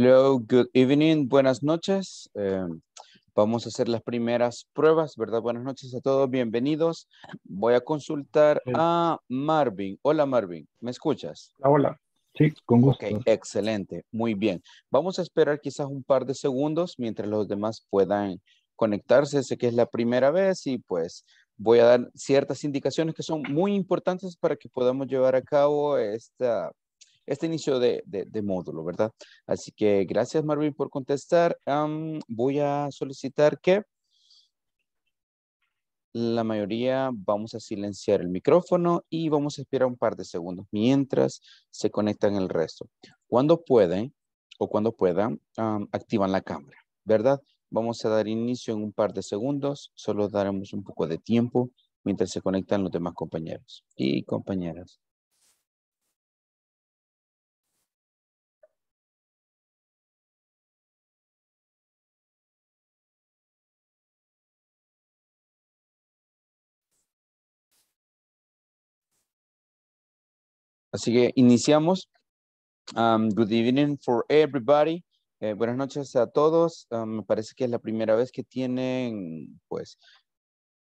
Hello, good evening, buenas noches. Eh, vamos a hacer las primeras pruebas, ¿verdad? Buenas noches a todos, bienvenidos. Voy a consultar a Marvin. Hola Marvin, ¿me escuchas? Hola, sí, con gusto. Ok, excelente, muy bien. Vamos a esperar quizás un par de segundos mientras los demás puedan conectarse. Sé que es la primera vez y pues voy a dar ciertas indicaciones que son muy importantes para que podamos llevar a cabo esta este inicio de, módulo, ¿verdad? Así que gracias Marvin por contestar. voy a solicitar que la mayoría vamos a silenciar el micrófono y vamos a esperar un par de segundos mientras se conectan el resto. Cuando pueden o cuando puedan, activan la cámara, ¿verdad? Vamos a dar inicio en un par de segundos, solo daremos un poco de tiempo mientras se conectan los demás compañeros y compañeras. Así que iniciamos. Um, good evening for everybody. Eh, buenas noches a todos. Um, me parece que es la primera vez que tienen, pues,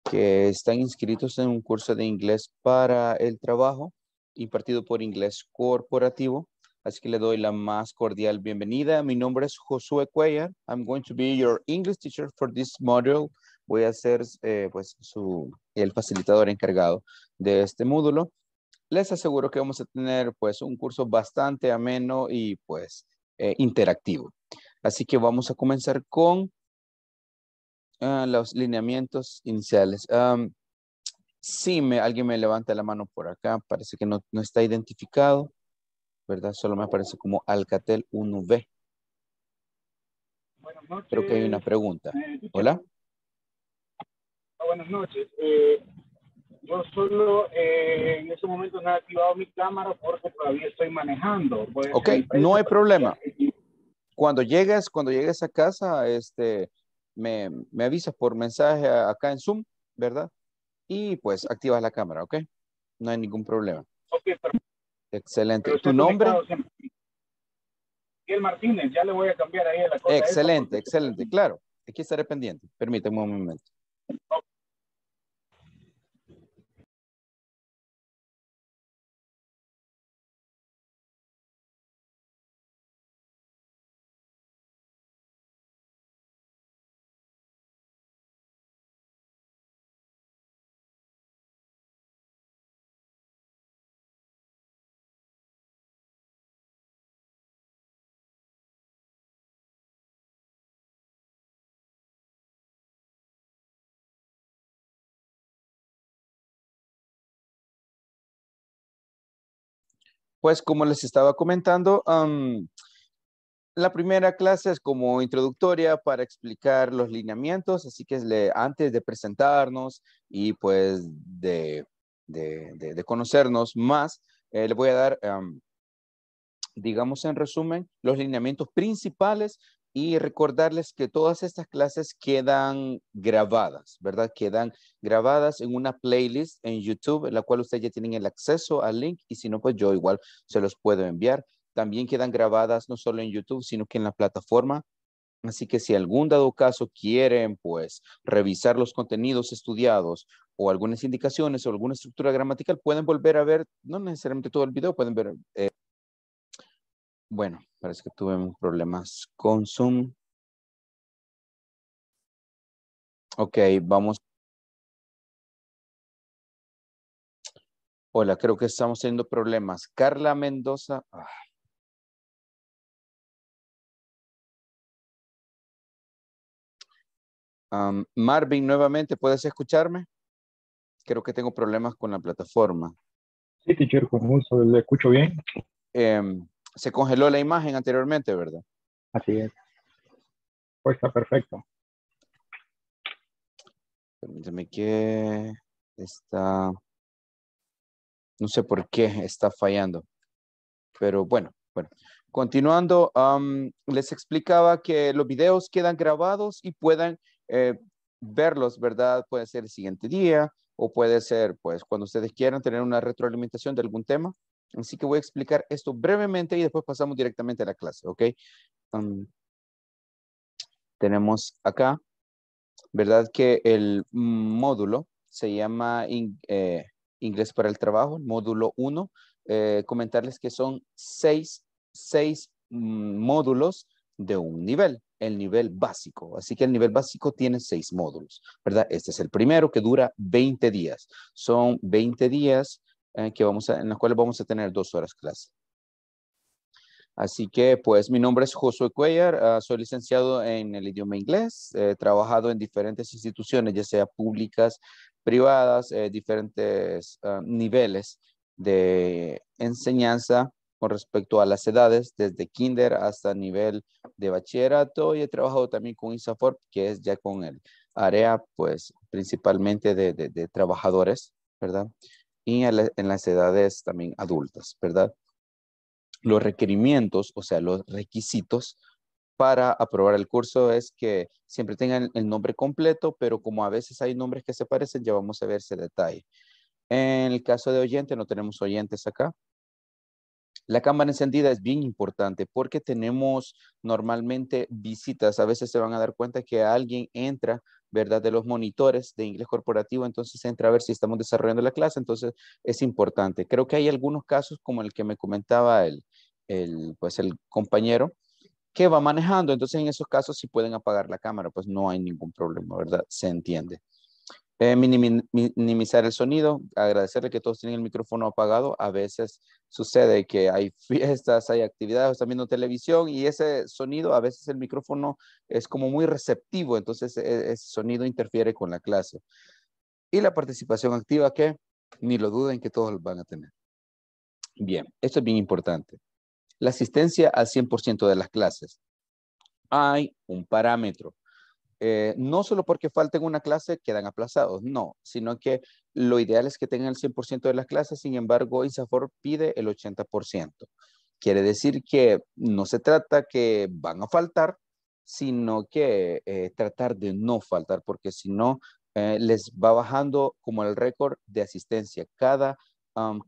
que están inscritos en un curso de inglés para el trabajo impartido por Inglés Corporativo. Así que le doy la más cordial bienvenida. Mi nombre es Josué Cuellar. I'm going to be your English teacher for this module. Voy a ser, eh, pues, su, el facilitador encargado de este módulo les aseguro que vamos a tener pues un curso bastante ameno y pues eh, interactivo. Así que vamos a comenzar con ah, los lineamientos iniciales. si me, alguien me levanta la mano por acá, parece que no, está identificado, ¿verdad? Solo me aparece como Alcatel 1B. Creo que hay una pregunta. Hola. Ah, buenas noches. Eh, yo solo eh, en ese momento no he activado mi cámara porque todavía estoy manejando. ok, no hay problema. Cuando llegues, cuando llegues a casa, este, me, avisas por mensaje acá en Zoom, ¿verdad? Y pues activas la cámara, ¿ok? No hay ningún problema. Ok, perfecto. Excelente. ¿Tu nombre? Miguel Martínez, ya le voy a cambiar ahí a la cosa. Excelente, excelente, claro. Aquí estaré pendiente. Permíteme un momento. Pues como les estaba comentando, la primera clase es como introductoria para explicar los lineamientos, así que antes de presentarnos y pues de, de, de, conocernos más, eh, le voy a dar, digamos en resumen, los lineamientos principales y recordarles que todas estas clases quedan grabadas, ¿verdad? Quedan grabadas en una playlist en YouTube, en la cual ustedes ya tienen el acceso al link y si no, pues yo igual se los puedo enviar. También quedan grabadas no solo en YouTube, sino que en la plataforma. Así que si algún dado caso quieren, pues, revisar los contenidos estudiados o algunas indicaciones o alguna estructura gramatical, pueden volver a ver, no necesariamente todo el video, pueden ver. Eh, bueno, Parece que tuvimos problemas con Zoom. Ok, vamos. Hola, creo que estamos teniendo problemas. Carla Mendoza. Ah. Marvin, nuevamente, ¿puedes escucharme? Creo que tengo problemas con la plataforma. Sí, teacher, con gusto, le escucho bien. Em, se congeló la imagen anteriormente, ¿verdad? Así es. Pues está perfecto. Permítame que está, no sé por qué está fallando, pero bueno, bueno. Continuando, les explicaba que los videos quedan grabados y puedan eh, verlos, ¿verdad? Puede ser el siguiente día o puede ser, pues, cuando ustedes quieran tener una retroalimentación de algún tema, Así que voy a explicar esto brevemente y después pasamos directamente a la clase, ¿ok? tenemos acá, ¿verdad? Que el módulo se llama eh, Inglés para el Trabajo, módulo 1. Eh, comentarles que son seis, mm, módulos de un nivel, el nivel básico. Así que el nivel básico tiene seis módulos, ¿verdad? Este es el primero que dura 20 días. Son 20 días eh, que vamos en las cuales vamos a tener dos horas clase. Así que, pues, mi nombre es Josué Cuellar, ah, soy licenciado en el idioma inglés, he trabajado en diferentes instituciones, ya sea públicas, privadas, eh, diferentes ah, niveles de enseñanza con respecto a las edades, desde kinder hasta nivel de bachillerato, y he trabajado también con ISAFOR, que es ya con el área, pues, principalmente de, de, de trabajadores, ¿verdad? y en las edades también adultas, ¿verdad? Los requerimientos, o sea, los requisitos para aprobar el curso es que siempre tengan el nombre completo, pero como a veces hay nombres que se parecen, ya vamos a ver ese detalle. En el caso de oyente, no tenemos oyentes acá. La cámara encendida es bien importante porque tenemos normalmente visitas. A veces se van a dar cuenta que alguien entra ¿verdad? De los monitores de inglés corporativo, entonces entra a ver si estamos desarrollando la clase, entonces es importante. Creo que hay algunos casos como el que me comentaba el, pues el compañero que va manejando, entonces en esos casos si pueden apagar la cámara, pues no hay ningún problema, ¿verdad? Se entiende. Eh, minimizar el sonido, agradecerle que todos tienen el micrófono apagado. A veces sucede que hay fiestas, hay actividades, están viendo televisión y ese sonido, a veces el micrófono es como muy receptivo, entonces e, ese sonido interfiere con la clase. Y la participación activa que ni lo duden que todos van a tener. Bien, esto es bien importante. La asistencia al 100% de las clases. Hay un parámetro eh, no solo porque falten una clase quedan aplazados, no, sino que lo ideal es que tengan el 100% de las clases, sin embargo, ISAFOR pide el 80%. Quiere decir que no se trata que van a faltar, sino que eh, tratar de no faltar, porque si no, eh, les va bajando como el récord de asistencia. Cada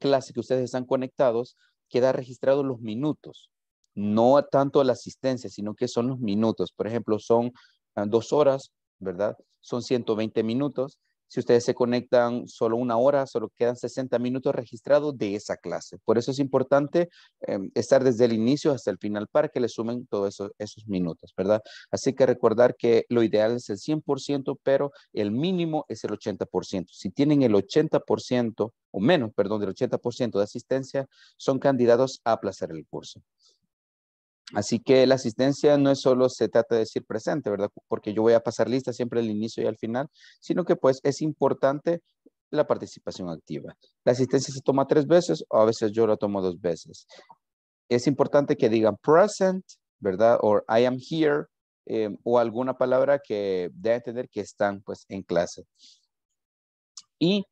clase que ustedes están conectados queda registrado los minutos, no tanto la asistencia, sino que son los minutos. Por ejemplo, son dos horas, ¿verdad? Son 120 minutos. Si ustedes se conectan solo una hora, solo quedan 60 minutos registrados de esa clase. Por eso es importante em, estar desde el inicio hasta el final para que le sumen todos esos minutos, ¿verdad? Así que recordar que lo ideal es el 100%, pero el mínimo es el 80%. Si tienen el 80% o menos, perdón, del 80% de asistencia, son candidatos a aplazar el curso. Así que la asistencia no es solo se trata de decir presente, ¿verdad? Porque yo voy a pasar lista siempre al inicio y al final, sino que pues es importante la participación activa. La asistencia se toma tres veces o a veces yo la tomo dos veces. Es importante que digan present, ¿verdad? O I am here em, o alguna palabra que debe entender que están pues en clase. Y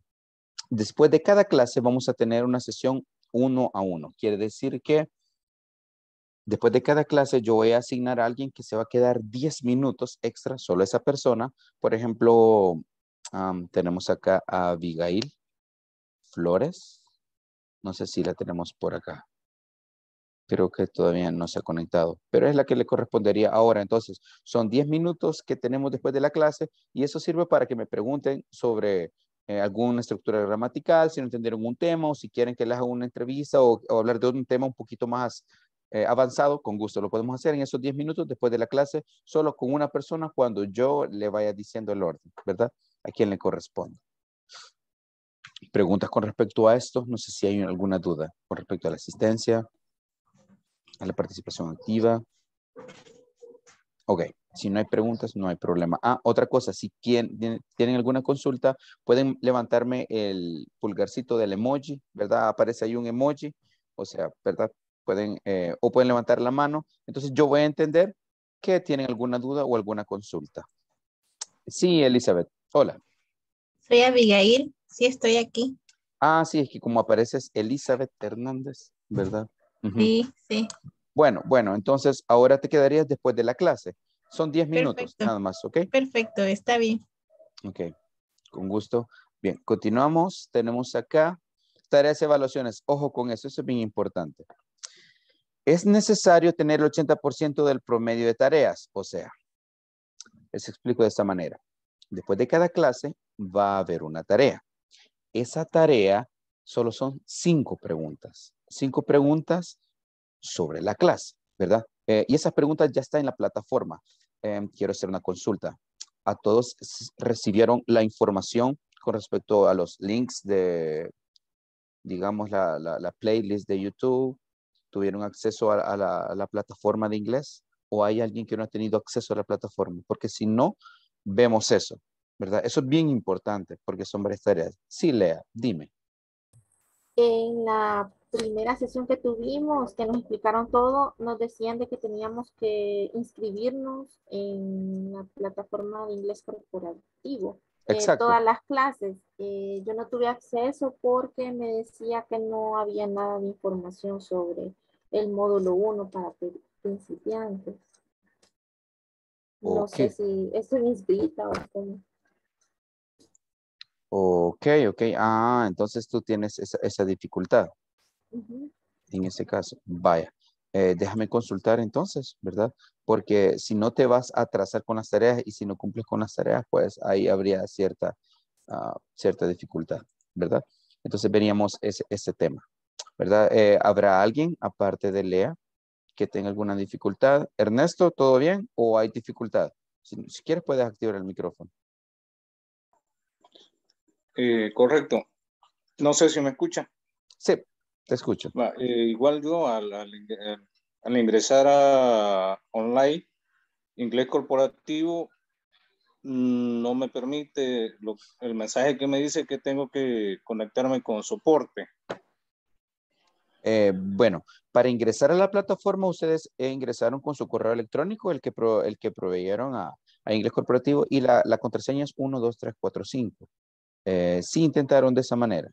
después de cada clase vamos a tener una sesión uno a uno. Quiere decir que Después de cada clase, yo voy a asignar a alguien que se va a quedar 10 minutos extra, solo esa persona. Por ejemplo, tenemos acá a Abigail Flores. No sé si la tenemos por acá. Creo que todavía no se ha conectado, pero es la que le correspondería ahora. Entonces, son 10 minutos que tenemos después de la clase y eso sirve para que me pregunten sobre eh, alguna estructura gramatical, si no entendieron un tema o si quieren que les haga una entrevista o hablar de un tema un poquito más eh, avanzado, con gusto lo podemos hacer en esos 10 minutos después de la clase, solo con una persona cuando yo le vaya diciendo el orden, ¿verdad? A quién le corresponde. Preguntas con respecto a esto, no sé si hay alguna duda con respecto a la asistencia, a la participación activa. Ok, si no hay preguntas, no hay problema. Ah, otra cosa, si quien tienen alguna consulta, pueden levantarme el pulgarcito del emoji, ¿verdad? Aparece ahí un emoji, o sea, ¿verdad? pueden eh, o pueden levantar la mano. Entonces yo voy a entender que tienen alguna duda o alguna consulta. Sí, Elizabeth. Hola. Soy Abigail. Sí, estoy aquí. Ah, sí, es que como apareces Elizabeth Hernández, ¿verdad? Sí, sí. Bueno, bueno, entonces ahora te quedarías después de la clase. Son 10 minutos nada más, ¿ok? Perfecto, está bien. Ok, con gusto. Bien, continuamos. Tenemos acá tareas y evaluaciones. Ojo con eso, eso es bien importante es necesario tener el 80% del promedio de tareas, o sea, les explico de esta manera. Después de cada clase va a haber una tarea. Esa tarea solo son cinco preguntas. Cinco preguntas sobre la clase, ¿verdad? Eh, y esas preguntas ya están en la plataforma. Em, quiero hacer una consulta. ¿A todos recibieron la información con respecto a los links de, digamos, la playlist de YouTube? tuvieron acceso a, la, plataforma de inglés o hay alguien que no ha tenido acceso a la plataforma, porque si no, vemos eso, ¿verdad? Eso es bien importante porque son varias tareas. Sí, Lea, dime. En la primera sesión que tuvimos, que nos explicaron todo, nos decían de que teníamos que inscribirnos en la plataforma de inglés corporativo. Eh, Exacto. todas las clases. Eh, yo no tuve acceso porque me decía que no había nada de información sobre el módulo 1 para principiantes. No sé si es inscrita Ok, ok. Ah, entonces tú tienes esa, dificultad. En ese caso, vaya. Eh, déjame consultar entonces, ¿verdad? Porque si no te vas a trazar con las tareas y si no cumples con las tareas, pues ahí habría cierta, ah, cierta dificultad, ¿verdad? Entonces veríamos ese tema. ¿verdad? Eh, ¿Habrá alguien, aparte de Lea, que tenga alguna dificultad? Ernesto, ¿todo bien o hay dificultad? Si, quieres puedes activar el micrófono. Eh, correcto. No sé si me escucha. Sí, te escucho. Eh, igual yo al, ingresar a online, inglés corporativo, mm, no me permite el mensaje que me dice que tengo que conectarme con soporte. Eh, bueno, para ingresar a la plataforma, ustedes eh, ingresaron con su correo electrónico, el que, el que proveyeron a, Inglés Corporativo, y la, contraseña es 12345. Eh, sí intentaron de esa manera.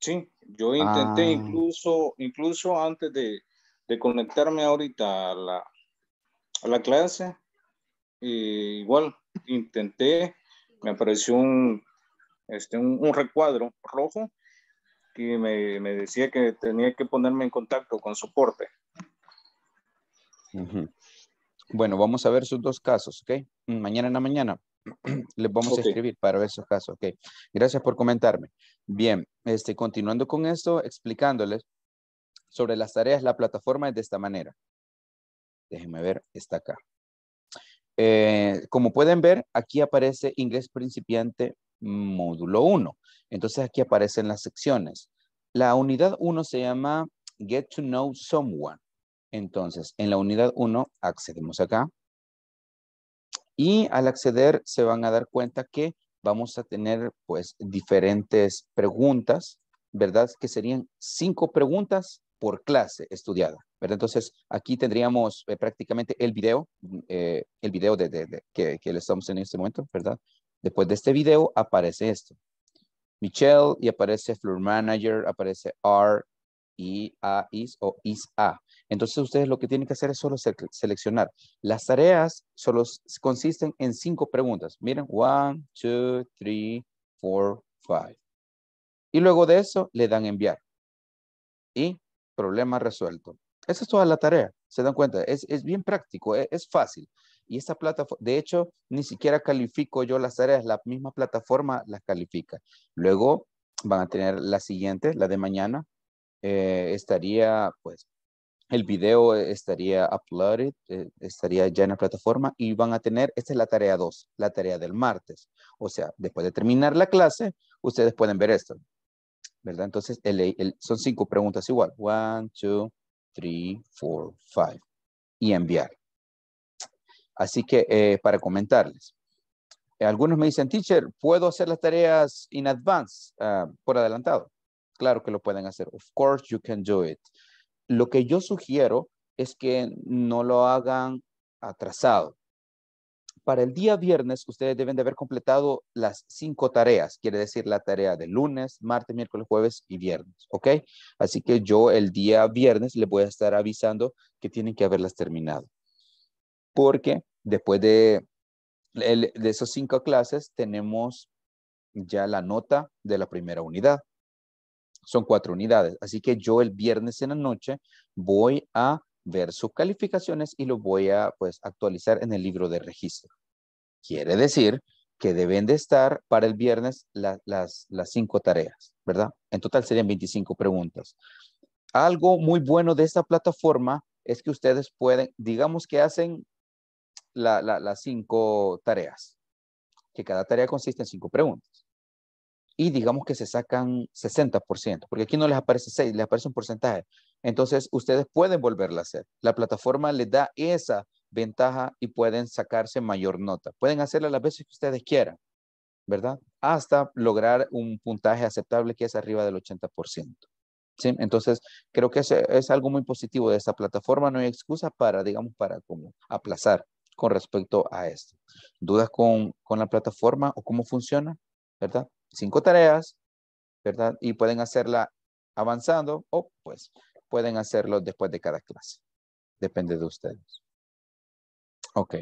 Sí, yo intenté ah. incluso, incluso antes de, conectarme ahorita a la, la clase, igual intenté, me apareció un este, recuadro rojo que me, me, decía que tenía que ponerme en contacto con soporte. Bueno, vamos a ver sus dos casos, ¿ok? Mañana en la mañana les vamos a escribir para ver esos casos, ¿ok? Gracias por comentarme. Bien, este, continuando con esto, explicándoles sobre las tareas, la plataforma es de esta manera. Déjenme ver, está acá. Eh, como pueden ver, aquí aparece inglés principiante módulo 1. Entonces aquí aparecen las secciones. La unidad 1 se llama Get to Know Someone. Entonces, en la unidad 1 accedemos acá. Y al acceder se van a dar cuenta que vamos a tener pues diferentes preguntas, ¿verdad? Que serían cinco preguntas por clase estudiada, ¿verdad? Entonces, aquí tendríamos eh, prácticamente el video, eh, el video de, que, que le estamos en este momento, ¿verdad? Después de este video aparece esto. Michelle y aparece Floor Manager, aparece R, I, A, Is o Is A. Entonces ustedes lo que tienen que hacer es solo seleccionar. Las tareas solo consisten en cinco preguntas. Miren, one, two, three, four, five. Y luego de eso le dan enviar. Y problema resuelto. Esa es toda la tarea. ¿Se dan cuenta? Es, bien práctico, e-, es, fácil. Y esta plataforma, de hecho, ni siquiera califico yo las tareas, la misma plataforma las califica. Luego van a tener la siguiente, la de mañana. Eh, estaría, pues, el video estaría uploaded, eh, estaría ya en la plataforma y van a tener, esta es la tarea 2, la tarea del martes. O sea, después de terminar la clase, ustedes pueden ver esto. ¿Verdad? Entonces, son cinco preguntas igual. One, two, three, four, five. Y enviar. Así que eh, para comentarles. Eh, algunos me dicen, teacher, ¿puedo hacer las tareas in advance, ah, por adelantado? Claro que lo pueden hacer. Of course, you can do it. Lo que yo sugiero es que no lo hagan atrasado. Para el día viernes, ustedes deben de haber completado las cinco tareas, quiere decir la tarea de lunes, martes, miércoles, jueves y viernes, ¿ok? Así que yo el día viernes les voy a estar avisando que tienen que haberlas terminado porque después de, de esos cinco clases tenemos ya la nota de la primera unidad. Son cuatro unidades, así que yo el viernes en la noche voy a ver sus calificaciones y lo voy a pues actualizar en el libro de registro. Quiere decir que deben de estar para el viernes las, las cinco tareas, ¿verdad? En total serían 25 preguntas. Algo muy bueno de esta plataforma es que ustedes pueden, digamos que hacen las cinco tareas, que cada tarea consiste en cinco preguntas. Y digamos que se sacan 60%, porque aquí no les aparece 6, les aparece un porcentaje. Entonces, ustedes pueden volverla a hacer. La plataforma les da esa ventaja y pueden sacarse mayor nota. Pueden hacerla las veces que ustedes quieran, ¿verdad? Hasta lograr un puntaje aceptable que es arriba del 80%. ¿Sí? Entonces, creo que es, es algo muy positivo de esta plataforma. No hay excusa para, digamos, para como aplazar con respecto a esto. ¿Dudas con, con la plataforma o cómo funciona? ¿Verdad? Cinco tareas, ¿verdad? Y pueden hacerla avanzando o pues pueden hacerlo después de cada clase. Depende de ustedes. Ok,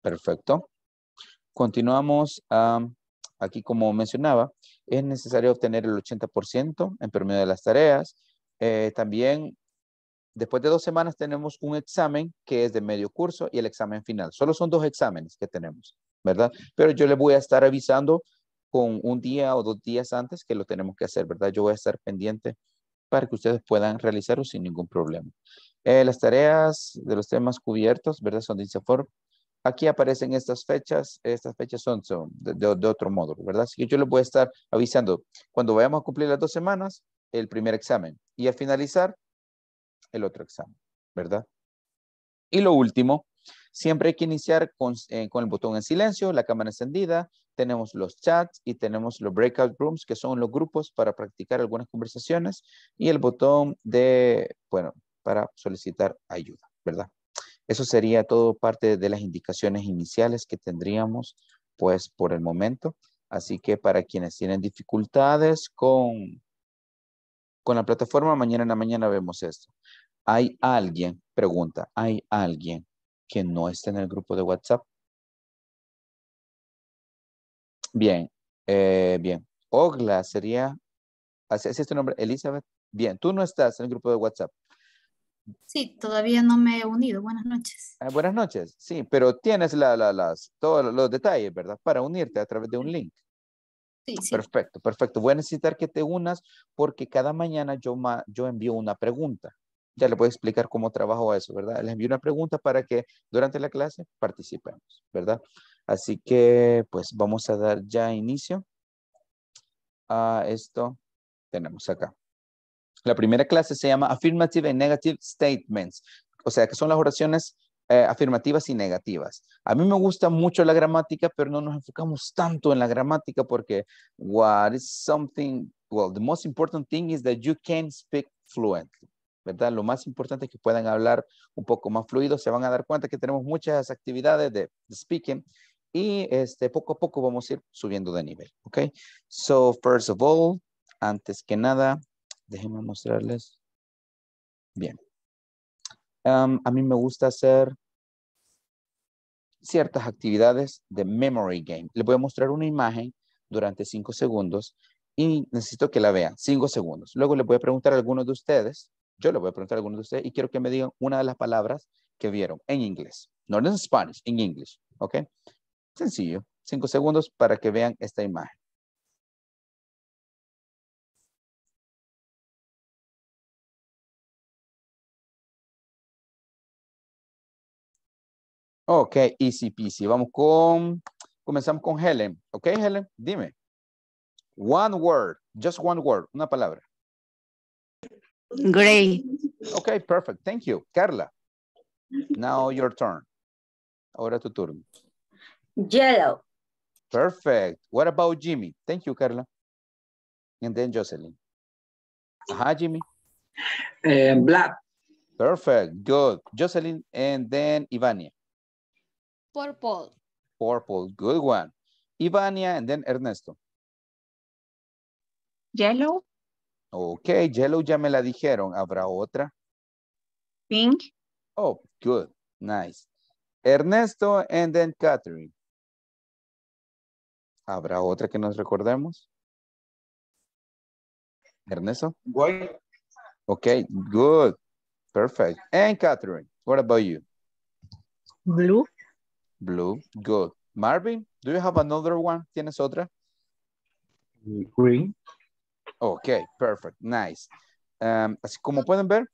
perfecto. Continuamos. aquí, como mencionaba, es necesario obtener el 80% en promedio de las tareas. Eh, también Después de dos semanas tenemos un examen que es de medio curso y el examen final. Solo son dos exámenes que tenemos, ¿verdad? Pero yo les voy a estar avisando con un día o dos días antes que lo tenemos que hacer, ¿verdad? Yo voy a estar pendiente para que ustedes puedan realizarlo sin ningún problema. Eh, las tareas de los temas cubiertos, ¿verdad? Son de Inseform. Aquí aparecen estas fechas. Estas fechas son, de, otro módulo, ¿verdad? Así que yo les voy a estar avisando. Cuando vayamos a cumplir las dos semanas, el primer examen. Y al finalizar, el otro examen, ¿verdad? Y lo último, siempre hay que iniciar eh, con, el botón en silencio, la cámara encendida, tenemos los chats y tenemos los breakout rooms, que son los grupos para practicar algunas conversaciones, y el botón de, bueno, para solicitar ayuda, ¿verdad? Eso sería todo parte de las indicaciones iniciales que tendríamos, pues, por el momento. Así que para quienes tienen dificultades con con la plataforma mañana en la mañana vemos esto. ¿Hay alguien, pregunta, ¿hay alguien que no está en el grupo de WhatsApp? Bien, eh, bien. Ogla sería, ¿así es este nombre? Elizabeth. Bien, tú no estás en el grupo de WhatsApp. Sí, todavía no me he unido. Buenas noches. Ah, buenas noches, sí, pero tienes las, todos los detalles, ¿verdad? Para unirte a través de un link. Perfecto, perfecto. Voy a necesitar que te unas porque cada mañana yo, yo envío una pregunta. Ya le voy a explicar cómo trabajo eso, ¿verdad? Les envío una pregunta para que durante la clase participemos, ¿verdad? Así que, pues, vamos a dar ya inicio a esto. Tenemos acá. La primera clase se llama Affirmative and Negative Statements. O sea, que son las oraciones eh, afirmativas y negativas. A mí me gusta mucho la gramática, pero no nos enfocamos tanto en la gramática porque what is something, well, the most important thing is that you can speak fluently. ¿verdad? Lo más importante es que puedan hablar un poco más fluido. Se van a dar cuenta que tenemos muchas actividades de, speaking y este, poco a poco vamos a ir subiendo de nivel, ¿ok? So, first of all, antes que nada, déjenme mostrarles. Bien a mí me gusta hacer ciertas actividades de memory game. Le voy a mostrar una imagen durante cinco segundos y necesito que la vean, cinco segundos. Luego le voy a preguntar a algunos de ustedes, yo les voy a preguntar a algunos de ustedes y quiero que me digan una de las palabras que vieron en inglés. No en Spanish, en inglés, ¿ok? Sencillo, cinco segundos para que vean esta imagen. Ok, easy peasy. Vamos con, comenzamos con Helen. Ok, Helen, dime. One word, just one word, una palabra. Great. Ok, perfect. Thank you. Carla, now your turn. Ahora tu turn. Yellow. Perfect. What about Jimmy? Thank you, Carla. And then Jocelyn. Ajá, Jimmy. Eh, black. Perfect. Good. Jocelyn and then Ivania. Purple. Purple, good one. Ivania and then Ernesto. Yellow. Ok, yellow ya me la dijeron. ¿Habrá otra? Pink. Oh, good. Nice. Ernesto and then Catherine. ¿Habrá otra que nos recordemos? Ernesto? White. Okay, good. Perfect. And Catherine, what about you? Blue. Blue, good. Marvin, do you have another one? ¿Tienes otra? Green. Ok, perfect, nice. Em, así como pueden ver,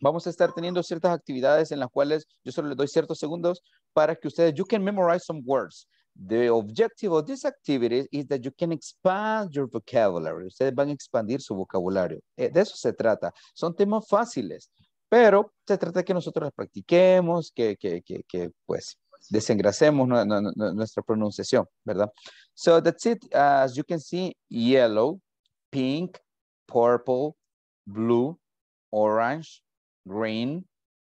vamos a estar teniendo ciertas actividades en las cuales yo solo les doy ciertos segundos para que ustedes, you can memorize some words. The objective of this activity is that you can expand your vocabulary. Ustedes van a expandir su vocabulario. Eh, de eso se trata. Son temas fáciles, pero se trata de que nosotros practiquemos, que, que, que, que pues Desengracemos nuestra pronunciación, ¿verdad? So that's it. As you can see, yellow, pink, purple, blue, orange, green,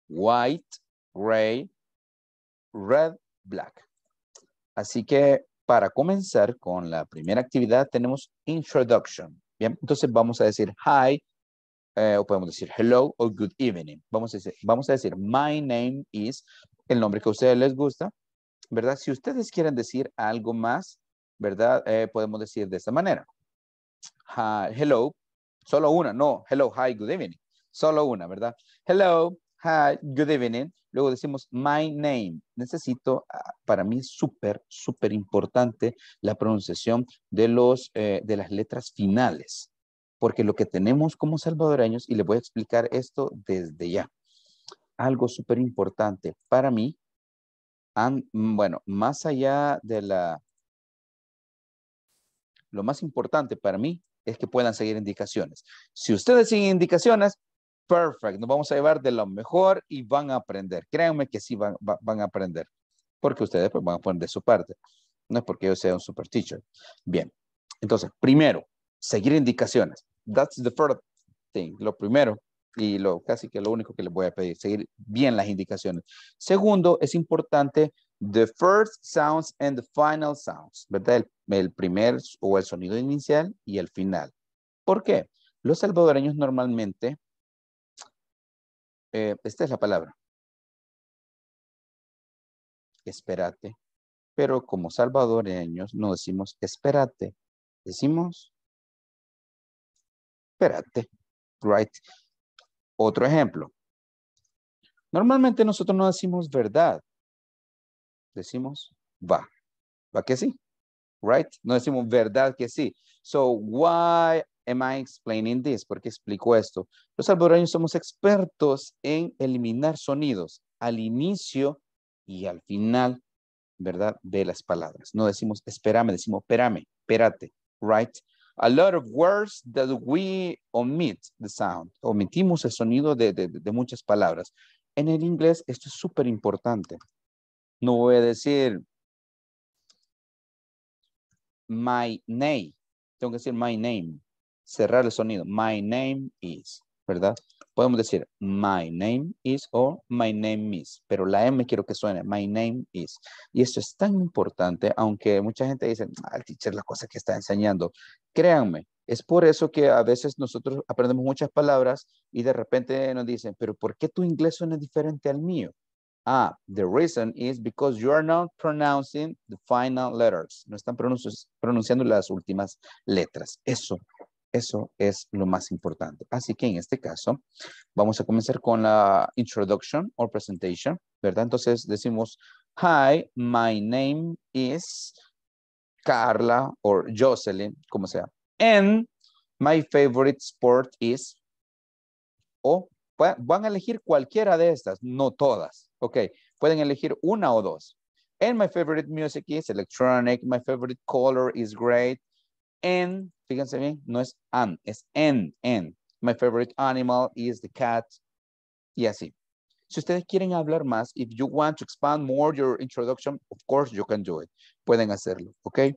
white, gray, red, black. Así que para comenzar con la primera actividad tenemos introduction. Bien, entonces vamos a decir hi, eh, o podemos decir hello o good evening. Vamos a, decir, vamos a decir my name is, el nombre que a ustedes les gusta, ¿verdad? Si ustedes quieren decir algo más, ¿verdad? Eh, podemos decir de esta manera. hello, solo una, no, hello, hi, good evening. Solo una, ¿verdad? Hello, hi, good evening. Luego decimos my name. Necesito, ah, para mí es súper, súper importante la pronunciación de, los, eh, de las letras finales. Porque lo que tenemos como salvadoreños, y les voy a explicar esto desde ya algo súper importante para mí. Mm, bueno, más allá de la... Lo más importante para mí es que puedan seguir indicaciones. Si ustedes siguen indicaciones, perfecto. Nos vamos a llevar de lo mejor y van a aprender. Créanme que sí van, a aprender. Porque ustedes pues, van a poner de su parte. No es porque yo sea un super teacher. Bien. Entonces, primero, seguir indicaciones. That's the first thing. Lo primero y lo, casi que lo único que les voy a pedir, seguir bien las indicaciones. Segundo, es importante the first sounds and the final sounds, ¿verdad? El, primer o el sonido inicial y el final. ¿Por qué? Los salvadoreños normalmente, eh, esta es la palabra, espérate, pero como salvadoreños no decimos espérate, decimos espérate, right? Otro ejemplo. Normalmente nosotros no decimos verdad. Decimos va. ¿Va que sí? Right? No decimos verdad que sí. So, why am I explaining this? ¿Por qué explico esto? Los salvadoreños somos expertos en eliminar sonidos al inicio y al final, ¿verdad? De las palabras. No decimos espérame, decimos espérame, espérate, right? a lot of words that we omit the sound. Omitimos el sonido de, de, muchas palabras. En el inglés esto es súper importante. No voy a decir my name. Tengo que decir my name. Cerrar el sonido. My name is, ¿verdad? Podemos decir, my name is o my name is, pero la M quiero que suene, my name is. Y esto es tan importante, aunque mucha gente dice, al teacher, la cosa que está enseñando. Créanme, es por eso que a veces nosotros aprendemos muchas palabras y de repente nos dicen, pero ¿por qué tu inglés suena diferente al mío? Ah, the reason is because you are not pronouncing the final letters. No están pronunciando las últimas letras. Eso eso es lo más importante. Así que en este caso, vamos a comenzar con la introduction or presentation, ¿verdad? Entonces decimos, hi, my name is Carla or Jocelyn, como sea. And my favorite sport is... O van a elegir cualquiera de estas, no todas. Ok, pueden elegir una o dos. And my favorite music is electronic. My favorite color is great. And Fíjense bien, no es an, es en, en. My favorite animal is the cat. Y así. Si ustedes quieren hablar más, if you want to expand more your introduction, of course you can do it. Pueden hacerlo, ¿ok?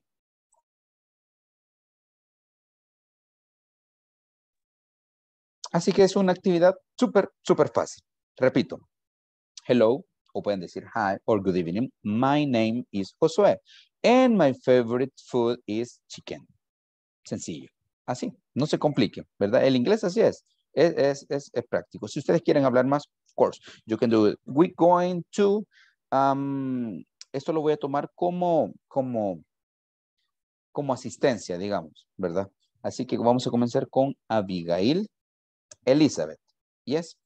Así que es una actividad súper, súper fácil. Repito, hello, o pueden decir hi or good evening. My name is Josué and my favorite food is chicken sencillo. Así, no se compliquen, ¿verdad? El inglés así es. Es, es, es práctico. Si ustedes quieren hablar más, of course, you can do it. We're going to, um, esto lo voy a tomar como, como, como asistencia, digamos, ¿verdad? Así que vamos a comenzar con Abigail Elizabeth. Yes.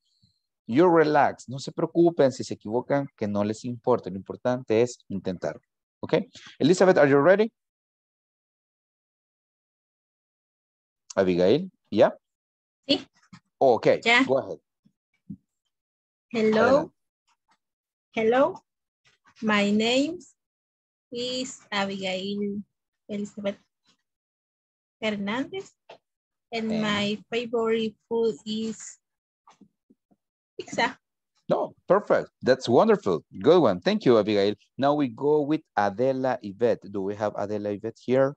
You relax. No se preocupen si se equivocan, que no les importa. Lo importante es intentarlo, Okay. Elizabeth, are you ready? Abigail, yeah? Sí. Oh, okay, go ahead. Hello. Hello. My name is Abigail Elizabeth Hernandez. And, and eh. my favorite food is pizza. No, perfect. That's wonderful. Good one. Thank you, Abigail. Now we go with Adela Yvette. Do we have Adela Yvette here?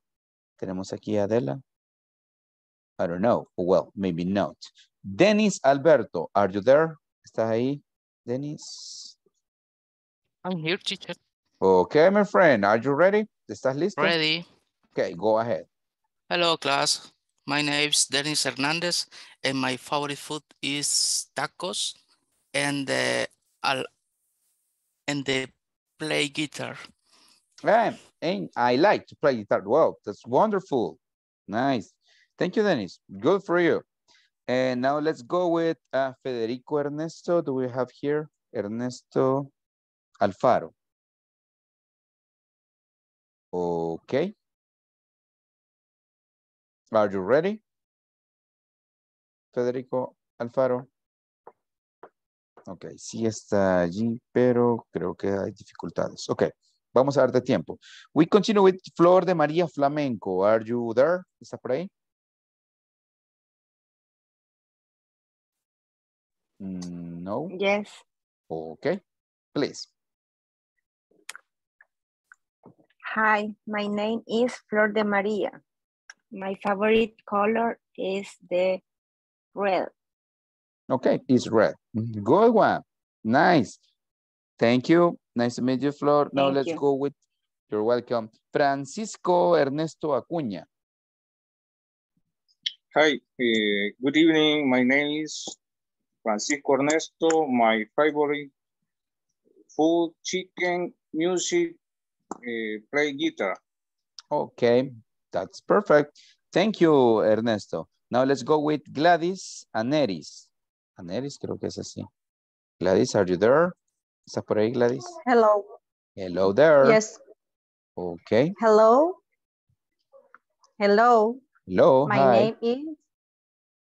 Tenemos aquí Adela. I don't know. Well, maybe not. Dennis Alberto, are you there? ¿Estás ahí, Dennis? I'm here, teacher. Okay, my friend, are you ready? ¿Estás listo? Ready. Okay, go ahead. Hello, class. My name is Dennis Hernandez, and my favorite food is tacos and the, and the play guitar. And, and I like to play guitar. Well, that's wonderful. Nice. Thank you, Dennis. Good for you. And now let's go with uh, Federico Ernesto. Do we have here Ernesto Alfaro? Okay. Are you ready? Federico Alfaro. Okay. sí está allí, pero creo que hay dificultades. Okay. vamos a darte tiempo. We continue with Flor de María Flamenco. Are you there? ¿Está por ahí? No. Yes. Okay, please. Hi, my name is Flor de Maria. My favorite color is the red. Okay, it's red. Good one. Nice. Thank you. Nice to meet you, Flor. Now Thank let's you. go with, you're welcome. Francisco Ernesto Acuña. Hi, uh, good evening. My name is Francisco Ernesto, my favorite food, chicken, music, uh, play guitar. Okay, that's perfect. Thank you, Ernesto. Now let's go with Gladys Aneris. Aneris, creo que es así. Gladys, are you there? ¿Estás por ahí, Gladys? Hello. Hello there. Yes. Okay. Hello. Hello. Hello. My Hi. name is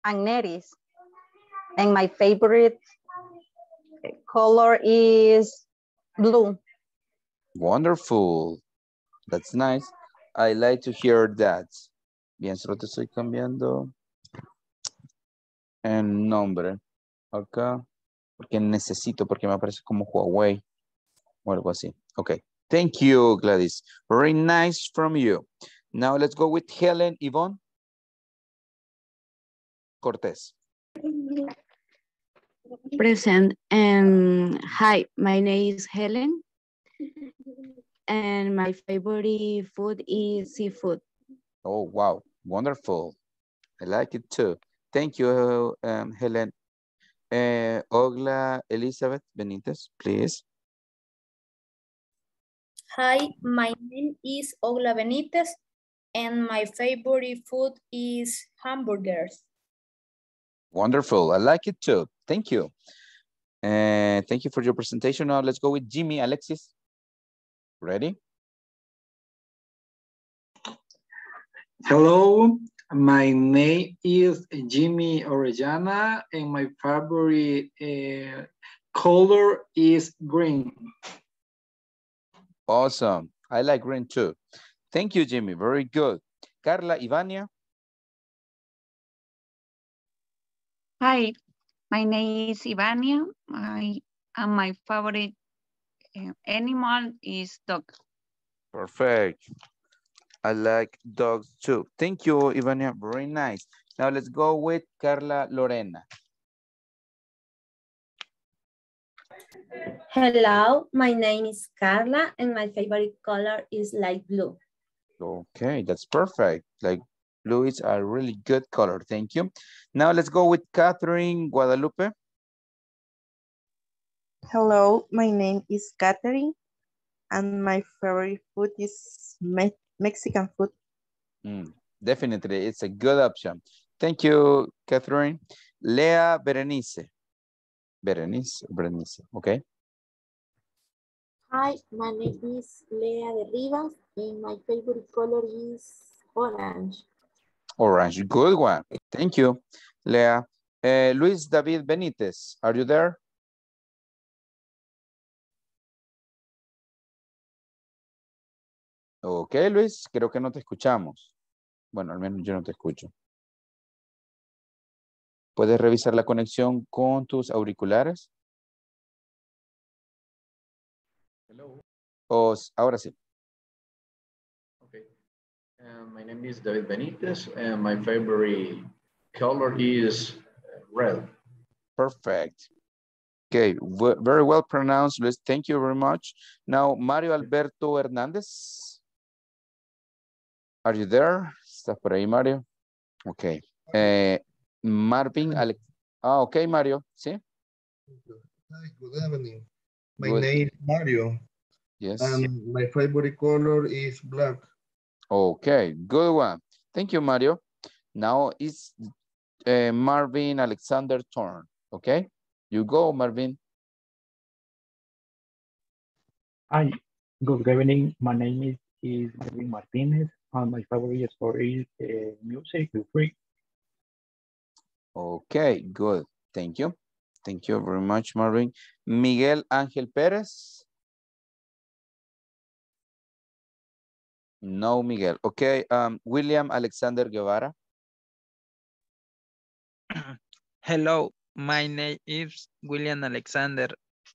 Anéris. And my favorite color is blue. Wonderful. That's nice. I like to hear that. Bien, solo te estoy cambiando el nombre acá porque necesito, porque me aparece como Huawei o algo así. Okay. Thank you, Gladys. Very nice from you. Now let's go with Helen Yvonne Cortez. Present. And hi, my name is Helen. And my favorite food is seafood. Oh, wow. Wonderful. I like it too. Thank you, um, Helen. Uh, Ogla Elizabeth Benitez, please. Hi, my name is Ogla Benitez and my favorite food is hamburgers. Wonderful. I like it too. Thank you. And uh, thank you for your presentation. Now let's go with Jimmy Alexis. Ready? Hello, my name is Jimmy Orellana and my favorite uh, color is green. Awesome. I like green too. Thank you, Jimmy. Very good. Carla Ivania. Hi, my name is Ivania. I, and my favorite eh, animal is dog. Perfect. I like dogs too. Thank you, Ivania. Very nice. Now let's go with Carla Lorena. Hello, my name is Carla and my favorite color is light blue. Okay, that's perfect. Like Louis, are really good color. Thank you. Now let's go with Catherine Guadalupe. Hello, my name is Catherine and my favorite food is me Mexican food. Mm, definitely, it's a good option. Thank you, Catherine. Lea Berenice. Berenice, Berenice, okay. Hi, my name is Lea de Rivas and my favorite color is orange. Orange. Good one. Thank you, Lea. Eh, Luis David Benítez, are you there? Ok, Luis, creo que no te escuchamos. Bueno, al menos yo no te escucho. ¿Puedes revisar la conexión con tus auriculares? Hello. Oh, ahora sí. my name is David Benitez, and my favorite color is red. Perfect. Okay, very well pronounced, Luis. Thank you very much. Now, Mario Alberto Hernandez. Are you there? ¿Estás por ahí, Mario? Okay. Eh, Marvin Alex. Ah, okay, Mario. ¿Sí? Hi, good evening. My good. name is Mario. Yes. And my favorite color is black. Okay, good one. Thank you, Mario. Now it's uh, Marvin Alexander turn, okay? You go, Marvin. Hi, good evening. My name is, is Marvin Martinez, and my favorite sport is uh, music, free. Okay, good. Thank you. Thank you very much, Marvin. Miguel Ángel Pérez. No, Miguel. Okay, um, William Alexander Guevara. Hello, my name is William Alexander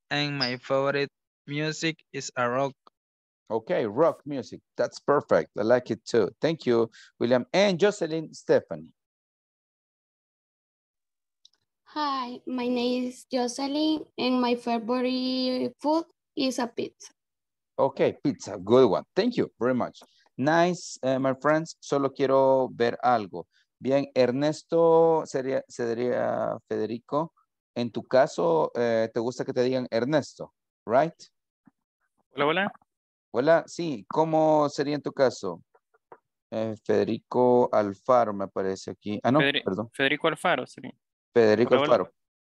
and my favorite music is a rock. Okay, rock music. That's perfect. I like it too. Thank you, William. And Jocelyn Stephanie. Hi, my name is Jocelyn and my favorite food is a pizza. Okay, pizza, good one. Thank you very much. Nice, eh, my friends, solo quiero ver algo. Bien, Ernesto sería, sería Federico. En tu caso, eh, ¿te gusta que te digan Ernesto? Right? Hola, hola. Hola, sí. ¿Cómo sería en tu caso? Eh, Federico Alfaro me aparece aquí. Ah, no, perdón. Federico Alfaro sería. Federico Alfaro.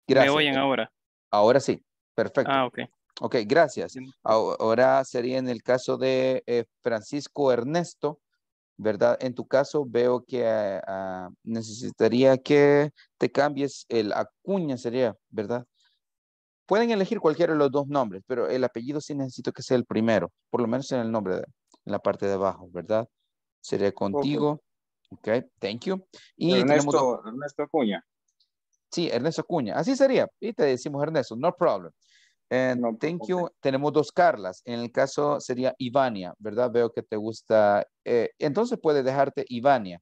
Gracias. ¿Me oyen ahora? Ahora sí. Perfecto. Ah, ok. Ok, gracias. Ahora sería en el caso de eh, Francisco Ernesto, ¿verdad? En tu caso veo que eh, ah, necesitaría que te cambies el acuña, sería, ¿verdad? Pueden elegir cualquiera de los dos nombres, pero el apellido sí necesito que sea el primero, por lo menos en el nombre, de, en la parte de abajo, ¿verdad? Sería contigo. Ok, okay thank you. Y Ernesto, Ernesto Acuña. Sí, Ernesto Acuña. Así sería. Y te decimos Ernesto, no problem. Eh, thank you. Tenemos dos Carlas. En el caso sería Ivania, ¿verdad? Veo que te gusta. Eh, entonces puedes dejarte Ivania,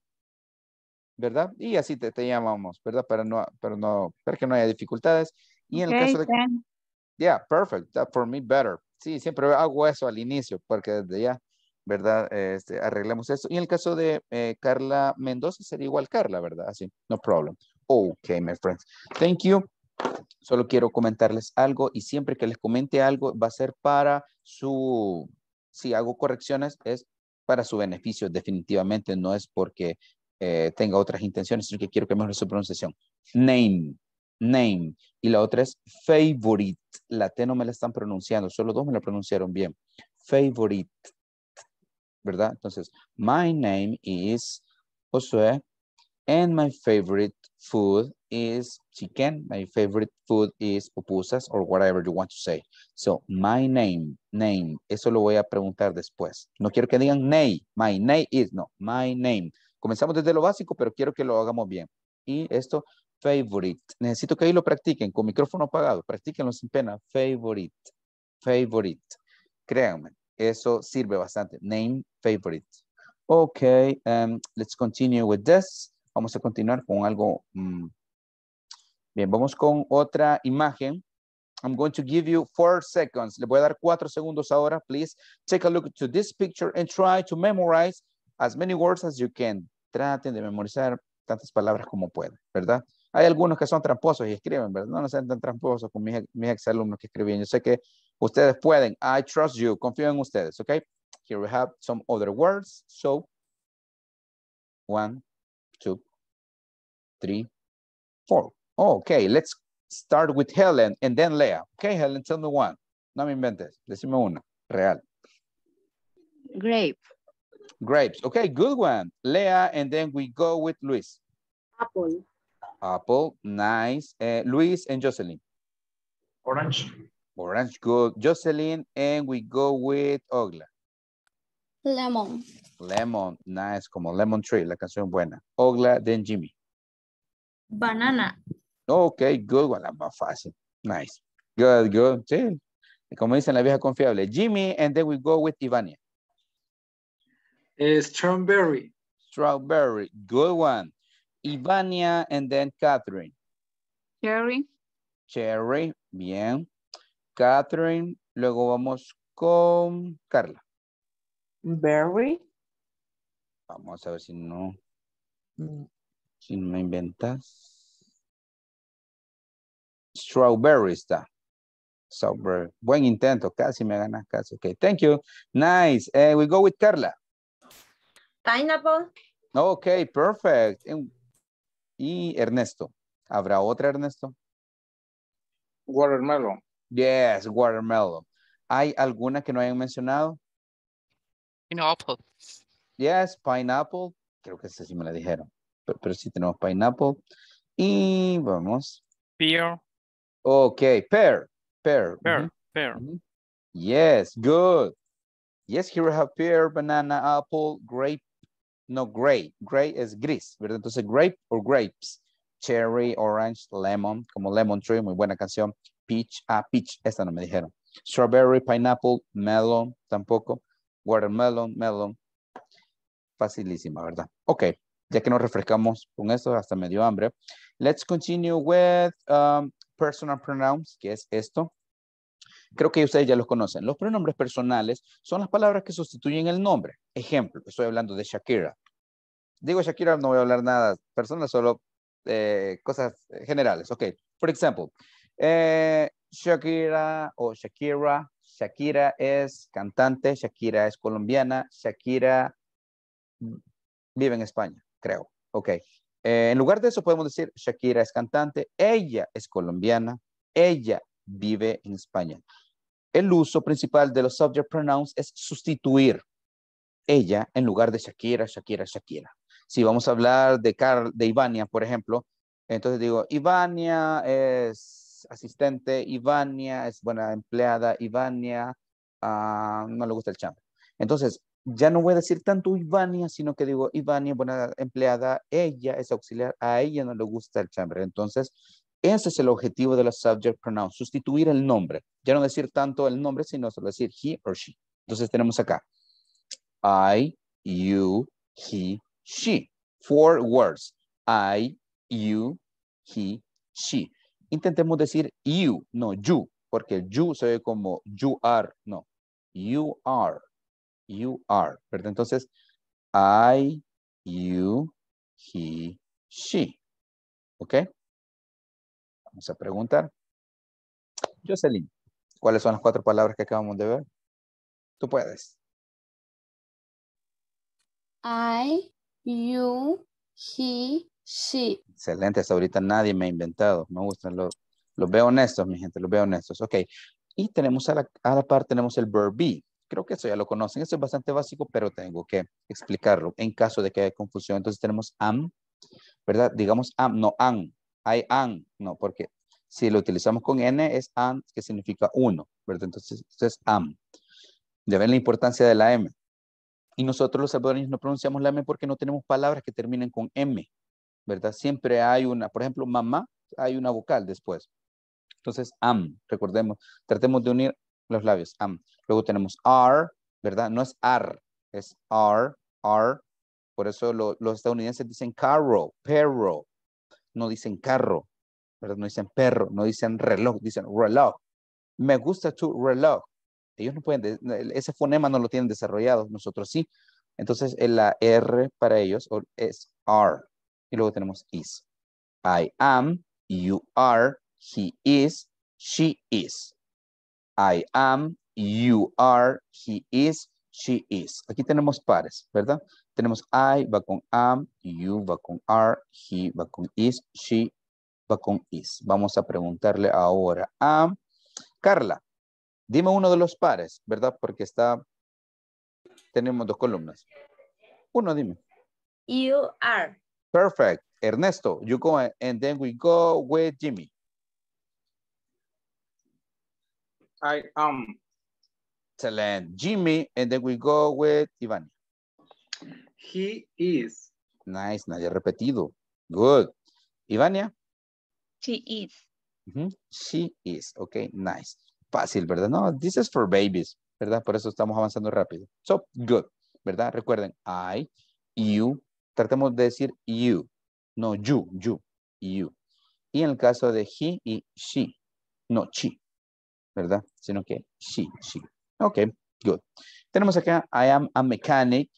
¿verdad? Y así te, llamamos, ¿verdad? Para no, para no, para que no haya dificultades. Y en el caso de, then. yeah, perfect. for me better. Sí, siempre hago eso al inicio, porque desde ya, ¿verdad? Este, arreglamos eso. Y en el caso de eh, Carla Mendoza sería igual Carla, ¿verdad? Así, no problem. Okay, my friends. Thank you solo quiero comentarles algo y siempre que les comente algo va a ser para su, si hago correcciones, es para su beneficio definitivamente, no es porque eh, tenga otras intenciones, sino que quiero que mejore su pronunciación. Name, name. Y la otra es favorite. La no me la están pronunciando, solo dos me la pronunciaron bien. Favorite. ¿Verdad? Entonces, my name is Josué and my favorite food is chicken. My favorite food is pupusas or whatever you want to say. So, my name, name. Eso lo voy a preguntar después. No quiero que digan nay, My name is, no, my name. Comenzamos desde lo básico, pero quiero que lo hagamos bien. Y esto, favorite. Necesito que ahí lo practiquen con micrófono apagado. Practíquenlo sin pena. Favorite. Favorite. Créanme, eso sirve bastante. Name, favorite. Ok, um, let's continue with this. Vamos a continuar con algo mm, Bien, vamos con otra imagen. I'm going to give you four seconds. Le voy a dar cuatro segundos ahora. Please take a look to this picture and try to memorize as many words as you can. Traten de memorizar tantas palabras como pueden, ¿verdad? Hay algunos que son tramposos y escriben, ¿verdad? No, sean tan tramposos con mis, mis ex alumnos que escribían. Yo sé que ustedes pueden. I trust you. Confío en ustedes, ¿ok? Here we have some other words. So, one, two, three, four. Okay, let's start with Helen and then Leah. Okay, Helen, tell me one. No me inventes. Decime una. Real. Grape. Grapes. Okay, good one. Leah and then we go with Luis. Apple. Apple, nice. Uh, Luis and Jocelyn. Orange. Orange, good. Jocelyn, and we go with Ogla. Lemon. Lemon, nice, como Lemon Tree, la canción buena. Ogla, then Jimmy. Banana. Ok, good one, la más fácil. Nice. Good, good. Sí. Como dicen la vieja confiable. Jimmy, and then we go with Ivania. strawberry. Strawberry. Good one. Ivania, and then Catherine. Cherry. Cherry. Bien. Catherine. Luego vamos con Carla. Berry. Vamos a ver si no. Mm. Si no me inventas. Strawberry está. Strawberry. Buen intento, casi me ganas, casi. Ok, thank you. Nice. Eh, we go with Carla. Pineapple. Ok, perfect. Y Ernesto. ¿Habrá otra, Ernesto? Watermelon. Yes, watermelon. ¿Hay alguna que no hayan mencionado? Pineapple. Yes, pineapple. Creo que esa sí me la dijeron. Pero, sí tenemos pineapple. Y vamos. Pear. Okay, pear, pear. Pear, pear. Yes, good. Yes, here we have pear, banana, apple, grape. No, gray. Gray es gris, ¿verdad? Entonces, grape or grapes. Cherry, orange, lemon, como lemon tree, muy buena canción. Peach, ah, peach, esta no me dijeron. Strawberry, pineapple, melon, tampoco. Watermelon, melon. Facilísima, ¿verdad? Ok, ya que nos refrescamos con esto, hasta medio hambre. Let's continue with um, personal pronouns, que es esto. Creo que ustedes ya los conocen. Los pronombres personales son las palabras que sustituyen el nombre. Ejemplo, estoy hablando de Shakira. Digo Shakira, no voy a hablar nada personas, solo eh, cosas generales. Ok, por ejemplo, eh, Shakira o Shakira. Shakira es cantante, Shakira es colombiana, Shakira vive en España, creo. Ok, eh, en lugar de eso podemos decir, Shakira es cantante, ella es colombiana, ella vive en España. El uso principal de los subject pronouns es sustituir ella en lugar de Shakira, Shakira, Shakira. Si vamos a hablar de, de Ivania, por ejemplo, entonces digo, Ivania es asistente, Ivania es buena empleada, Ivania ah, no le gusta el champ. Entonces, ya no voy a decir tanto Ivania, sino que digo Ivania, buena empleada, ella es auxiliar, a ella no le gusta el chambre. Entonces, ese es el objetivo de la subject pronoun, sustituir el nombre. Ya no decir tanto el nombre, sino solo decir he or she. Entonces tenemos acá, I, you, he, she. Four words, I, you, he, she. Intentemos decir you, no you, porque you se ve como you are, no. You are, you are, ¿verdad? Entonces, I, you, he, she. ¿Ok? Vamos a preguntar. Jocelyn, ¿cuáles son las cuatro palabras que acabamos de ver? Tú puedes. I, you, he, she. Excelente, hasta ahorita nadie me ha inventado. Me gustan los, los veo honestos, mi gente, los veo honestos. Ok. Y tenemos a la, a la par, tenemos el verb be creo que eso ya lo conocen, eso es bastante básico, pero tengo que explicarlo en caso de que haya confusión. Entonces tenemos am, ¿verdad? Digamos am, no an, hay am, no, porque si lo utilizamos con n es an, que significa uno, ¿verdad? Entonces es am. Ya ven la importancia de la m. Y nosotros los salvadoreños no pronunciamos la m porque no tenemos palabras que terminen con m, ¿verdad? Siempre hay una, por ejemplo, mamá, hay una vocal después. Entonces, am, recordemos, tratemos de unir los labios. Am. Luego tenemos r ¿verdad? No es ar, es r r Por eso los estadounidenses dicen carro, perro. No dicen carro, ¿verdad? No dicen perro, no dicen reloj, dicen reloj. Me gusta tu reloj. Ellos no pueden, ese fonema no lo tienen desarrollado, nosotros sí. Entonces eh, la R para ellos es r Y luego tenemos is. I am, you are, he is, she is. I am, you are, he is, she is. Aquí tenemos pares, ¿verdad? Tenemos I va con am, you va con are, he va con is, she va con is. Vamos a preguntarle ahora a Carla. Dime uno de los pares, ¿verdad? Porque está, tenemos dos columnas. Uno, dime. You are. Perfect. Ernesto, you go and then we go with Jimmy. I am. Um, Excellent. Jimmy, and then we go with Ivania. He is. Nice, nadie repetido. Good. Ivania. She is. She is. Ok, nice. Fácil, ¿verdad? No, this is for babies, ¿verdad? Por eso estamos avanzando rápido. So, good, ¿verdad? Recuerden, I, you. Tratemos de decir you. No, you, you, you. Y en el caso de he y she. No, she. ¿verdad? Sino que sí, sí. Ok, good. Tenemos acá, I am a mechanic,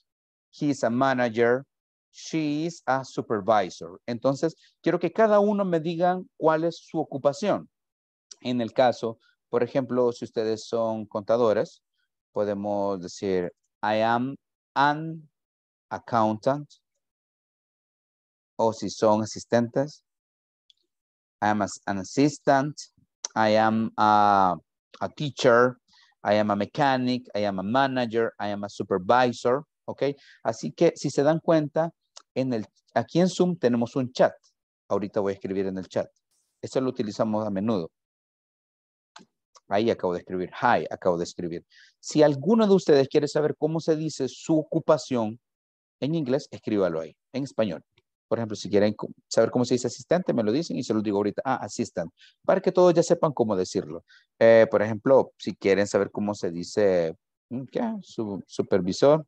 He is a manager, she is a supervisor. Entonces, quiero que cada uno me digan cuál es su ocupación. En el caso, por ejemplo, si ustedes son contadores, podemos decir, I am an accountant. O si son asistentes, I am an assistant. I am a a teacher, I am a mechanic, I am a manager, I am a supervisor, ¿ok? Así que si se dan cuenta, aquí en Zoom tenemos un chat. Ahorita voy a escribir en el chat. Eso lo utilizamos a menudo. Ahí acabo de escribir. Hi, acabo de escribir. Si alguno de ustedes quiere saber cómo se dice su ocupación en inglés, escríbalo ahí, en español. Por ejemplo, si quieren saber cómo se dice asistente, me lo dicen y se lo digo ahorita, ah, assistant, para que todos ya sepan cómo decirlo. Eh, por ejemplo, si quieren saber cómo se dice mm, supervisor,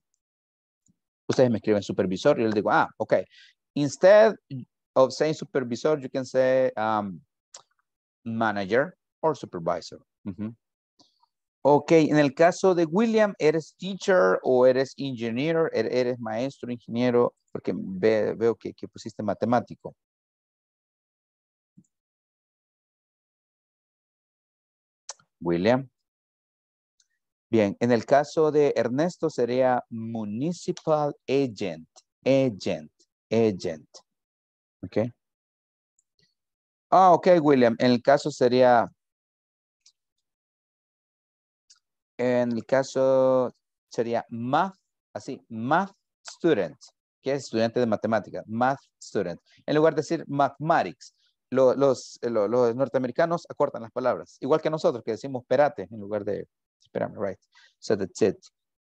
ustedes me escriben supervisor y les digo, ah, ok. Instead of saying supervisor, you can say um, manager or supervisor. Ok, en el caso de William, ¿eres teacher o eres engineer? ¿Er-, ¿Eres maestro, ingeniero, porque veo que, que pusiste matemático. William. Bien, en el caso de Ernesto sería municipal agent, agent, agent. Ok. Ah, ok, William. En el caso sería, en el caso sería math, así, math student es estudiante de matemáticas, math student, en lugar de decir mathematics. Eh, los, norteamericanos acortan las palabras, igual que nosotros que decimos perate en lugar de espérame, right. So that's it.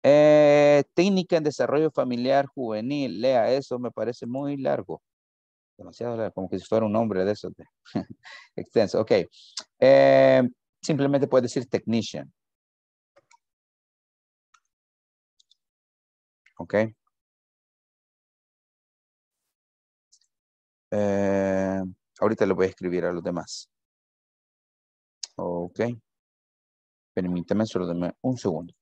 Eh, técnica en desarrollo familiar juvenil, lea eso, me parece muy largo. Demasiado largo, como que si fuera un nombre de eso. extenso, ok. Eh, simplemente puede decir technician. Ok. Eh, ahorita le voy a escribir a los demás. Ok. Permítame, solo un segundo.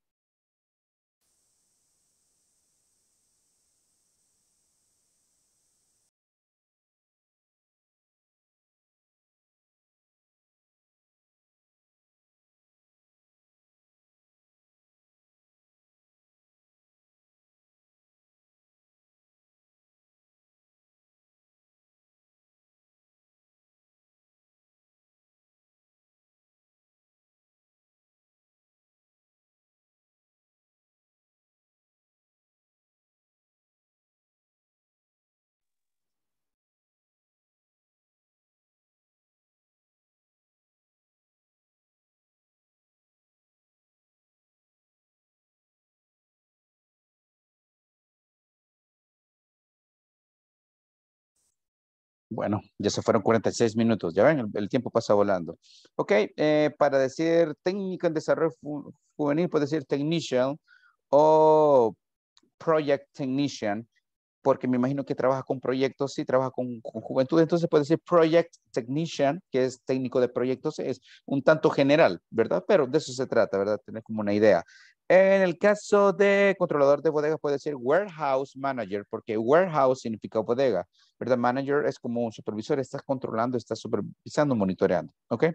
Bueno, ya se fueron 46 minutos, ya ven, el, tiempo pasa volando. Ok, eh, para decir técnico en desarrollo juvenil, puede decir technician o project technician porque me imagino que trabaja con proyectos y trabaja con, juventud. Entonces puede ser project technician, que es técnico de proyectos, es un tanto general, ¿verdad? Pero de eso se trata, ¿verdad? Tener como una idea. En el caso de controlador de bodegas puede ser warehouse manager, porque warehouse significa bodega, ¿verdad? Manager es como un supervisor, estás controlando, estás supervisando, monitoreando, ¿ok?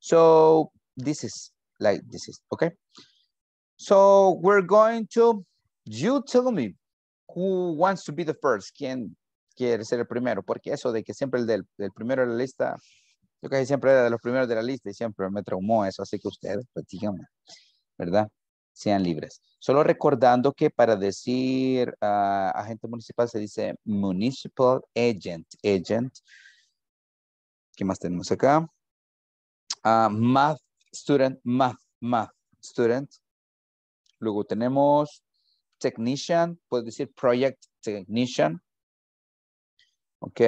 So, this is like this is, ¿ok? So, we're going to, you tell me, who wants to be the first? ¿Quién quiere ser el primero? Porque eso de que siempre el del, primero de la lista, yo casi siempre era de los primeros de la lista y siempre me traumó eso. Así que ustedes, pues díganme, ¿verdad? Sean libres. Solo recordando que para decir ah, agente municipal se dice municipal agent, agent. ¿Qué más tenemos acá? Ah, math student, math, math student. Luego tenemos technician, puedes decir project technician, ¿ok?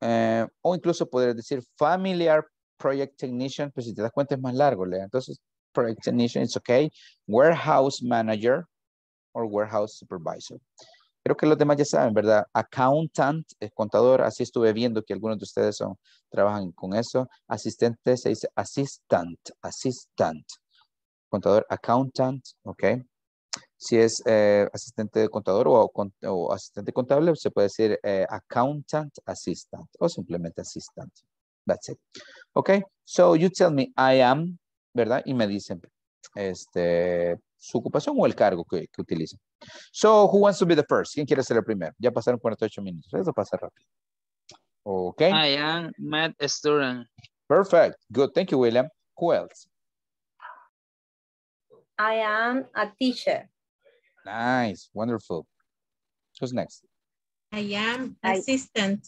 Eh, o incluso podría decir familiar project technician, pero pues si te das cuenta es más largo, ¿le? entonces project technician es okay. Warehouse manager o warehouse supervisor. Creo que los demás ya saben, ¿verdad? Accountant es contador, así estuve viendo que algunos de ustedes son, trabajan con eso. Asistente se dice assistant, assistant. Contador, accountant, ok. Si es eh, asistente de contador o, asistente contable, se puede decir eh, accountant assistant o simplemente assistant. That's it. Okay, so you tell me I am, ¿verdad? Y me dicen este, su ocupación o el cargo que, que utilizan. So, who wants to be the first? ¿Quién quiere ser el primero? Ya pasaron 48 minutos. Eso pasa rápido. Okay. I am math student. Perfect. Good. Thank you, William. Who else? I am a teacher. Nice, wonderful. Who's next? I am assistant.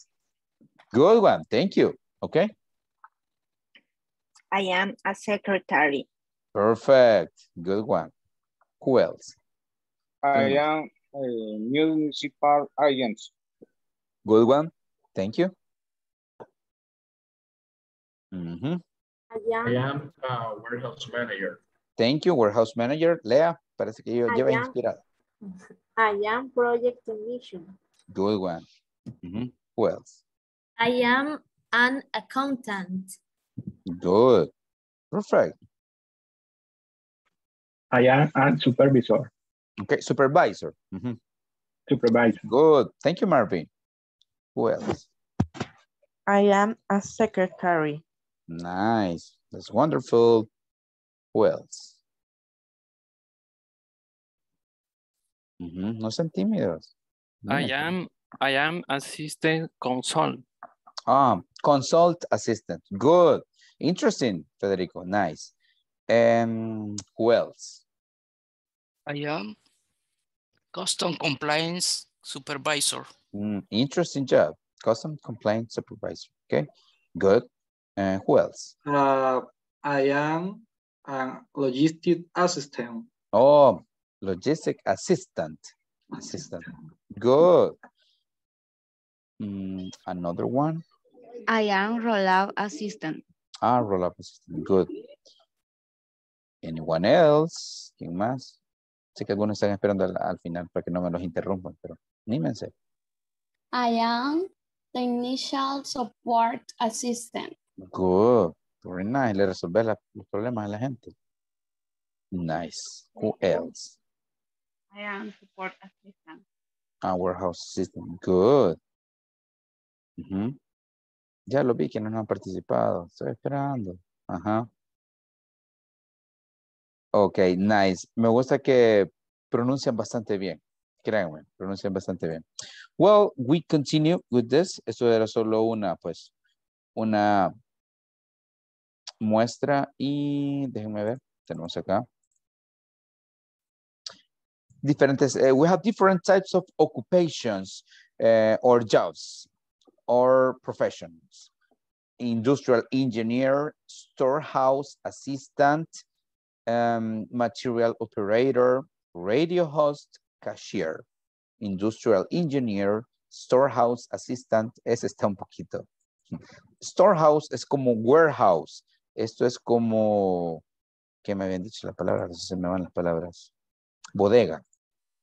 Good one, thank you. Okay. I am a secretary. Perfect, good one. Who else? I am a municipal agent. Good one, thank you. Mm -hmm. I am, I am a uh, warehouse manager. Thank you, warehouse manager. Lea, parece que yo lleva inspirada. I am project technician. Good one. Mm -hmm. Who else? I am an accountant. Good. Perfect. I am a supervisor. Okay, supervisor. Mm -hmm. Supervisor. Good. Thank you, Marvin. Who else? I am a secretary. Nice. That's wonderful. Who else? Uh -huh. No sean tímidos. I am, I am assistant consultant. Ah, consult assistant. Good. Interesting, Federico. Nice. Um, who else? I am custom compliance supervisor. Mm, interesting job. Custom compliance supervisor. Okay, good. Uh, who else? Uh, I am a logistic assistant. Oh, logistic e assistant. Assistant. Good. Mm, another one. I am rollout assistant. Ah, rollout assistant. Good. Anyone else? ¿Quién más? Sé que algunos están esperando al, final para que no me los interrumpan, pero anímense. I am the initial support assistant. Good. Very nice. Le resolver los problemas a la gente. Nice. Who else? am support assistant. Our system. Good. Ya lo vi que no han participado. Estoy esperando. Ajá. Ok, nice. Me gusta que pronuncian bastante bien. Créanme, pronuncian bastante bien. Well, we continue with this. Esto era solo una, pues, una muestra. Y déjenme ver, tenemos acá. different, uh, we have different types of occupations uh, or jobs or professions. Industrial engineer, storehouse assistant, um, material operator, radio host, cashier, industrial engineer, storehouse assistant, ese está un poquito. Storehouse es como warehouse. Esto es como, ¿qué me habían dicho la palabra? se me van las palabras. Bodega.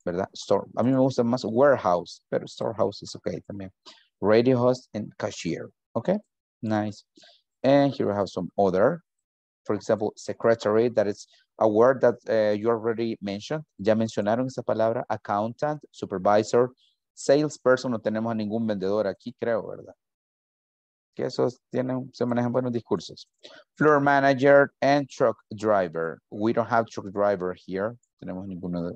¿verdad? Store. A mí me gusta más warehouse, pero storehouse es ok también. Radio host and cashier, okay? Nice. And here we have some other. For example, secretary, that is a word that uh, you already mentioned. Ya mencionaron esa palabra. Accountant, supervisor, salesperson. No tenemos a ningún vendedor aquí, creo, ¿verdad? Que esos tienen, se manejan buenos discursos. Floor manager and truck driver. We don't have truck driver here. Tenemos ninguno de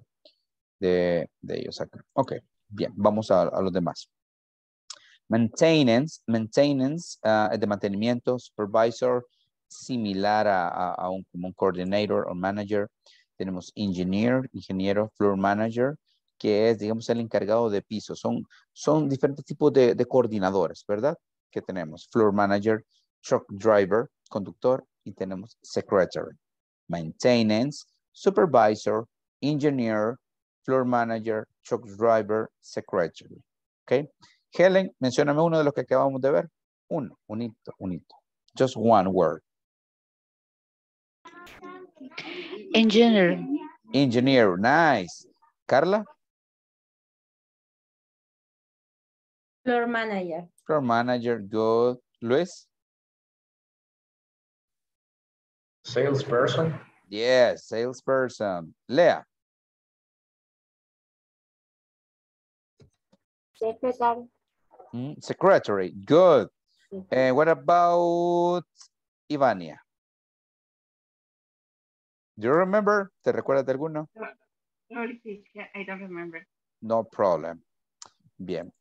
de, ellos acá. Ok, bien, vamos a, los demás. Maintenance, maintenance ah, de mantenimiento, supervisor, similar a, un, como coordinator o manager. Tenemos engineer, ingeniero, floor manager, que es, digamos, el encargado de piso. Son, son diferentes tipos de, de coordinadores, ¿verdad? Que tenemos floor manager, truck driver, conductor, y tenemos secretary. Maintenance, supervisor, engineer, floor manager, truck driver, secretary. Okay. Helen, mencióname uno de los que acabamos de ver. Uno, unito, unito. Just one word. Engineer. Engineer, nice. Carla? Floor manager. Floor manager, good. Luis? Salesperson. Yes, salesperson. Lea? Secretary. Mm, secretary, good. And what about Ivania? Do you remember? ¿Te recuerdas de alguno? No, I don't remember. No problem. Bien.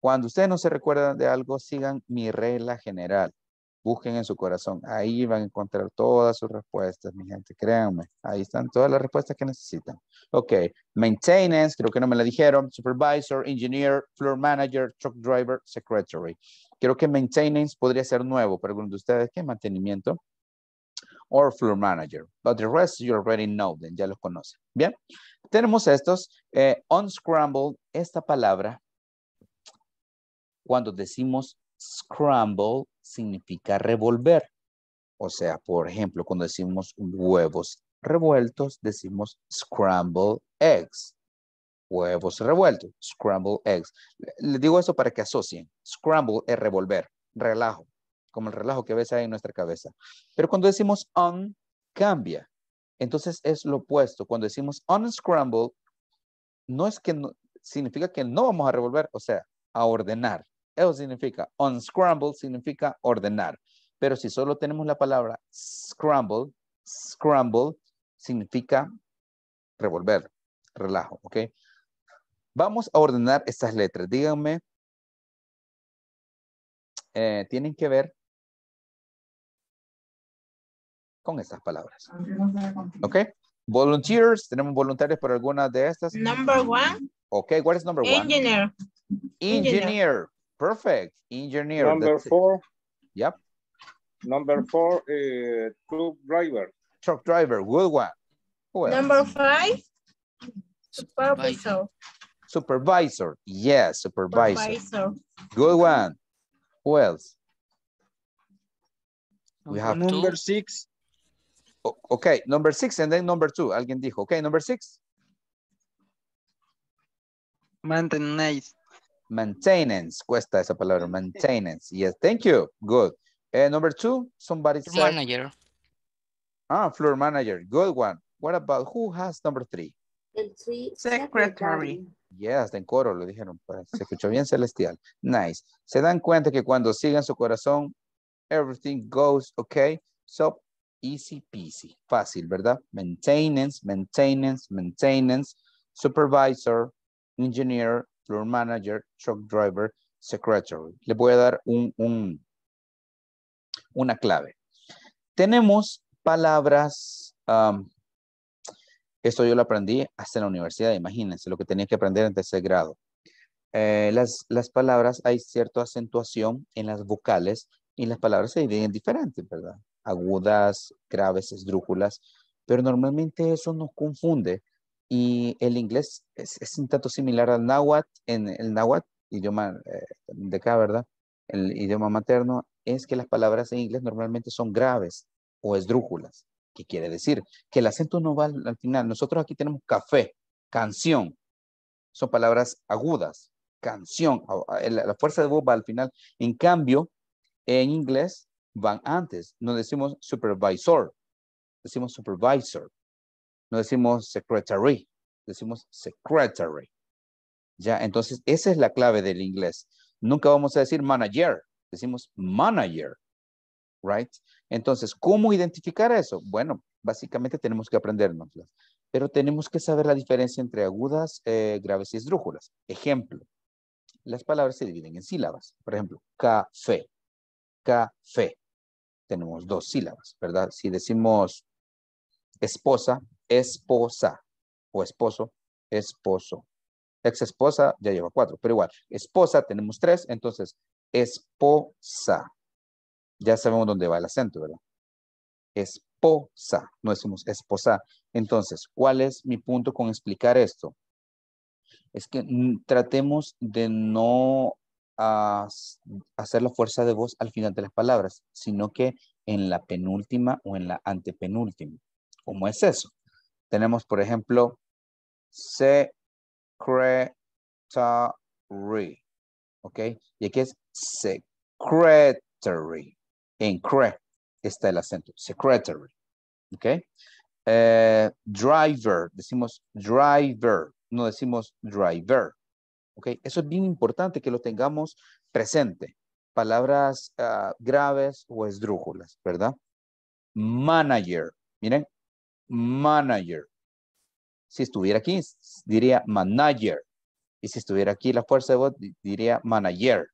Cuando ustedes no se recuerdan de algo, sigan mi regla general. Busquen en su corazón. Ahí van a encontrar todas sus respuestas, mi gente. Créanme. Ahí están todas las respuestas que necesitan. Ok. Maintenance, creo que no me la dijeron. Supervisor, engineer, floor manager, truck driver, secretary. Creo que maintenance podría ser nuevo. de ustedes, ¿qué mantenimiento? or floor manager. But the rest you already know ya los conocen. Bien, tenemos estos. Eh, Unscrambled. esta palabra, cuando decimos Scramble significa revolver. O sea, por ejemplo, cuando decimos huevos revueltos, decimos scramble eggs. Huevos revueltos, scramble eggs. Les digo eso para que asocien. Scramble es revolver, relajo, como el relajo que a veces hay en nuestra cabeza. Pero cuando decimos on, cambia. Entonces es lo opuesto. Cuando decimos unscramble, no es que significa que no vamos a revolver, o sea, a ordenar. Eso significa, unscramble significa ordenar. Pero si solo tenemos la palabra scramble, scramble significa revolver, relajo, ¿ok? Vamos a ordenar estas letras. Díganme, eh, tienen que ver con estas palabras. ¿Ok? Volunteers, tenemos voluntarios para alguna de estas. Number one. Ok, what is number one? Engineer. Engineer. Perfect. Engineer. Number four. It. Yep. Number four, uh, truck driver. Truck driver, good one. Well, Number five, supervisor. Supervisor, yes, supervisor. supervisor. Good one. Who else? We have number two. six. okay, number six and then number two. Alguien dijo, okay, number six. Maintenance. Maintenance. Cuesta esa palabra, maintenance. Yes, thank you. Good. Eh, number two, somebody floor manager. Ah, floor manager. Good one. What about who has number three? secretary. Yes, de coro lo dijeron. Pues, se escuchó bien celestial. Nice. Se dan cuenta que cuando sigan su corazón, everything goes okay. So easy peasy. Fácil, ¿verdad? Maintenance, maintenance, maintenance, supervisor, engineer, Floor Manager, Truck Driver, Secretary. Le voy a dar una clave. Tenemos palabras, um, esto yo lo aprendí hasta la universidad, imagínense lo que tenía que aprender en tercer grado. Eh, las, palabras, hay cierta acentuación en las vocales y las palabras se dividen diferentes, ¿verdad? Agudas, graves, esdrújulas, pero normalmente eso nos confunde y el inglés es, un tanto similar al náhuatl, en el náhuatl, idioma eh, de acá, ¿verdad? El idioma materno, es que las palabras en inglés normalmente son graves o esdrújulas, ¿Qué quiere decir que el acento no va al, final. Nosotros aquí tenemos café, canción, son palabras agudas, canción, la, fuerza de voz va al final. En cambio, en inglés van antes, Nos decimos supervisor, decimos supervisor no decimos secretary, decimos secretary. Ya, entonces esa es la clave del inglés. Nunca vamos a decir manager, decimos manager, right? Entonces, ¿cómo identificar eso? Bueno, básicamente tenemos que aprendernos, pero tenemos que saber la diferencia entre agudas, eh, graves y esdrújulas. Ejemplo, las palabras se dividen en sílabas. Por ejemplo, café, café. Tenemos dos sílabas, ¿verdad? Si decimos esposa, esposa o esposo, esposo. Ex esposa ya lleva cuatro, pero igual, esposa tenemos tres, entonces esposa. Ya sabemos dónde va el acento, ¿verdad? Esposa, no decimos esposa. Entonces, ¿cuál es mi punto con explicar esto? Es que mm, tratemos de no hacer la fuerza de voz al final de las palabras, sino que en la penúltima o en la antepenúltima. ¿Cómo es eso? Tenemos, por ejemplo, secretary. ¿Ok? Y aquí es secretary. En cre está el acento. Secretary. ¿Ok? Eh, driver. Decimos driver. No decimos driver. ¿Ok? Eso es bien importante que lo tengamos presente. Palabras ah, graves o esdrújulas, ¿verdad? Manager. Miren, manager. Si estuviera aquí, diría manager. Y si estuviera aquí la fuerza de voz, diría manager.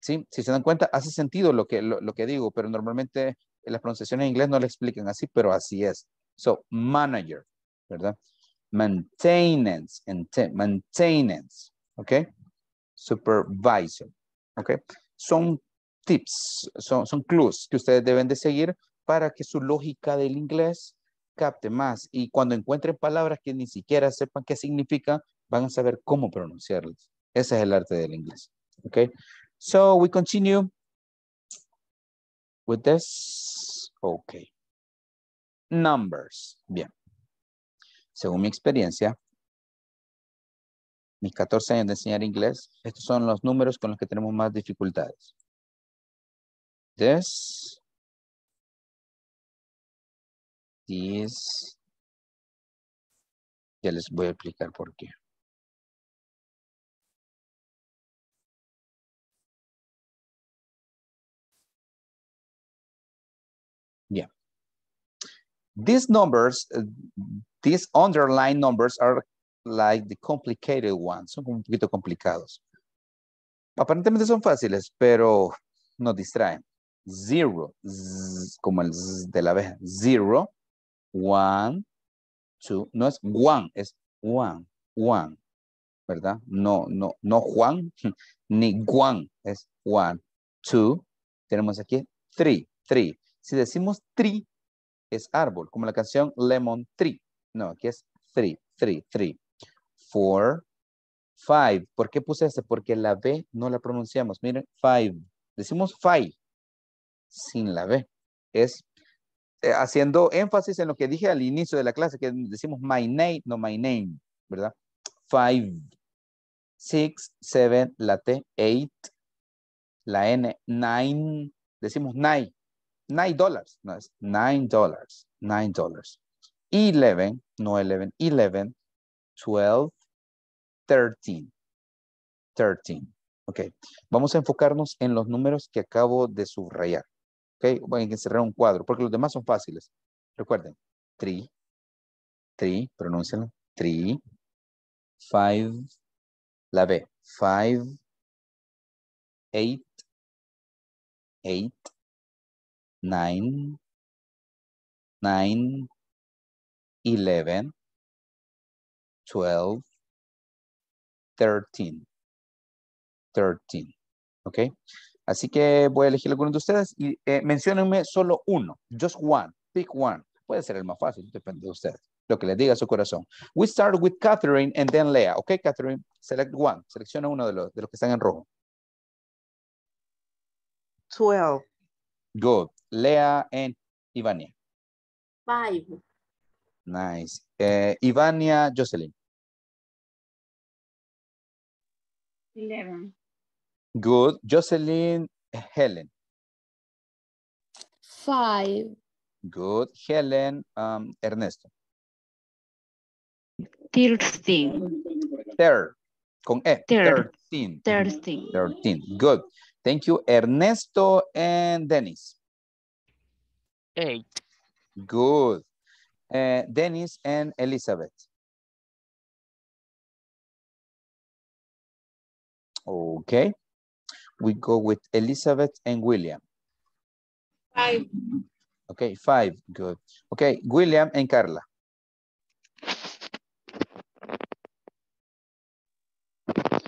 ¿Sí? Si se dan cuenta, hace sentido lo que, lo, que digo, pero normalmente las pronunciaciones en inglés no le explican así, pero así es. So, manager, ¿verdad? Maintenance, maintenance, ¿ok? Supervisor, ¿ok? Son tips, son, son clues que ustedes deben de seguir para que su lógica del inglés capte más y cuando encuentren palabras que ni siquiera sepan qué significa, van a saber cómo pronunciarlas. Ese es el arte del inglés. Okay. So we continue with this. Okay. Numbers. Bien. Según mi experiencia, mis 14 años de enseñar inglés, estos son los números con los que tenemos más dificultades. This Ya les voy a explicar por qué. Yeah. These numbers, eh, these underlying numbers are like the complicated ones. Son un poquito complicados. Aparentemente son fáciles, pero no distraen. Zero, como el de la abeja. Zero, One, two. No es one, es one, one. ¿Verdad? No, no, no Juan, ni Juan, es one, two. Tenemos aquí three, three. Si decimos tree, es árbol, como la canción Lemon Tree. No, aquí es three, three, three. Four, five. ¿Por qué puse este? Porque la B no la pronunciamos. Miren, five. Decimos five sin la B. Es eh, haciendo énfasis en lo que dije al inicio de la clase, que decimos my name, no my name, ¿verdad? Five, six, seven, la T, eight, la N, nine, decimos nine, nine dollars, no es nine dollars, nine dollars. Eleven, no eleven, eleven, twelve, thirteen, thirteen. Ok, vamos a enfocarnos en los números que acabo de subrayar. Ok, voy a encerrar un cuadro porque los demás son fáciles. Recuerden: 3, 3, pronuncia, 3, 5, la B, 5, 8, 8, 9, 9, 11, 12, 13, 13. Ok. Así que voy a elegir alguno de ustedes y mencionenme eh, menciónenme solo uno, just one, pick one. Puede ser el más fácil, depende de ustedes, lo que les diga su corazón. We start with Catherine and then Lea. Ok, Catherine, select one, selecciona uno de los, de los que están en rojo. 12. Good. Lea and Ivania. Five. Nice. Eh, Ivania, Jocelyn. 11. Good. Jocelyn, Helen. Five. Good. Helen, um, Ernesto. Thirteen. Third. Con E. Thirteen. Thirteen. Thirteen. Good. Thank you, Ernesto and Dennis. Eight. Good. Uh, Dennis and Elizabeth. Okay we go with Elizabeth and William. Five. Okay, five, good. Okay, William and Carla.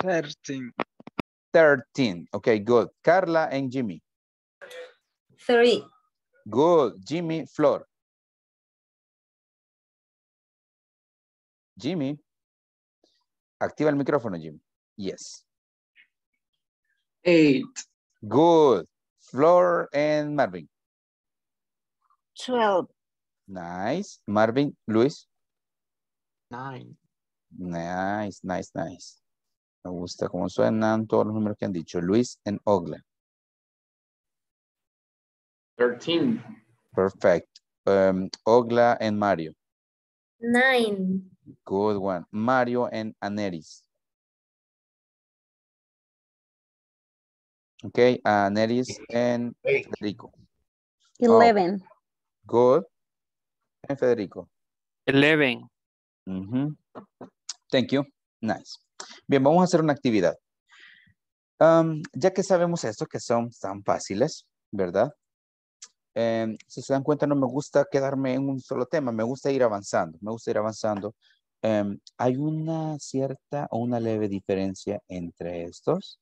Thirteen. Thirteen, okay, good. Carla and Jimmy. Three. Good, Jimmy, Flor. Jimmy, activa el micrófono, Jimmy. Yes. Eight. Good. Flor and Marvin. 12. Nice. Marvin, Luis. Nine. Nice, nice, nice. Me gusta cómo suenan todos los números que han dicho. Luis and um, Ogla. 13. Perfect. Ogla and Mario. Nine. Good one. Mario and Aneris. Okay, a Neris Federico. Eleven. Oh, good. en Federico. 11. Thank you. Nice. Bien, vamos a hacer una actividad. Um, ya que sabemos esto, que son tan fáciles, ¿verdad? Em, si se dan cuenta, no me gusta quedarme en un solo tema, me gusta ir avanzando, me gusta ir avanzando. Em, hay una cierta o una leve diferencia entre estos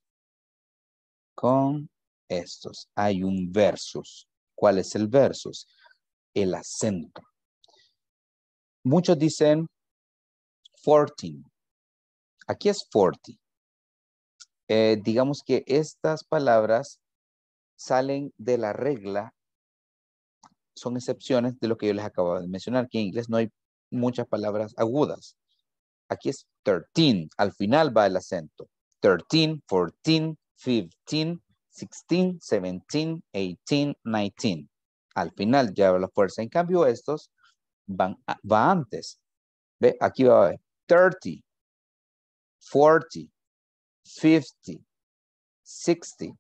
con estos. Hay un versus. ¿Cuál es el versus? El acento. Muchos dicen 14. Aquí es 40. Eh, digamos que estas palabras salen de la regla, son excepciones de lo que yo les acabo de mencionar, que en inglés no hay muchas palabras agudas. Aquí es 13, al final va el acento. 13, 14, 15, 16, 17, 18, 19. Al final lleva la fuerza. En cambio, estos van va antes. ¿Ve? Aquí va a ver. 30, 40, 50, 60,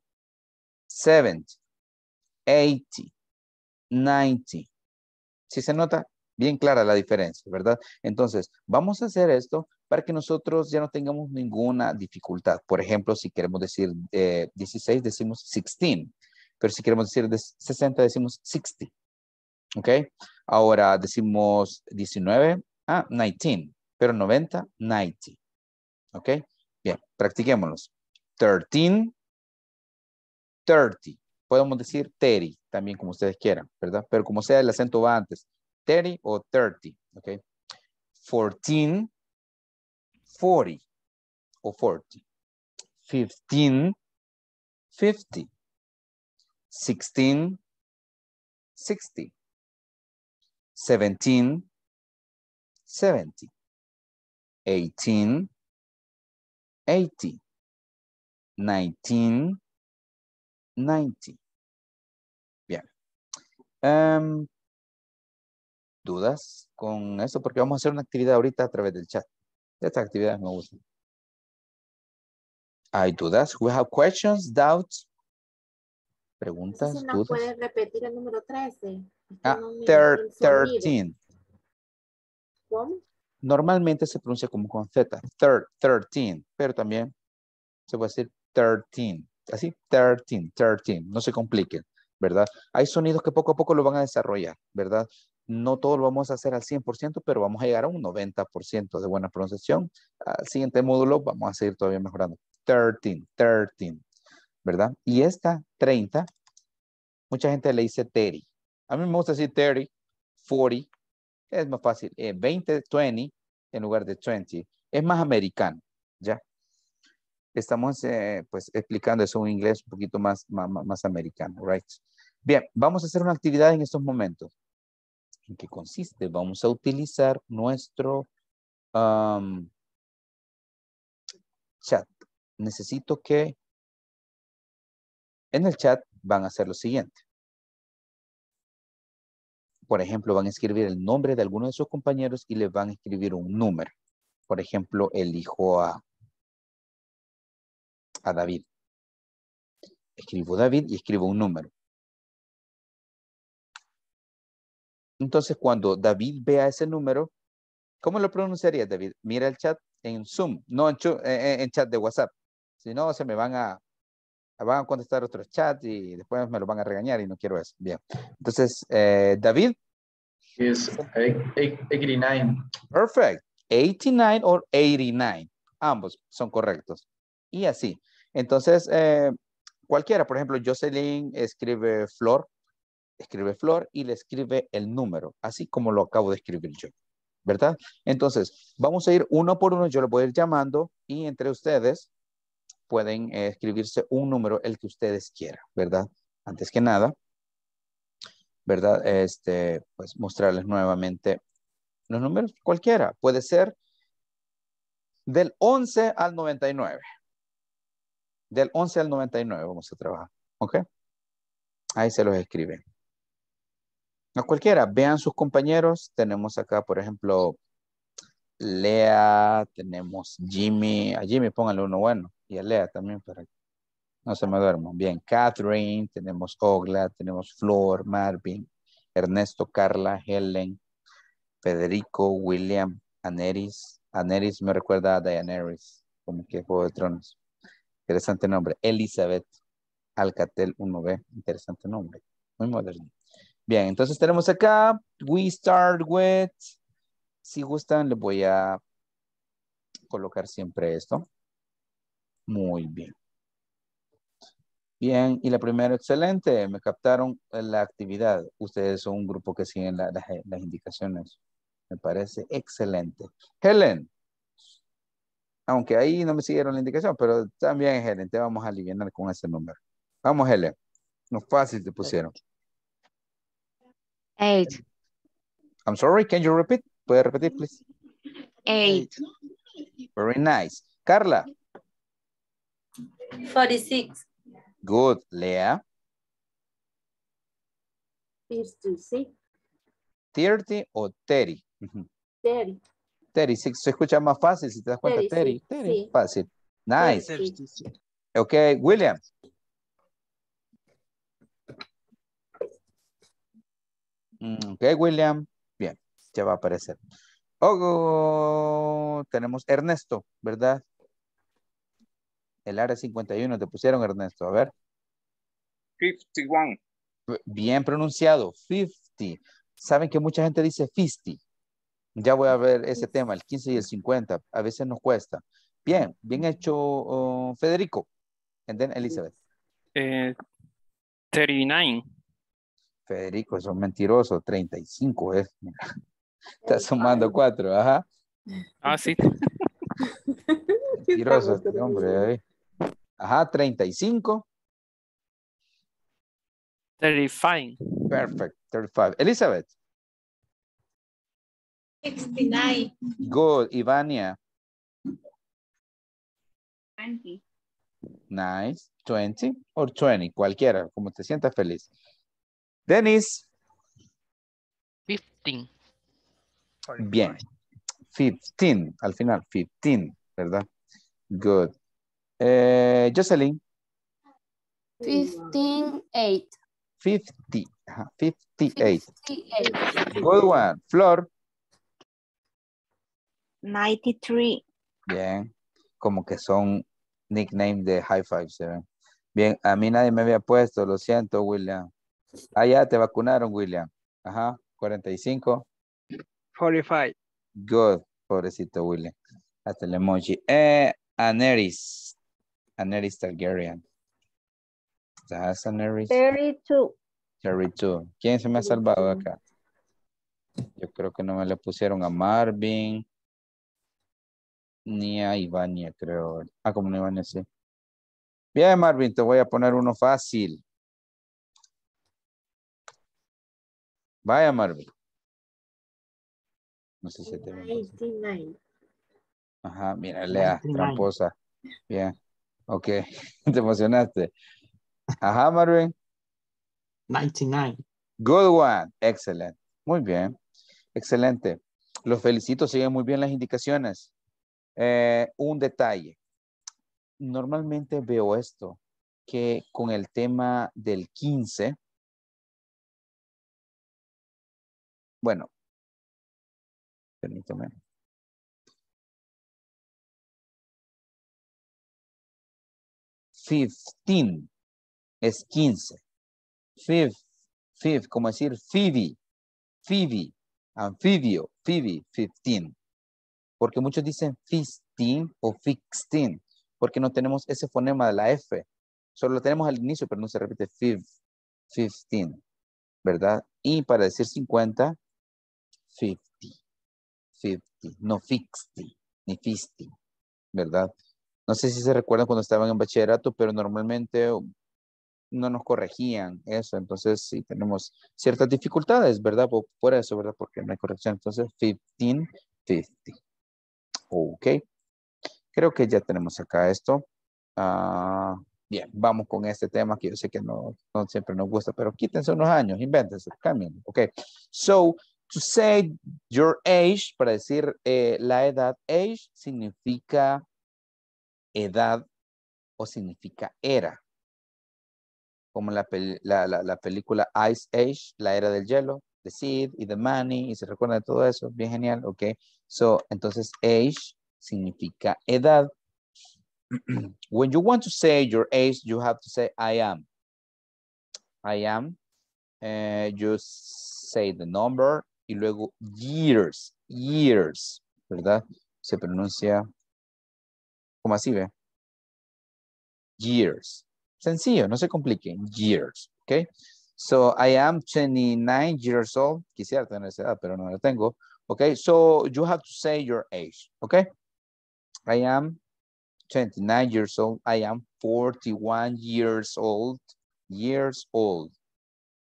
70, 80, 90. Si se nota bien clara la diferencia, ¿verdad? Entonces, vamos a hacer esto para que nosotros ya no tengamos ninguna dificultad. Por ejemplo, si queremos decir 16, eh, decimos 16, pero si queremos decir de 60, decimos 60. ¿Ok? Ahora decimos 19, ah, 19, pero 90, 90. ¿Ok? Bien, practiquémoslos. 13, 30. Podemos decir 30, también como ustedes quieran, ¿verdad? Pero como sea, el acento va antes. 30 o 30, ¿ok? 14, 40 o 40. 15, 50. 16, 60. 17, 70. 18, 80. 19, 90. Bien. Em, ¿Dudas con eso? Porque vamos a hacer una actividad ahorita a través del chat. Estas actividades me gustan. I do We have questions, doubts. Preguntas, no repetir el número 13? Ah, 13. Normalmente se pronuncia como con Z, 13, pero también se puede decir 13, así, 13, 13, no se compliquen, ¿verdad? Hay sonidos que poco a poco lo van a desarrollar, ¿verdad? no todo lo vamos a hacer al 100%, pero vamos a llegar a un 90% de buena pronunciación. Al siguiente módulo vamos a seguir todavía mejorando. 13, 13, ¿verdad? Y esta 30, mucha gente le dice 30. A mí me gusta decir 30, 40, es más fácil. 20, eh, 20 en lugar de 20. Es más americano, ¿ya? Estamos eh, pues explicando eso en inglés un poquito más, más, más americano, ¿right? Bien, vamos a hacer una actividad en estos momentos. ¿En qué consiste? Vamos a utilizar nuestro chat. Necesito que en el chat van a hacer lo siguiente. Por ejemplo, van a escribir el nombre de alguno de sus compañeros y le van a escribir un número. Por ejemplo, elijo a David. Escribo David y escribo un número. Entonces, cuando David vea ese número, ¿cómo lo pronunciaría David? Mira el chat en Zoom, no en, eh, eh, chat de WhatsApp. Si no, se me van a, a contestar otros chats y después me lo van a regañar y no quiero eso. Bien. Entonces, eh, David. Es 89. Perfect. 89 or 89. Ambos son correctos. Y así. Entonces, cualquiera, por ejemplo, Jocelyn escribe Flor, escribe flor y le escribe el número, así como lo acabo de escribir yo, ¿verdad? Entonces, vamos a ir uno por uno, yo lo voy a ir llamando y entre ustedes pueden eh, escribirse un número, el que ustedes quieran, ¿verdad? Antes que nada, ¿verdad? Este, pues mostrarles nuevamente los números, cualquiera, puede ser del 11 al 99. Del 11 al 99 vamos a trabajar, ¿ok? Ahí se los escribe cualquiera, vean sus compañeros. Tenemos acá, por ejemplo, Lea, tenemos Jimmy. A Jimmy pónganle uno bueno. Y a Lea también para no se me duermo, Bien, Catherine, tenemos Ogla, tenemos Flor, Marvin, Ernesto, Carla, Helen, Federico, William, Aneris. Aneris me recuerda a Dianeris, como que Juego de Tronos. Interesante nombre. Elizabeth Alcatel 1B. Interesante nombre. Muy moderno. Bien, entonces tenemos acá, we start with, si gustan les voy a colocar siempre esto. Muy bien. Bien, y la primera, excelente, me captaron la actividad. Ustedes son un grupo que siguen las indicaciones. Me parece excelente. Helen, aunque ahí no me siguieron la indicación, pero también Helen, te vamos a aliviar con ese número. Vamos Helen, no fácil te pusieron. Eight. I'm sorry, can you repeat? Puede repetir, please? Eight. Very nice. Carla. 46. Good. Leah. 36. 30 o 30. 30. 36. Se escucha más fácil si te das cuenta. 30. 30. Sí. Fácil. Nice. 30. Ok, William. Mm, ok, William. Bien, ya va a aparecer. Oh, tenemos Ernesto, ¿verdad? El área 51, te pusieron Ernesto, a ver. 51. Bien pronunciado, 50. Saben que mucha gente dice 50. Ya voy a ver ese tema, el 15 y el 50. A veces nos cuesta. Bien, bien hecho, oh, Federico. And then Elizabeth. Eh, 39. Federico, es un mentiroso, 35 es. Está sumando cuatro, ajá. Ah, sí. Mentiroso este hombre. Eh. Ajá, 35. 35. Perfect, 35. Elizabeth. 69. Good, Ivania. 20. Nice, 20 o 20, cualquiera, como te sientas feliz. Dennis. 15. Bien. 15, al final, 15, ¿verdad? Good. Eh, Jocelyn. 15, 50, 58. 58. Good one. Flor. 93. Bien. Como que son nicknames de high five, Bien, a mí nadie me había puesto, lo siento, William. Ah, ya te vacunaron, William. Ajá, 45. 45. Good, pobrecito William. Hasta el emoji. Eh, Aneris. Aneris Targaryen. ¿Estás Aneris? 32. 32. ¿Quién se me ha salvado acá? Yo creo que no me le pusieron a Marvin. Ni a Ivania, creo. Ah, como no Ivania, sí. Bien, Marvin, te voy a poner uno fácil. Vaya, Marvin. No sé si te 99. Ajá, mira, lea, tramposa. Bien. Ok, te emocionaste. Ajá, Marvin. 99. Good one. excelente. Muy bien. Excelente. Los felicito, siguen muy bien las indicaciones. Eh, un detalle. Normalmente veo esto, que con el tema del 15, Bueno, permítame. 15 es 15. 5:5, como decir Phoebe, Phoebe, anfibio, Phoebe, 15. Porque muchos dicen 15 o 16. Porque no tenemos ese fonema de la F. Solo lo tenemos al inicio, pero no se repite: 15. ¿Verdad? Y para decir 50. 50, 50, no 50, ni 50, ¿verdad? No sé si se recuerdan cuando estaban en bachillerato, pero normalmente no nos corregían eso, entonces sí tenemos ciertas dificultades, ¿verdad? Por, eso, ¿verdad? Porque no hay corrección, entonces 15, 50. Ok, creo que ya tenemos acá esto. Ah, bien, vamos con este tema que yo sé que no, siempre nos gusta, pero quítense unos años, invéntense, cambien. Ok, so To say your age, para decir eh, la edad, age significa edad o significa era. Como la, película Ice Age, la era del hielo, The Seed y The Money, y se recuerda de todo eso, bien genial, ok. So, entonces, age significa edad. When you want to say your age, you have to say I am. I am. Eh, you say the number y luego years, years, ¿verdad? Se pronuncia como así, ¿ve? Years. Sencillo, no se compliquen. Years, ¿ok? So, I am 29 years old. Quisiera tener esa edad, pero no la tengo. Okay, so you have to say your age, okay? I am 29 years old. I am 41 years old. Years old.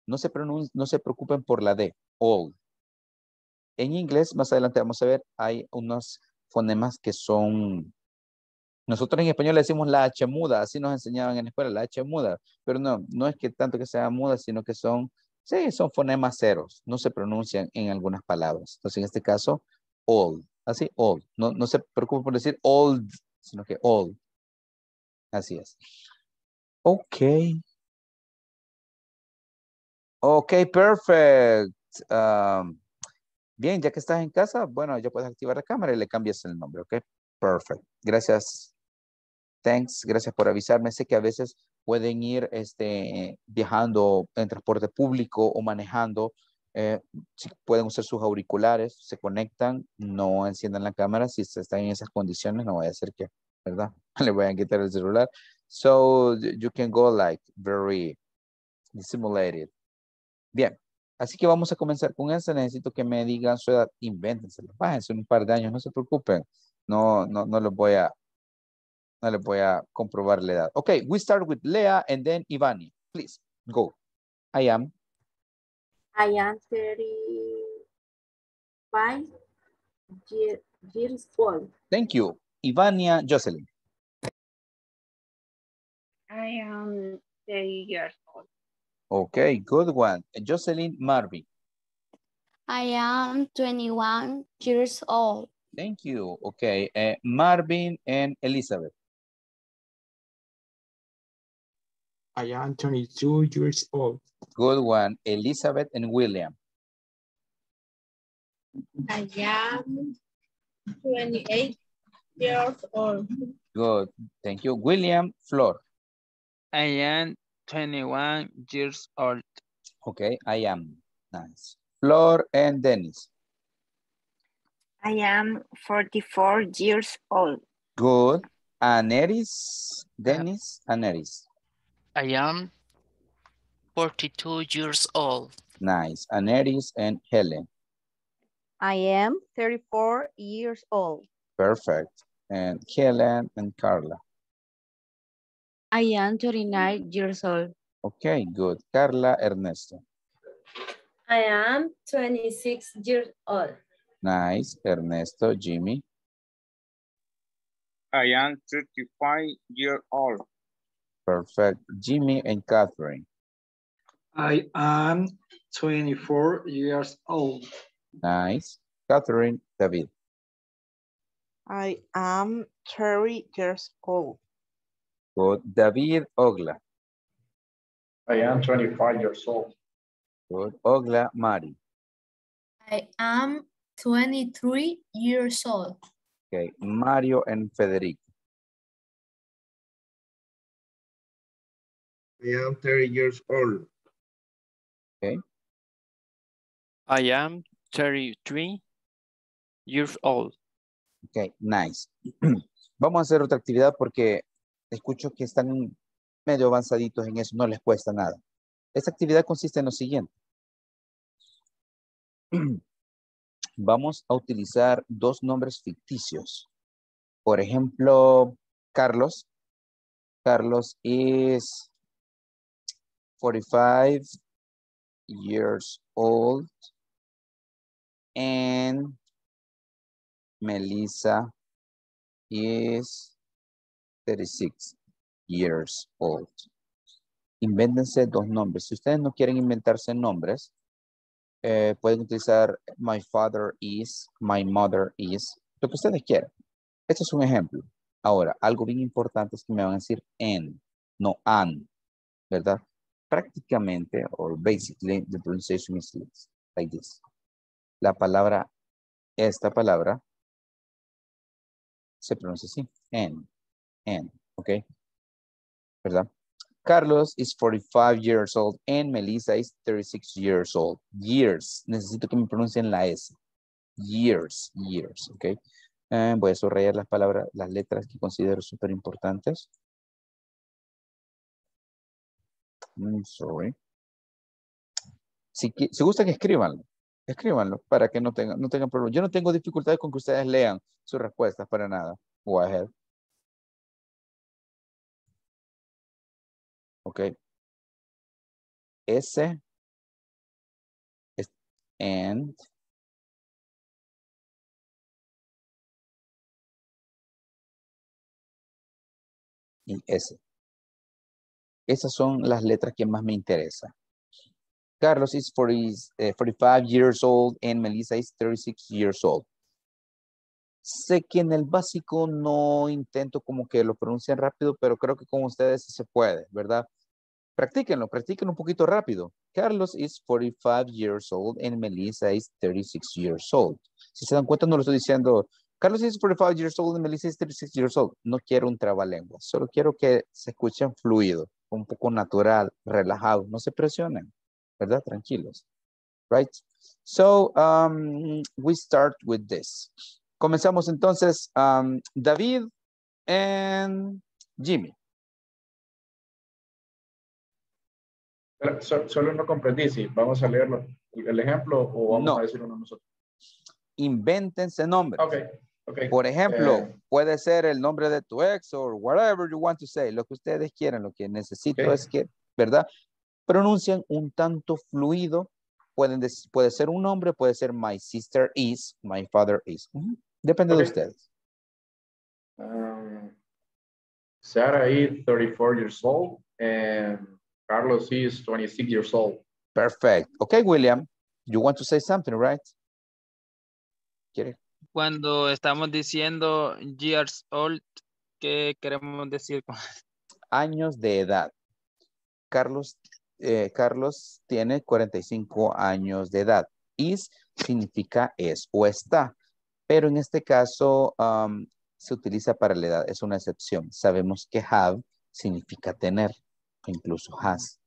No se, no se preocupen por la D, old. En inglés, más adelante vamos a ver, hay unos fonemas que son... Nosotros en español le decimos la H muda, así nos enseñaban en la escuela, la H muda, pero no, no es que tanto que sea muda, sino que son, sí, son fonemas ceros, no se pronuncian en algunas palabras. Entonces, en este caso, old, así, old. No, no se preocupe por decir old, sino que old. Así es. Ok. Ok, perfect. Um, Bien, ya que estás en casa, bueno, ya puedes activar la cámara y le cambias el nombre, ¿ok? Perfect. Gracias. Thanks. Gracias por avisarme. Sé que a veces pueden ir este, viajando en transporte público o manejando. Eh, pueden usar sus auriculares, se conectan, no enciendan la cámara. Si están en esas condiciones, no voy a ser que, ¿verdad? Le voy a quitar el celular. So you can go like very dissimulated. Bien. Así que vamos a comenzar con esa. Necesito que me digan su edad. Invéntenselo. Bájense un par de años, no se preocupen. No, no, no les voy a, no les voy a comprobar la edad. Ok, we start with Lea and then Ivani. Please, go. I am. I am 35 years old. Thank you. Ivania Jocelyn. I am 30 years old. Okay, good one. Jocelyn Marvin. I am 21 years old. Thank you. Okay, uh, Marvin and Elizabeth. I am 22 years old. Good one. Elizabeth and William. I am 28 years old. Good. Thank you. William Flor. I am 21 years old. Okay, I am. Nice. Flor and Dennis. I am 44 years old. Good. Aneris, Dennis, Aneris. I am 42 years old. Nice. Aneris and Helen. I am 34 years old. Perfect. And Helen and Carla. I am 29 years old. Okay, good. Carla Ernesto. I am 26 years old. Nice. Ernesto, Jimmy. I am 35 years old. Perfect. Jimmy and Catherine. I am 24 years old. Nice. Catherine, David. I am 30 years old. David Ogla. I am 25 years old. Ogla Mari. I am 23 years old. Okay. Mario and Federico. I am 30 years old. Okay. I am 33 years old. Ok, nice. Vamos a hacer otra actividad porque escucho que están medio avanzaditos en eso, no les cuesta nada. Esta actividad consiste en lo siguiente. Vamos a utilizar dos nombres ficticios. Por ejemplo, Carlos. Carlos is 45 years old and Melissa is 36 years old. Invéntense dos nombres. Si ustedes no quieren inventarse nombres, eh, pueden utilizar my father is, my mother is, lo que ustedes quieran. Este es un ejemplo. Ahora, algo bien importante es que me van a decir en, no an, ¿verdad? Prácticamente, o basically, the pronunciation is like this. La palabra, esta palabra, se pronuncia así, en and, okay? ¿Verdad? Carlos is 45 years old and Melissa is 36 years old. Years. Necesito que me pronuncien la S. Years, years, Okay. Eh, voy a subrayar las palabras, las letras que considero súper importantes. I'm mm, sorry. Si, gustan, escribanlo, Escríbanlo para que no tengan, no tengan problemas. Yo no tengo dificultades con que ustedes lean sus respuestas para nada. Go ahead. Ok. S and y S. Esas son las letras que más me interesan. Carlos is 45 eh, years old and Melissa is 36 years old. Sé que en el básico no intento como que lo pronuncien rápido, pero creo que con ustedes se puede, ¿verdad? Practíquenlo, practíquenlo un poquito rápido. Carlos is 45 years old and Melissa is 36 years old. Si se dan cuenta, no lo estoy diciendo. Carlos is 45 years old and Melissa is 36 years old. No quiero un trabalengua, solo quiero que se escuchen fluido, un poco natural, relajado. No se presionen, ¿verdad? Tranquilos. Right? So, um, we start with this. Comenzamos entonces David y Jimmy. solo no comprendí si vamos a leerlo el ejemplo o vamos no. a uno nosotros. Invéntense nombres. Okay. Por ejemplo, eh, puede ser el nombre de tu ex o whatever you want to say, lo que ustedes quieran, lo que necesito es que, ¿verdad? Pronuncien un tanto fluido, Pueden puede ser un nombre, puede ser my sister is, my father is. Depende de ustedes. Um, Sarah is 34 years old and Carlos is 26 years old. Perfect. Okay, William, you want to say something, right? Cuando estamos diciendo years old, ¿qué queremos decir? Años de edad. Carlos, eh, Carlos tiene 45 años de edad. Is significa es o está pero en este caso se utiliza para la edad, es una excepción. Sabemos que have significa tener, incluso has,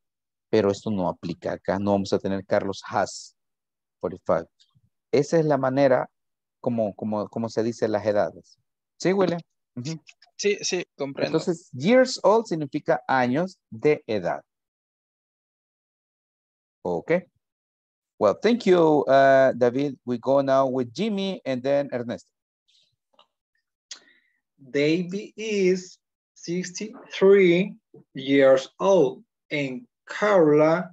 pero esto no aplica acá, no vamos a tener Carlos has 45. Esa es la manera como, como, se dice las edades. ¿Sí, William? Sí, sí, comprendo. Entonces, years old significa años de edad. ¿Ok? Well, thank you, uh, David. We go now with Jimmy and then Ernesto. David is 63 years old and Carla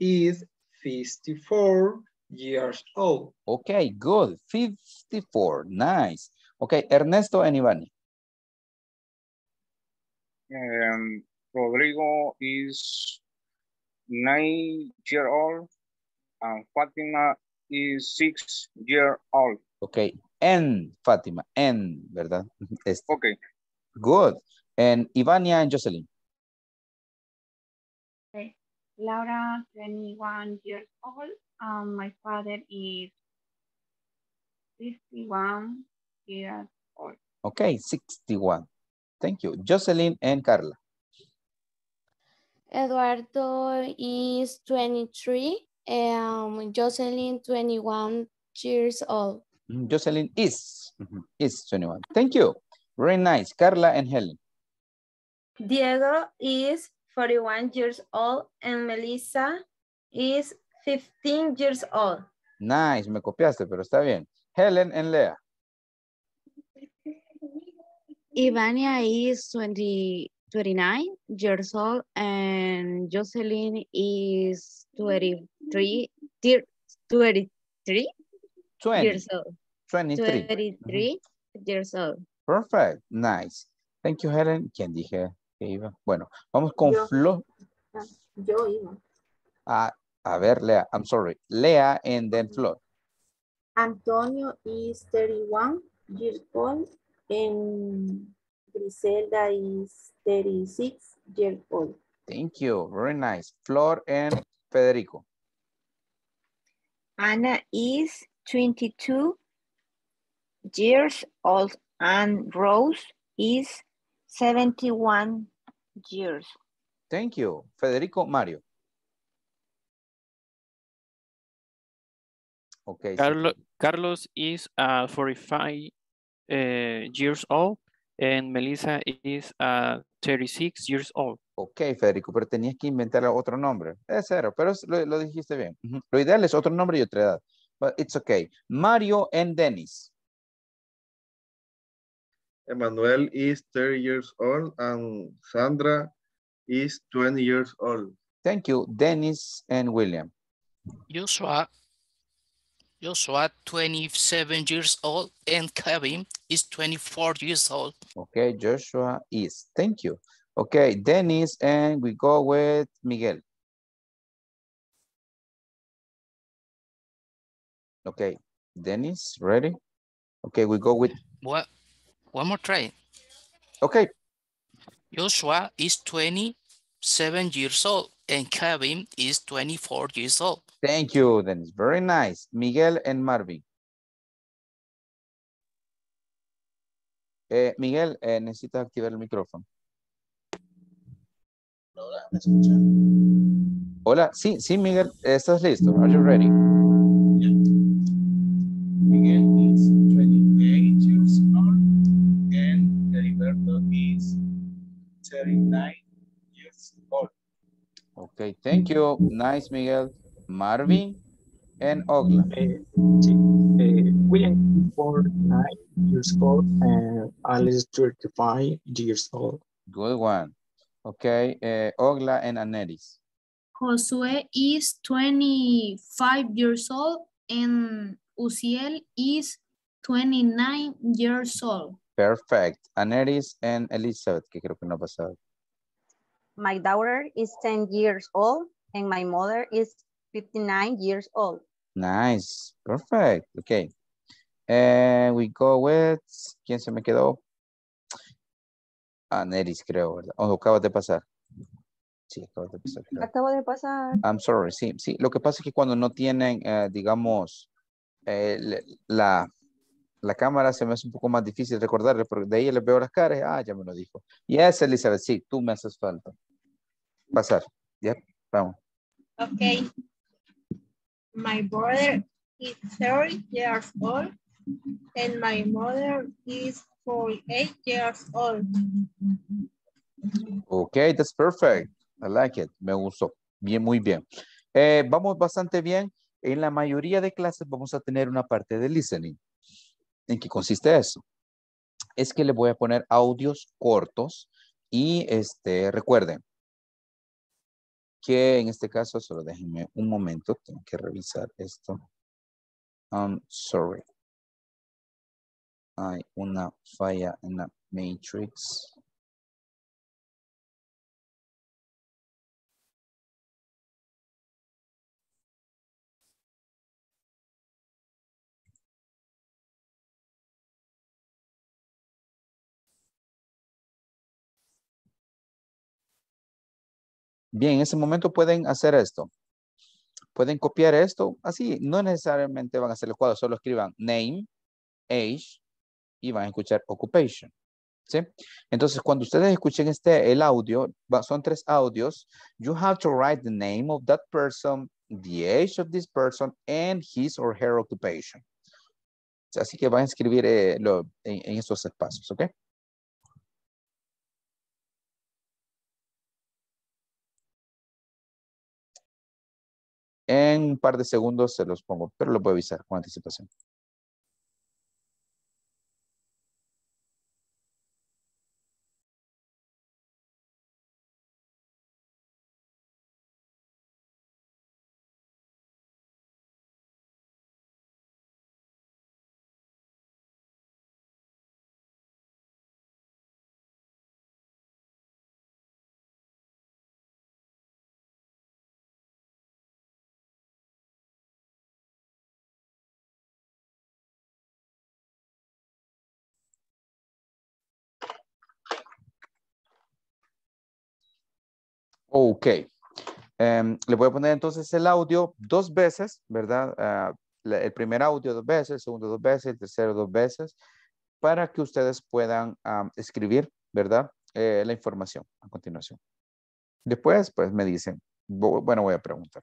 is 54 years old. Okay, good. 54, nice. Okay, Ernesto and Ivani. Um, Rodrigo is nine years old and Fatima is six year old. Okay, and Fatima, and, ¿verdad? Este. Okay. Good. And Ivania and Jocelyn. Okay. Laura, 21 years old. Um, my father is 61 years old. Okay, 61. Thank you. Jocelyn and Carla. Eduardo is 23 um, Jocelyn, 21 years old. Mm, Jocelyn is, is 21. Thank you. Very nice. Carla and Helen. Diego is 41 years old and Melissa is 15 years old. Nice, me copiaste, pero está bien. Helen and Lea. Ivania is 20, 29 years old and Jocelyn is 23, 23 years old. 23. 23 years old. Perfect. Nice. Thank you, Helen. ¿Quién dije que iba? Bueno, vamos con Flo. Ah, yo iba. Ah, a ver, Lea. I'm sorry. Lea and then Flo. Antonio is 31 years old and Griselda is 36 years old. Thank you. Very nice. Flor and Federico. Anna is 22 years old and Rose is 71 years. Thank you. Federico Mario. Okay. Carlo, Carlos is uh, 45 uh, years old and Melissa is uh, 36 years old. Ok, Federico, pero tenías que inventar otro nombre. Es cero, pero lo, lo dijiste bien. Uh -huh. Lo ideal es otro nombre y otra edad. But it's okay. Mario and Dennis. Emmanuel is 30 years old and Sandra is 20 years old. Thank you, Dennis and William. Joshua Joshua, 27 years old, and Kevin is 24 years old. Okay, Joshua is. Thank you. Okay, Dennis, and we go with Miguel. Okay, Dennis, ready? Okay, we go with... What? One more try. Okay. Joshua is 27 years old and Kevin is 24 years old. Thank you, Dennis. Very nice. Miguel and Marvin. Eh, Miguel, eh, necesitas activar el micrófono. Hola, sí, sí, Miguel, ¿estás listo? Are you ready? Miguel is 28 years old and Heriberto is 39 Okay, thank you. Nice, Miguel. Marvin and Ogla. Uh, uh, William, nine years old, and Alice, 35 years old. Good one. Okay, uh, Ogla and Anelis. Josue is 25 years old and Uziel is 29 years old. Perfect. Anelis and Elizabeth, que creo que no pasado. My daughter is 10 years old and my mother is 59 years old. Nice, perfect, okay. And eh, we go with, ¿quién se me quedó? Aneris, ah, Neris creo, ¿verdad? Oh, acabas de pasar. Sí, acabas de pasar. Acabo de pasar. I'm sorry, sí, sí. Lo que pasa es que cuando no tienen, eh, digamos, eh, la, la cámara se me hace un poco más difícil recordarle, porque de ahí les veo las caras, ah, ya me lo dijo. Y es Elizabeth, sí, tú me haces falta. Pasar, ya, vamos. Ok. My brother is 30 years old and my mother is 48 years old. Ok, that's perfect. I like it. Me gustó. Bien, muy bien. Eh, vamos bastante bien. En la mayoría de clases vamos a tener una parte de listening en qué consiste eso? Es que le voy a poner audios cortos y este, recuerden que en este caso, solo déjenme un momento, tengo que revisar esto. I'm um, sorry. Hay una falla en la matrix. Bien, en ese momento pueden hacer esto. Pueden copiar esto así. No necesariamente van a hacer el cuadro, solo escriban name, age y van a escuchar occupation. ¿Sí? Entonces, cuando ustedes escuchen este, el audio, son tres audios. You have to write the name of that person, the age of this person, and his or her occupation. Así que van a escribir eh, en, esos estos espacios, ¿ok? un par de segundos se los pongo, pero lo puedo avisar con anticipación. Ok. Em, le voy a poner entonces el audio dos veces, ¿verdad? Ah, el primer audio dos veces, el segundo dos veces, el tercero dos veces, para que ustedes puedan escribir, ¿verdad? Eh, la información a continuación. Después, pues me dicen, bueno, voy a preguntar.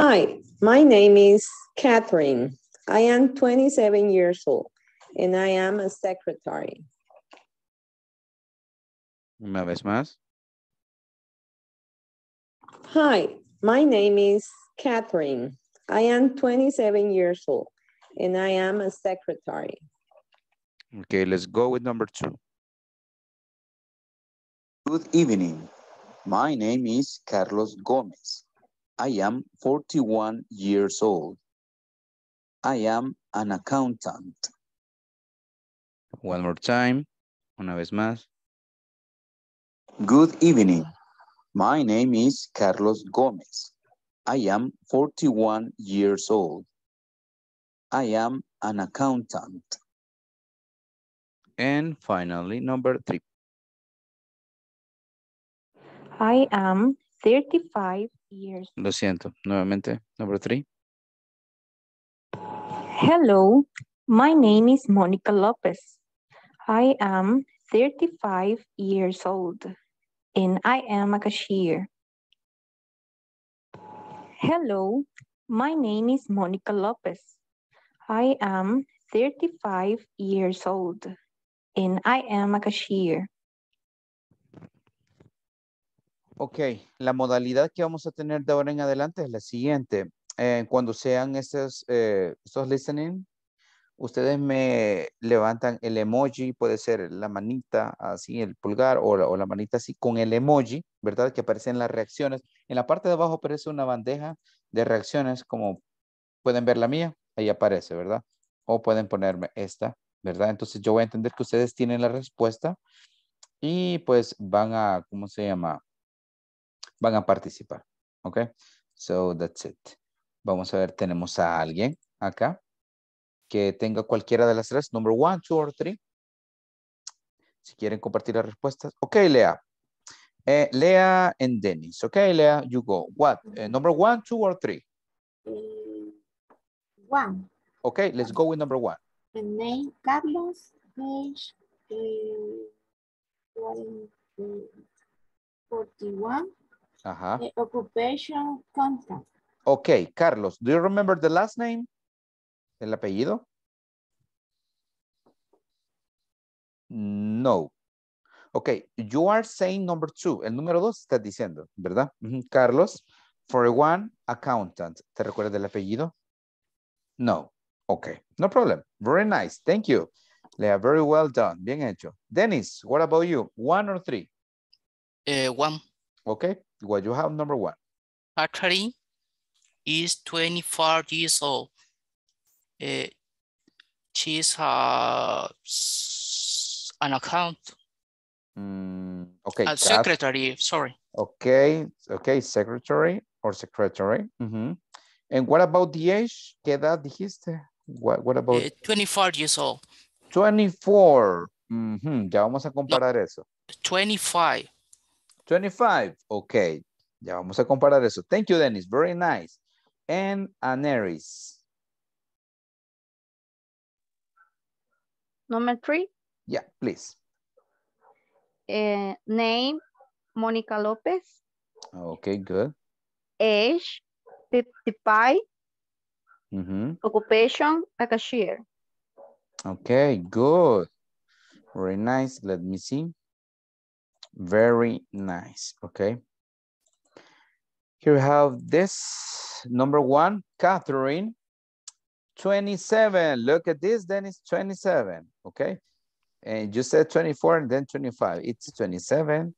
Hi, my name is Catherine. I am 27 years old and I am a secretary. Una vez más. Hi, my name is Catherine. I am 27 years old and I am a secretary. Okay, let's go with number two. Good evening. My name is Carlos Gomez. I am 41 years old I am an accountant. One more time, una vez más. Good evening. My name is Carlos Gomez. I am 41 years old. I am an accountant. And finally, number three. I am 35 years. Lo siento. Nuevamente, number three. Hello, my name is Monica Lopez. I am 35 years old and I am a cashier. Hello, my name is Monica Lopez. I am 35 years old and I am a cashier. Ok, la modalidad que vamos a tener de ahora en adelante es la siguiente. Eh, cuando sean estos, eh, estos listening, ustedes me levantan el emoji, puede ser la manita así, el pulgar o la, o la, manita así con el emoji, ¿verdad? Que aparecen las reacciones. En la parte de abajo aparece una bandeja de reacciones, como pueden ver la mía, ahí aparece, ¿verdad? O pueden ponerme esta, ¿verdad? Entonces yo voy a entender que ustedes tienen la respuesta y pues van a, ¿cómo se llama? Van a participar, ¿ok? So that's it. Vamos a ver, tenemos a alguien acá que tenga cualquiera de las tres, number one, two or three. Si quieren compartir las respuestas. Ok, Lea. Eh, Lea and Dennis. Ok, Lea, you go. What? Eh, number one, two or three? One. Ok, let's go with number one. The name Carlos page 41. Eh, occupation contact. Ok, Carlos, do you remember the last name? ¿El apellido? No. Okay, you are saying number two. El número dos estás diciendo, ¿verdad? Carlos, for one, accountant. ¿Te recuerdas del apellido? No. Okay, no problem. Very nice. Thank you. Lea, very well done. Bien hecho. Dennis, what about you? One or three? Eh, one. Okay. what you have number one? Actually. is 24 years old. Uh, she has an account. Mm, okay. A secretary, sorry. Okay, okay, secretary or secretary. Mm -hmm. And what about the age? ¿Qué edad dijiste? What, what about? Uh, 24 years old. 24. Mm -hmm. Ya vamos a comparar no, eso. 25. 25. Ok. Ya vamos a comparar eso. Thank you, Dennis. Very nice and anaris. Number three? Yeah, please. Uh, name, Monica Lopez. Okay, good. Age, 55. Mm -hmm. Occupation, a cashier. Okay, good. Very nice. Let me see. Very nice. Okay. Here we have this. Number one, Catherine. 27. Look at this, then it's 27. Okay. And you said 24 and then 25. It's 27.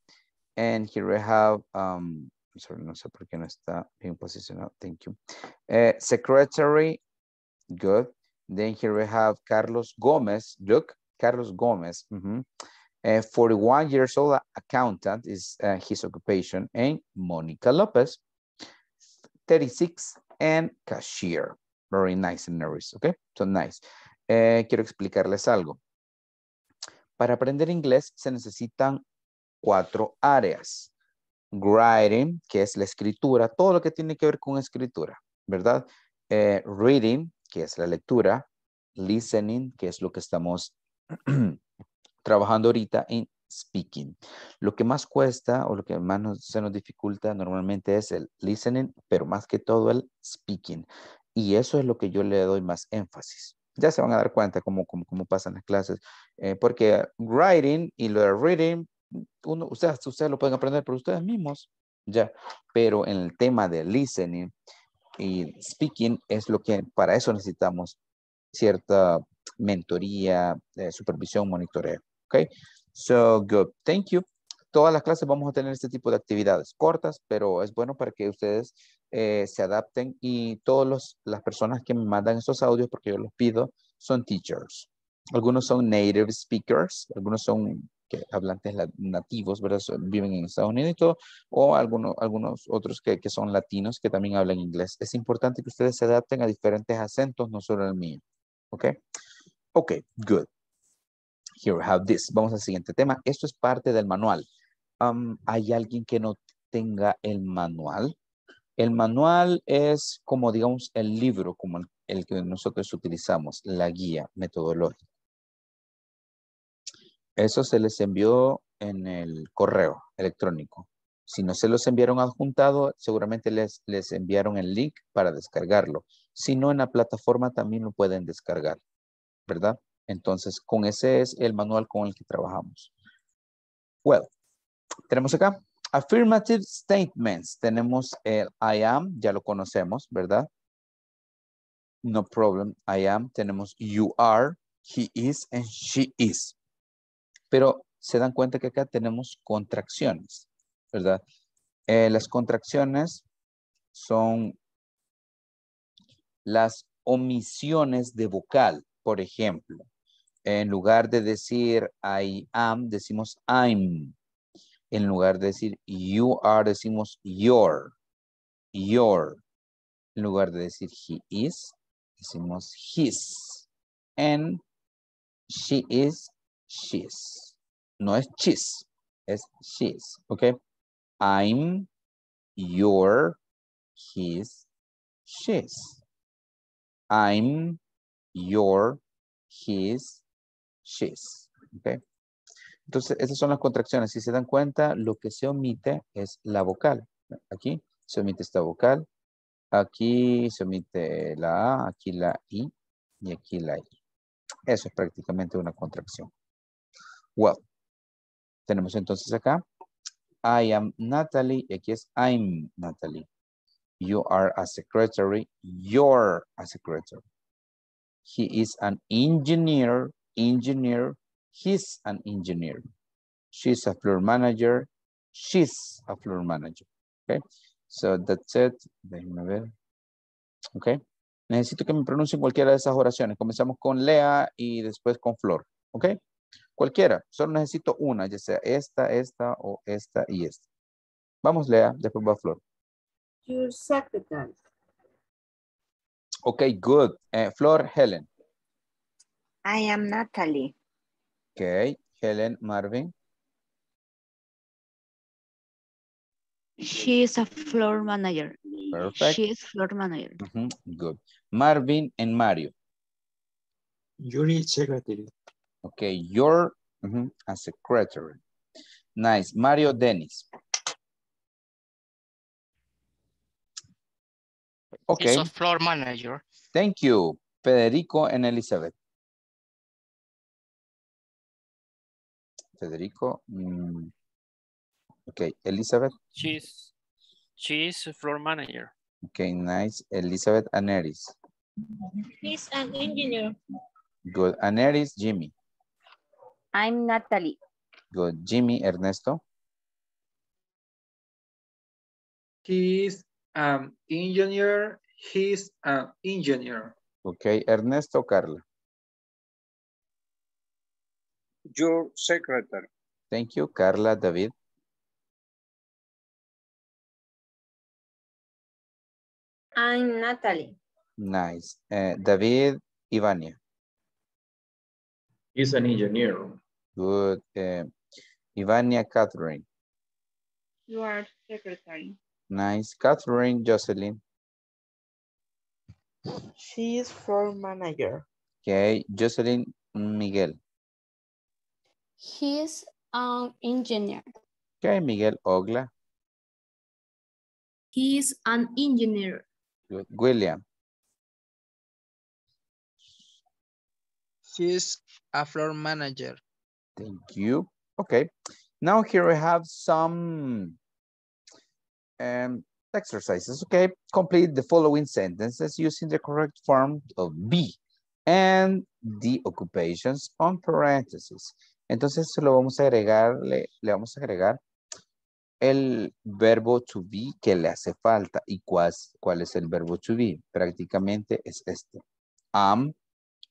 And here we have, um, sorry, no sé por qué no está bien posicionado. Thank you. Uh, secretary, good. Then here we have Carlos Gomez. Look, Carlos Gomez. Mm -hmm. uh, 41 years old accountant is uh, his occupation. And Monica Lopez, 36 and cashier. Very nice and nervous, okay? So nice. Eh, quiero explicarles algo. Para aprender inglés se necesitan cuatro áreas. Writing, que es la escritura, todo lo que tiene que ver con escritura, ¿verdad? Eh, reading, que es la lectura. Listening, que es lo que estamos trabajando ahorita. en speaking. Lo que más cuesta o lo que más se nos dificulta normalmente es el listening, pero más que todo el speaking. Y eso es lo que yo le doy más énfasis. Ya se van a dar cuenta cómo, cómo, pasan las clases, eh, porque writing y lo de reading, uno, ustedes, ustedes lo pueden aprender por ustedes mismos, ya. Pero en el tema de listening y speaking es lo que para eso necesitamos cierta mentoría, eh, supervisión, monitoreo. ¿ok? So good. Thank you. Todas las clases vamos a tener este tipo de actividades cortas, pero es bueno para que ustedes eh, se adapten y todas las personas que me mandan estos audios, porque yo los pido, son teachers. Algunos son native speakers, algunos son hablantes nativos, ¿verdad? Viven en Estados Unidos y todo, o algunos, algunos otros que, que, son latinos que también hablan inglés. Es importante que ustedes se adapten a diferentes acentos, no solo el mío. ¿Ok? Ok, good here, have this. Vamos al siguiente tema. Esto es parte del manual. Um, ¿Hay alguien que no tenga el manual? El manual es como, digamos, el libro, como el, que nosotros utilizamos, la guía metodológica. Eso se les envió en el correo electrónico. Si no se los enviaron adjuntado, seguramente les, les enviaron el link para descargarlo. Si no, en la plataforma también lo pueden descargar, ¿verdad? Entonces, con ese es el manual con el que trabajamos. Bueno, tenemos acá affirmative statements. Tenemos el I am, ya lo conocemos, ¿verdad? No problem, I am. Tenemos you are, he is, and she is. Pero se dan cuenta que acá tenemos contracciones, ¿verdad? Eh, las contracciones son las omisiones de vocal, por ejemplo. En lugar de decir I am, decimos I'm. En lugar de decir you are, decimos your. Your. En lugar de decir he is, decimos his. And she is, she's. No es she's, es she's. ¿Ok? I'm, your, his, she's. I'm, your, his, she's. Entonces, esas son las contracciones. Si se dan cuenta, lo que se omite es la vocal. Aquí se omite esta vocal, aquí se omite la A, aquí la I y aquí la I. Eso es prácticamente una contracción. Well, tenemos entonces acá, I am Natalie, y aquí es I'm Natalie. You are a secretary, you're a secretary. He is an engineer, engineer, he's an engineer. She's a floor manager, she's a floor manager. Okay, so that's it. Déjenme ver. Okay, necesito que me pronuncie cualquiera de esas oraciones. Comenzamos con Lea y después con Flor. Okay, cualquiera, solo necesito una, ya sea esta, esta o esta y esta. Vamos, Lea, después va Flor. ok, Okay, good. Eh, Flor, Helen. I am Natalie. Okay. Helen Marvin. She is a floor manager. Perfect. She is floor manager. Mm -hmm. Good. Marvin and Mario. Yuri secretary. Okay, you're mm -hmm, a secretary. Nice. Mario Dennis. Okay. He's a floor manager. Thank you, Federico and Elizabeth. Federico. Mm, okay, Elizabeth. She's, she's a floor manager. Okay, nice. Elizabeth Aneris. He's an engineer. Good. Aneris, Jimmy. I'm Natalie. Good. Jimmy, Ernesto. He's an engineer. He's an engineer. Okay, Ernesto, Carla. your secretary. Thank you, Carla David. I'm Natalie. Nice. Uh, David Ivania. He's an engineer. Good. Uh, Ivania Catherine. You are secretary. Nice. Catherine Jocelyn. She is floor manager. Okay. Jocelyn Miguel. He's an engineer. Okay, Miguel Ogla. He's an engineer. Good. William. She's a floor manager. Thank you. Okay. Now here we have some um, exercises. Okay. Complete the following sentences using the correct form of be and the occupations on parentheses. Entonces lo vamos a agregar, le, vamos a agregar el verbo to be que le hace falta. ¿Y cuál, es el verbo to be? Prácticamente es este. Am,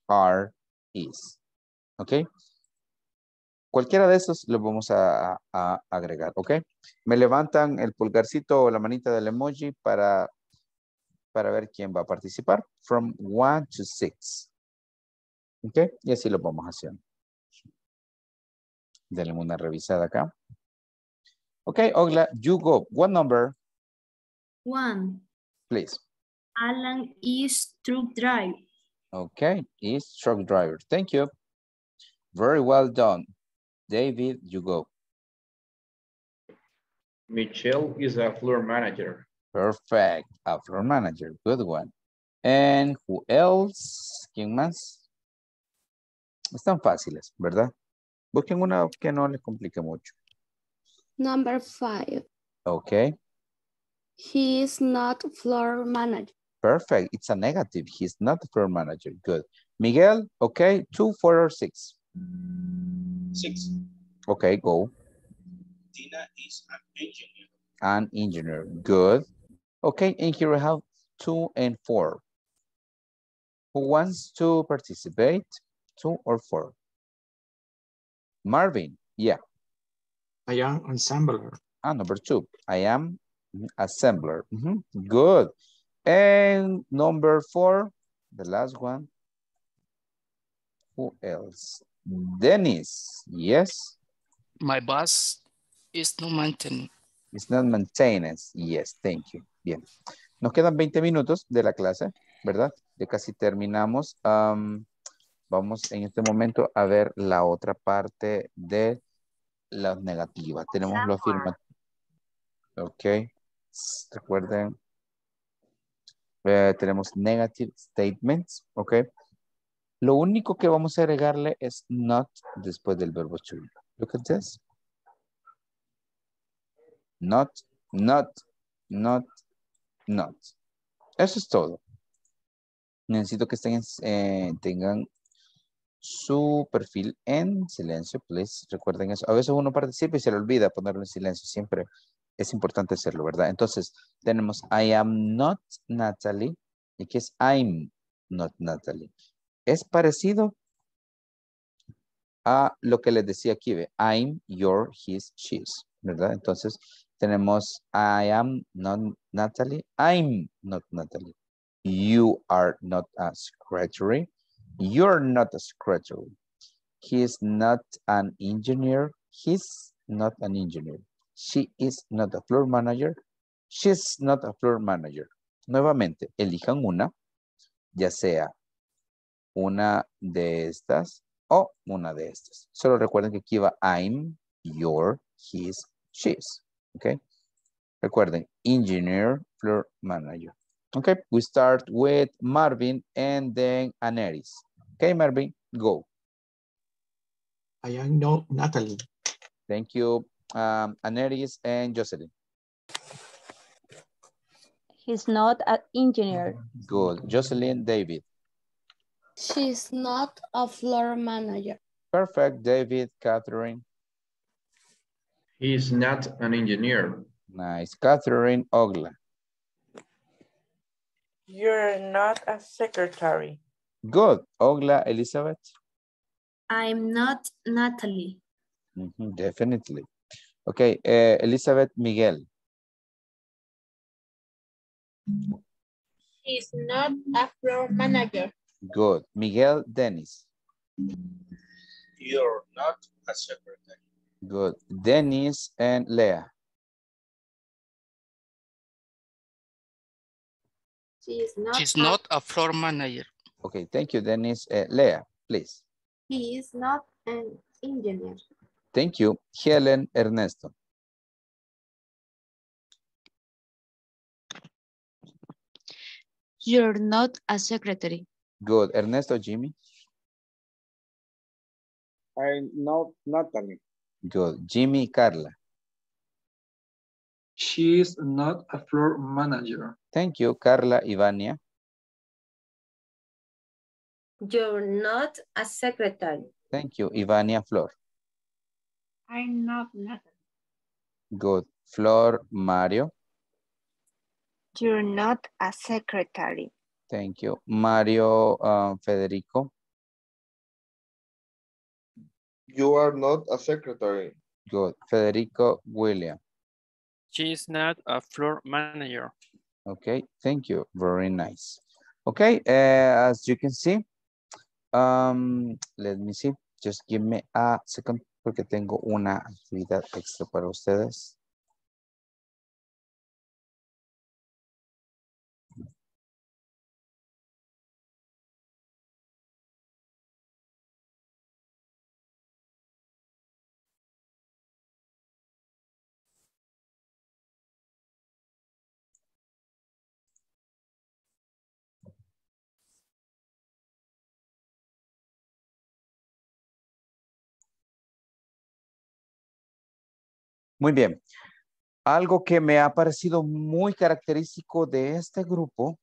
are, is. ¿Ok? Cualquiera de esos lo vamos a, agregar, ¿ok? Me levantan el pulgarcito o la manita del emoji para, para ver quién va a participar. From one to six. ¿Ok? Y así lo vamos haciendo. Denle una revisada acá. Ok, Ogla, you go. What number? One. Please. Alan is truck driver. Okay, is truck driver. Thank you. Very well done. David, you go. Michelle is a floor manager. Perfect, a floor manager, good one. And who else? ¿Quién más? Están fáciles, ¿verdad? Busquen una que no les complique mucho. Number five. Okay. He is not floor manager. Perfect. It's a negative. He's not floor manager. Good. Miguel, okay, two, four, or six? Six. Okay, go. Tina is an engineer. An engineer. Good. Okay, and here we have two and four. Who wants to participate? Two or four? Marvin, yeah. I am assembler. Ah, number two, I am assembler. Mm-hmm. Good. And number four, the last one. Who else? Dennis, yes. My bus is no maintenance. It's not maintenance. Yes, thank you. Bien. Nos quedan 20 minutos de la clase, ¿verdad? Ya casi terminamos. Um, Vamos en este momento a ver la otra parte de la negativas. Tenemos lo afirmativo. Ok. Recuerden. Eh, tenemos negative statements. Ok. Lo único que vamos a agregarle es not después del verbo to. Look at this. Not, not, not, not. Eso es todo. Necesito que estén, eh, tengan su perfil en silencio, please. Recuerden eso. A veces uno participa y se le olvida ponerlo en silencio. Siempre es importante hacerlo, ¿verdad? Entonces, tenemos I am not Natalie. ¿Y qué es I'm not Natalie? Es parecido a lo que les decía aquí. I'm your, his, she's. ¿Verdad? Entonces, tenemos I am not Natalie. I'm not Natalie. You are not a secretary. You're not a scratcher. He's not an engineer. He's not an engineer. She is not a floor manager. She's not a floor manager. Nuevamente, elijan una, ya sea una de estas o una de estas. Solo recuerden que aquí va I'm, your, his, she's. Okay. Recuerden, engineer, floor manager. Okay, we start with Marvin and then Aneris. Okay, Marvin, go. I am no, Natalie. Thank you, um, Aneris and Jocelyn. He's not an engineer. Good. Jocelyn David. She's not a floor manager. Perfect. David, Catherine. He's not an engineer. Nice. Catherine Ogla. You're not a secretary. Good. Ogla Elizabeth? I'm not Natalie. Mm -hmm, definitely. Okay, uh, Elizabeth Miguel. He's not a floor manager. Good. Miguel Dennis. You're not a secretary. Good. Dennis and Leah. She is not, She's a, not a floor manager. Okay, thank you, Dennis. Uh, eh, Leah, please. He is not an engineer. Thank you. Helen Ernesto. You're not a secretary. Good. Ernesto, Jimmy. I'm not Natalie. Good. Jimmy, Carla. She is not a floor manager. Thank you. Carla, Ivania. You're not a secretary. Thank you, Ivania Flor. I'm not nothing. Good. Flor Mario. You're not a secretary. Thank you. Mario uh, Federico. You are not a secretary. Good. Federico William. She is not a floor manager. Okay, thank you. Very nice. Okay, uh, as you can see, Um, let me see. Just give me a second porque tengo una actividad extra para ustedes. Muy bien. Algo que me ha parecido muy característico de este grupo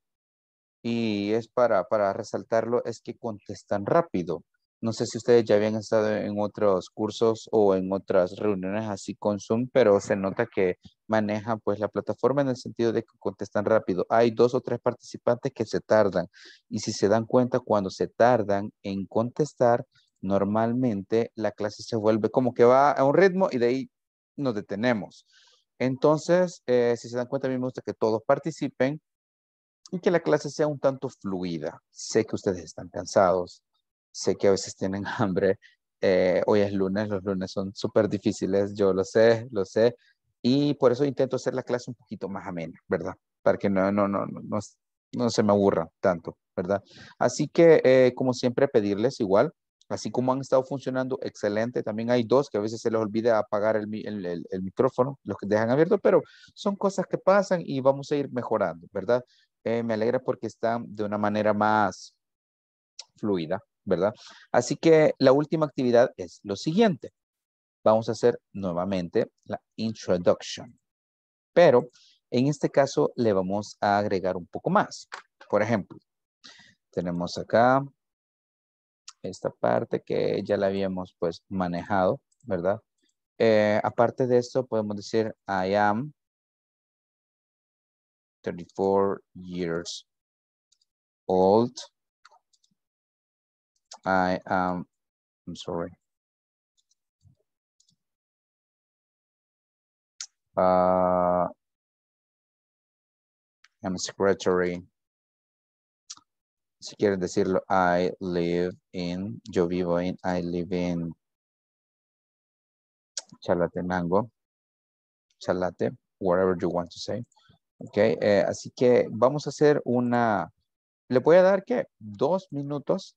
y es para, para resaltarlo es que contestan rápido. No sé si ustedes ya habían estado en otros cursos o en otras reuniones así con Zoom, pero se nota que manejan pues la plataforma en el sentido de que contestan rápido. Hay dos o tres participantes que se tardan y si se dan cuenta cuando se tardan en contestar, normalmente la clase se vuelve como que va a un ritmo y de ahí nos detenemos. Entonces, eh, si se dan cuenta, a mí me gusta que todos participen y que la clase sea un tanto fluida. Sé que ustedes están cansados, sé que a veces tienen hambre. Eh, hoy es lunes, los lunes son súper difíciles, yo lo sé, lo sé. Y por eso intento hacer la clase un poquito más amena, ¿verdad? Para que no, no, no, no, no, se me aburra tanto, ¿verdad? Así que, eh, como siempre, pedirles igual así como han estado funcionando excelente, también hay dos que a veces se les olvida apagar el, micrófono, los que dejan abierto, pero son cosas que pasan y vamos a ir mejorando, ¿verdad? Eh, me alegra porque están de una manera más fluida, ¿verdad? Así que la última actividad es lo siguiente. Vamos a hacer nuevamente la introduction, pero en este caso le vamos a agregar un poco más. Por ejemplo, tenemos acá esta parte que ya la habíamos pues manejado, ¿verdad? Eh, aparte de esto, podemos decir I am 34 years old. I am, I'm sorry. Uh, I'm a secretary si quieren decirlo, I live in, yo vivo en, I live in Chalatenango, Chalate, whatever you want to say. Ok, eh, así que vamos a hacer una, le voy a dar que dos minutos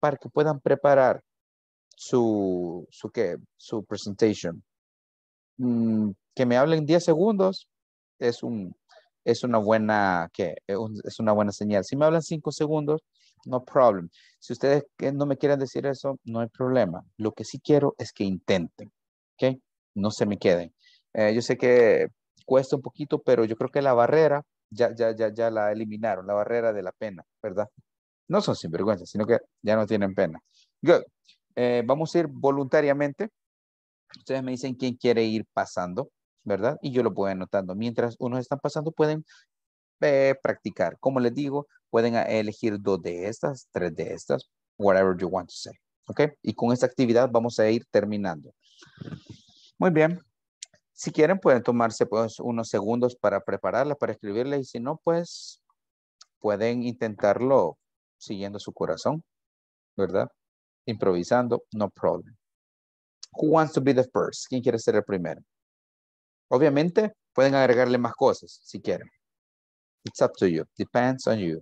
para que puedan preparar su, su, ¿qué? su presentation. Mm, que me hablen 10 segundos es un es una buena, que eh, es una buena señal. Si me hablan cinco segundos, no problem. Si ustedes no me quieren decir eso, no hay problema. Lo que sí quiero es que intenten, ¿ok? No se me queden. Eh, yo sé que cuesta un poquito, pero yo creo que la barrera ya, ya, ya, ya la eliminaron, la barrera de la pena, ¿verdad? No son sinvergüenzas, sino que ya no tienen pena. Good. Eh, vamos a ir voluntariamente. Ustedes me dicen quién quiere ir pasando. ¿verdad? Y yo lo voy anotando. Mientras unos están pasando, pueden eh, practicar. Como les digo, pueden ah, elegir dos de estas, tres de estas, whatever you want to say. ¿Ok? Y con esta actividad vamos a ir terminando. Muy bien. Si quieren, pueden tomarse pues, unos segundos para prepararla, para escribirla. Y si no, pues pueden intentarlo siguiendo su corazón, ¿verdad? Improvisando, no problem. Who wants to be the first? ¿Quién quiere ser el primero? Obviamente, pueden agregarle más cosas si quieren. It's up to you. Depends on you.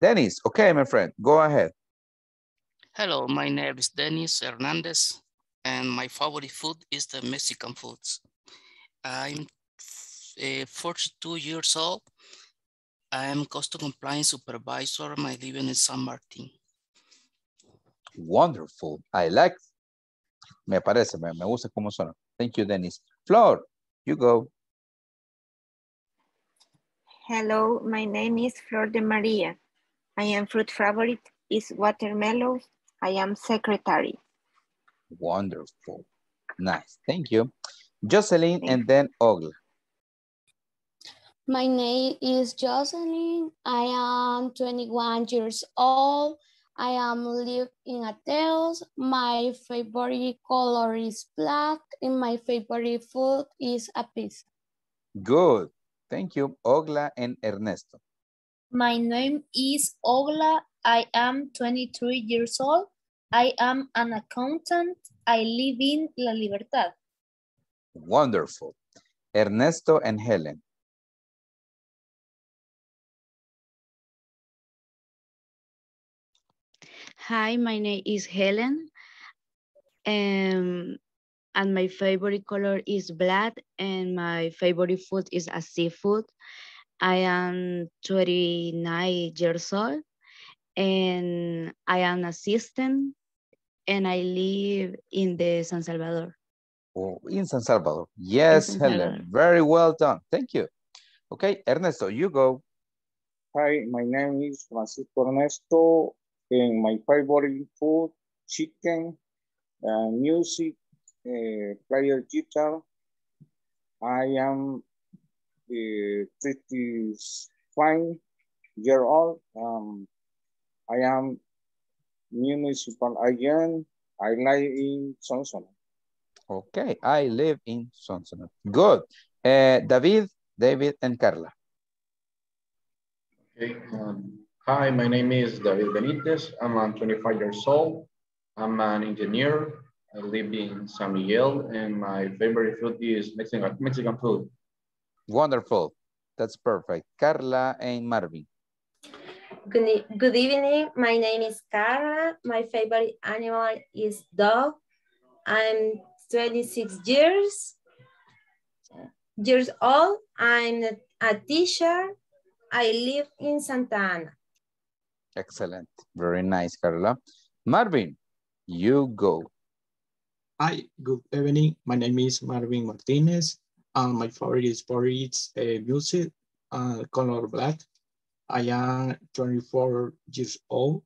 Dennis, okay, my friend, go ahead. Hello, my name is Dennis Hernandez, and my favorite food is the Mexican foods. I'm uh, 42 years old. I am custom compliance supervisor. My living in San Martin. Wonderful. I like. Me parece, me, me gusta cómo suena. Thank you, Dennis. Flor, you go. Hello, my name is Flor de Maria. I am fruit favorite is watermelon. I am secretary. Wonderful. Nice. Thank you. Jocelyn Thank and you. then Ogla. My name is Jocelyn. I am 21 years old. I am live in Ateos. My favorite color is black and my favorite food is a pizza. Good. Thank you, Ogla and Ernesto. My name is Ogla. I am 23 years old. I am an accountant. I live in La Libertad. Wonderful. Ernesto and Helen, Hi, my name is Helen. Um, and my favorite color is black and my favorite food is a seafood. I am 29 years old and I am assistant and I live in the San Salvador. Oh, in San Salvador. Yes, San Helen, Salvador. very well done. Thank you. Okay, Ernesto, you go. Hi, my name is Francisco Ernesto my favorite food, chicken, uh, music, uh, player guitar. I am uh, 35 year old. Um, I am municipal agent. I live in Sonsona. Okay, I live in Sonsona. Good. Uh, David, David, and Carla. Okay. Um, Hi, my name is David Benitez. I'm 25 years old. I'm an engineer. I live in San Miguel, and my favorite food is Mexican, Mexican food. Wonderful. That's perfect. Carla and Marvin. Good, good evening. My name is Carla. My favorite animal is dog. I'm 26 years, years old. I'm a teacher. I live in Santa Ana. Excellent. Very nice, Carla. Marvin, you go. Hi, good evening. My name is Marvin Martinez. and my favorite sport is uh, music, uh, color black. I am 24 years old.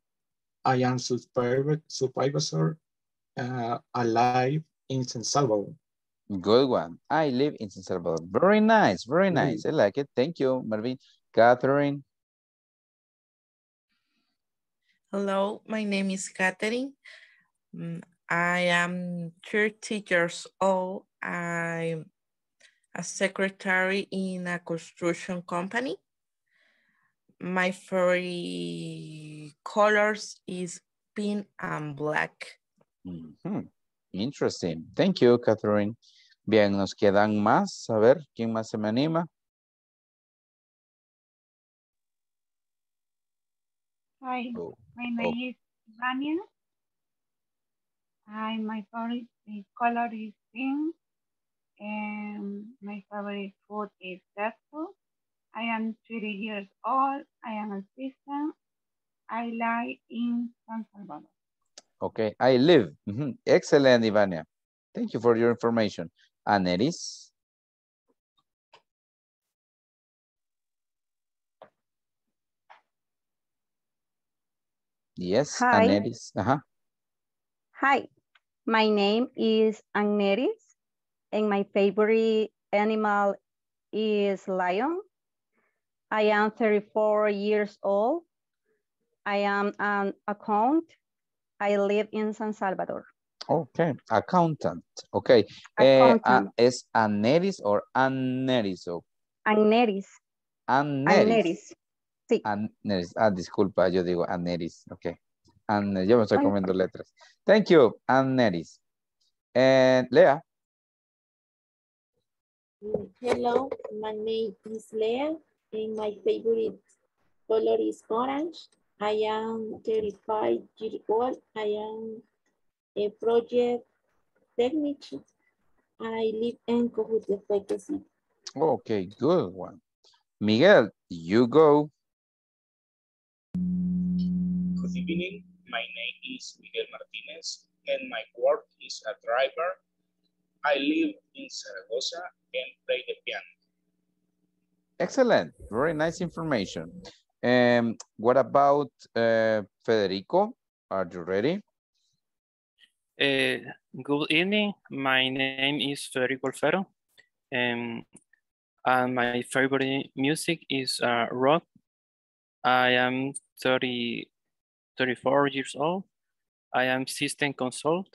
I am supervisor, supervisor uh, alive in San Salvador. Good one. I live in San Salvador. Very nice. Very nice. Mm -hmm. I like it. Thank you, Marvin. Catherine. Hello, my name is Katherine. Mm, I am 30 years old. I'm a secretary in a construction company. My favorite colors is pink and black. Mm -hmm. Interesting. Thank you, Catherine. Bien, nos quedan más. A ver, ¿quién más se me anima? Hi, oh. my oh. name oh. is Ivania. I, my favorite color is pink and my favorite food is taco. I am 20 years old. I am a citizen. I live in San Salvador. Okay, I live. Mm -hmm. Excellent, Ivania. Thank you for your information. And Eris? Yes, Hi. Aneris. Uh -huh. Hi, my name is Agneris and my favorite animal is lion. I am 34 years old. I am an accountant. I live in San Salvador. Okay, accountant. Okay, eh, ah, accountant. Uh, uh, is Aneris or Aneris? Agneris. Agneris. Agneris. Sí. Aneris. Ah, disculpa, yo digo Aneris. Ok. Aneris. Yo me estoy comiendo letras. Thank you, Aneris. And eh, Lea. Hello, my name is Lea and my favorite color is orange. I am 35 years old. I am a project technician. I live in Cojutepeque City. Okay, good one. Miguel, you go. evening. My name is Miguel Martinez and my work is a driver. I live in Zaragoza and play the piano. Excellent. Very nice information. Um, what about uh, Federico? Are you ready? Uh, good evening. My name is Federico Ferro, Um, and my favorite music is uh, rock. I am 30 34 years old. I am system consult.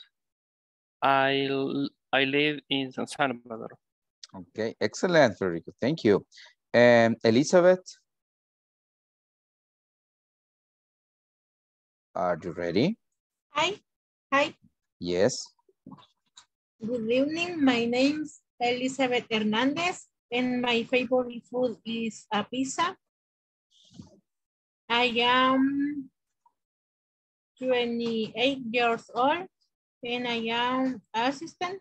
I, I live in San Salvador. Okay, excellent, very good. Thank you. Um, Elizabeth? Are you ready? Hi. Hi. Yes. Good evening. My name is Elizabeth Hernandez, and my favorite food is a pizza. I am 28 years old and I am assistant.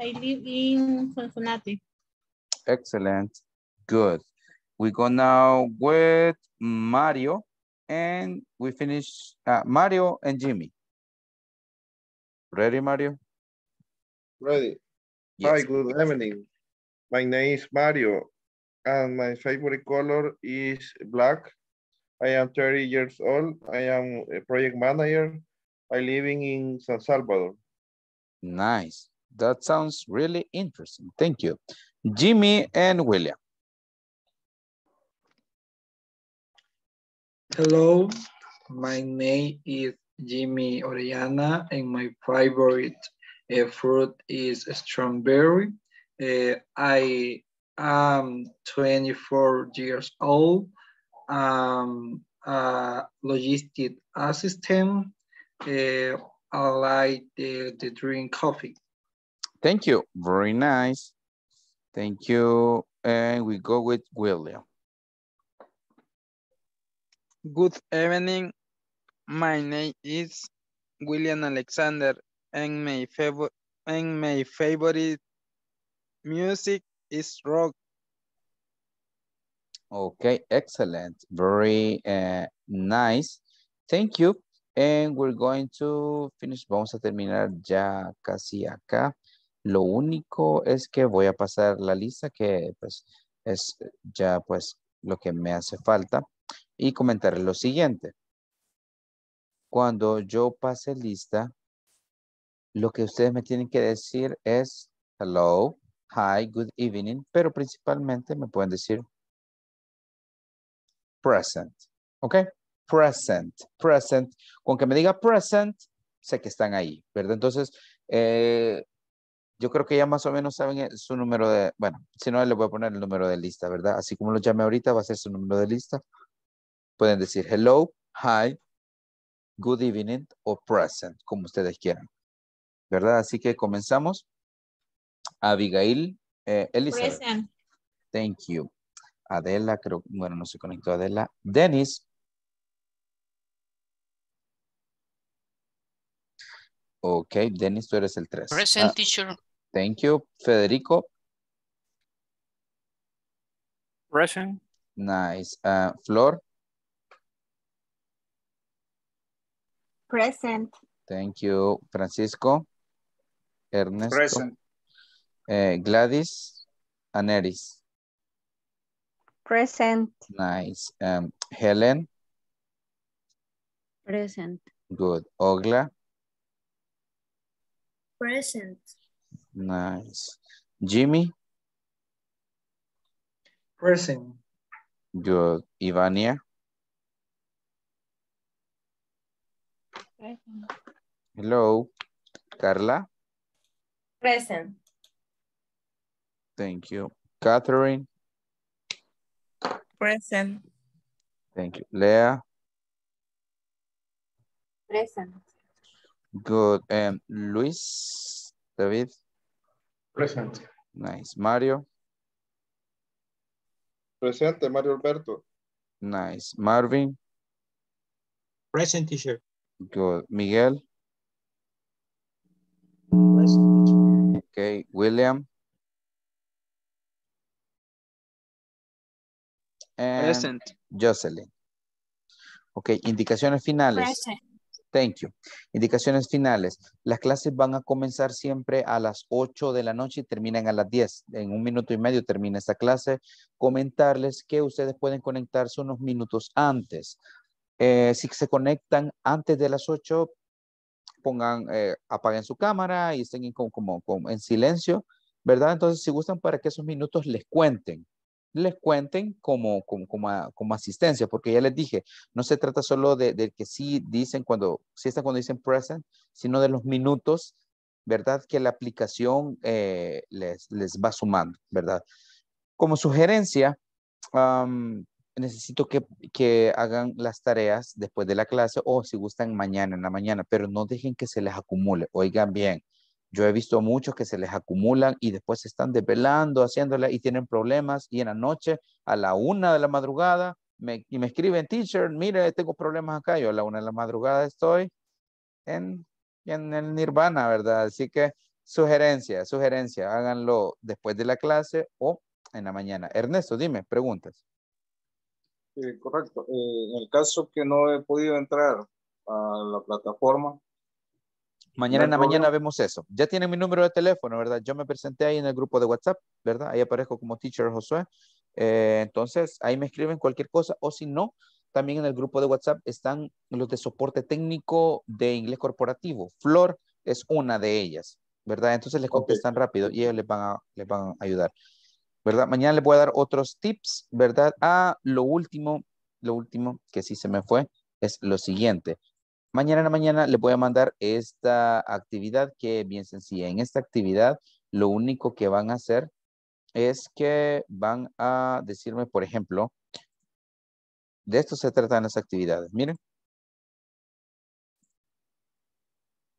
I live in Cincinnati. Excellent. Good. We go now with Mario and we finish uh, Mario and Jimmy. Ready, Mario? Ready. Yes. Hi, good evening. My name is Mario and my favorite color is black. I am 30 years old. I am a project manager. I living in San Salvador. Nice. That sounds really interesting. Thank you. Jimmy and William. Hello, my name is Jimmy Orellana and my favorite uh, fruit is strawberry. Uh, I am 24 years old um, uh, logistic system uh, I like the, the drink coffee. Thank you. Very nice. Thank you. And we go with William. Good evening. My name is William Alexander and my, favorite and my favorite music is rock Okay, excellent. Very eh, nice. Thank you. And we're going to finish. Vamos a terminar ya casi acá. Lo único es que voy a pasar la lista que pues es ya pues lo que me hace falta y comentar lo siguiente. Cuando yo pase lista, lo que ustedes me tienen que decir es hello, hi, good evening, pero principalmente me pueden decir present. ¿Ok? Present, present. Con que me diga present, sé que están ahí, ¿verdad? Entonces, eh, yo creo que ya más o menos saben eh, su número de, bueno, si no, le voy a poner el número de lista, ¿verdad? Así como lo llame ahorita, va a ser su número de lista. Pueden decir hello, hi, good evening o present, como ustedes quieran, ¿verdad? Así que comenzamos. Abigail, eh, Elizabeth. Present. Thank you. Adela, creo, bueno, no se conectó Adela. Denis. Ok, Denis, tú eres el 3. Present, ah, teacher. Thank you. Federico. Present. Nice. Ah, Flor. Present. Thank you. Francisco. Ernesto. Present. Eh, Gladys. Aneris. Present. Nice. Um, Helen? Present. Good. Ogla? Present. Nice. Jimmy? Present. Good. Ivania? Present. Hello. Carla? Present. Thank you. Catherine? Present. Thank you. Leah? Present. Good. And Luis? David? Present. Nice. Mario? Presente, Mario Alberto. Nice. Marvin? Present, teacher. Good. Miguel? Present, teacher. Okay. William? Present. Jocelyn. Ok, indicaciones finales. Present. Thank you. Indicaciones finales. Las clases van a comenzar siempre a las 8 de la noche y terminan a las 10. En un minuto y medio termina esta clase. Comentarles que ustedes pueden conectarse unos minutos antes. Eh, si se conectan antes de las 8, pongan, eh, apaguen su cámara y estén como en silencio, ¿verdad? Entonces, si gustan, para que esos minutos les cuenten les cuenten como, como, como, asistencia, porque ya les dije, no se trata solo de, que sí dicen cuando, si está cuando dicen present, sino de los minutos, ¿verdad? Que la aplicación eh, les, va sumando, ¿verdad? Como sugerencia, necesito que, que, hagan las tareas después de la clase o si gustan mañana en la mañana, pero no dejen que se les acumule, oigan bien, yo he visto muchos que se les acumulan y después se están desvelando, haciéndola y tienen problemas y en la noche, a la una de la madrugada, y me escriben, teacher, mire, tengo problemas acá, yo a la una de la madrugada estoy en, en el nirvana, ¿verdad? Así que sugerencia, sugerencia, háganlo después de la clase o en la mañana. Ernesto, dime, preguntas. correcto. Eh, en el caso que no he podido entrar a la plataforma, Mañana en la mañana vemos eso. Ya tienen mi número de teléfono, ¿verdad? Yo me presenté ahí en el grupo de WhatsApp, ¿verdad? Ahí aparezco como Teacher Josué. Eh, entonces, ahí me escriben cualquier cosa o si no, también en el grupo de WhatsApp están los de soporte técnico de inglés corporativo. Flor es una de ellas, ¿verdad? Entonces les contestan rápido y ellos les van, a, les van a ayudar, ¿verdad? Mañana les voy a dar otros tips, ¿verdad? Ah, lo último, lo último que sí se me fue es lo siguiente. Mañana en la mañana le voy a mandar esta actividad que es bien sencilla. En esta actividad lo único que van a hacer es que van a decirme, por ejemplo, de esto se tratan las actividades. Miren.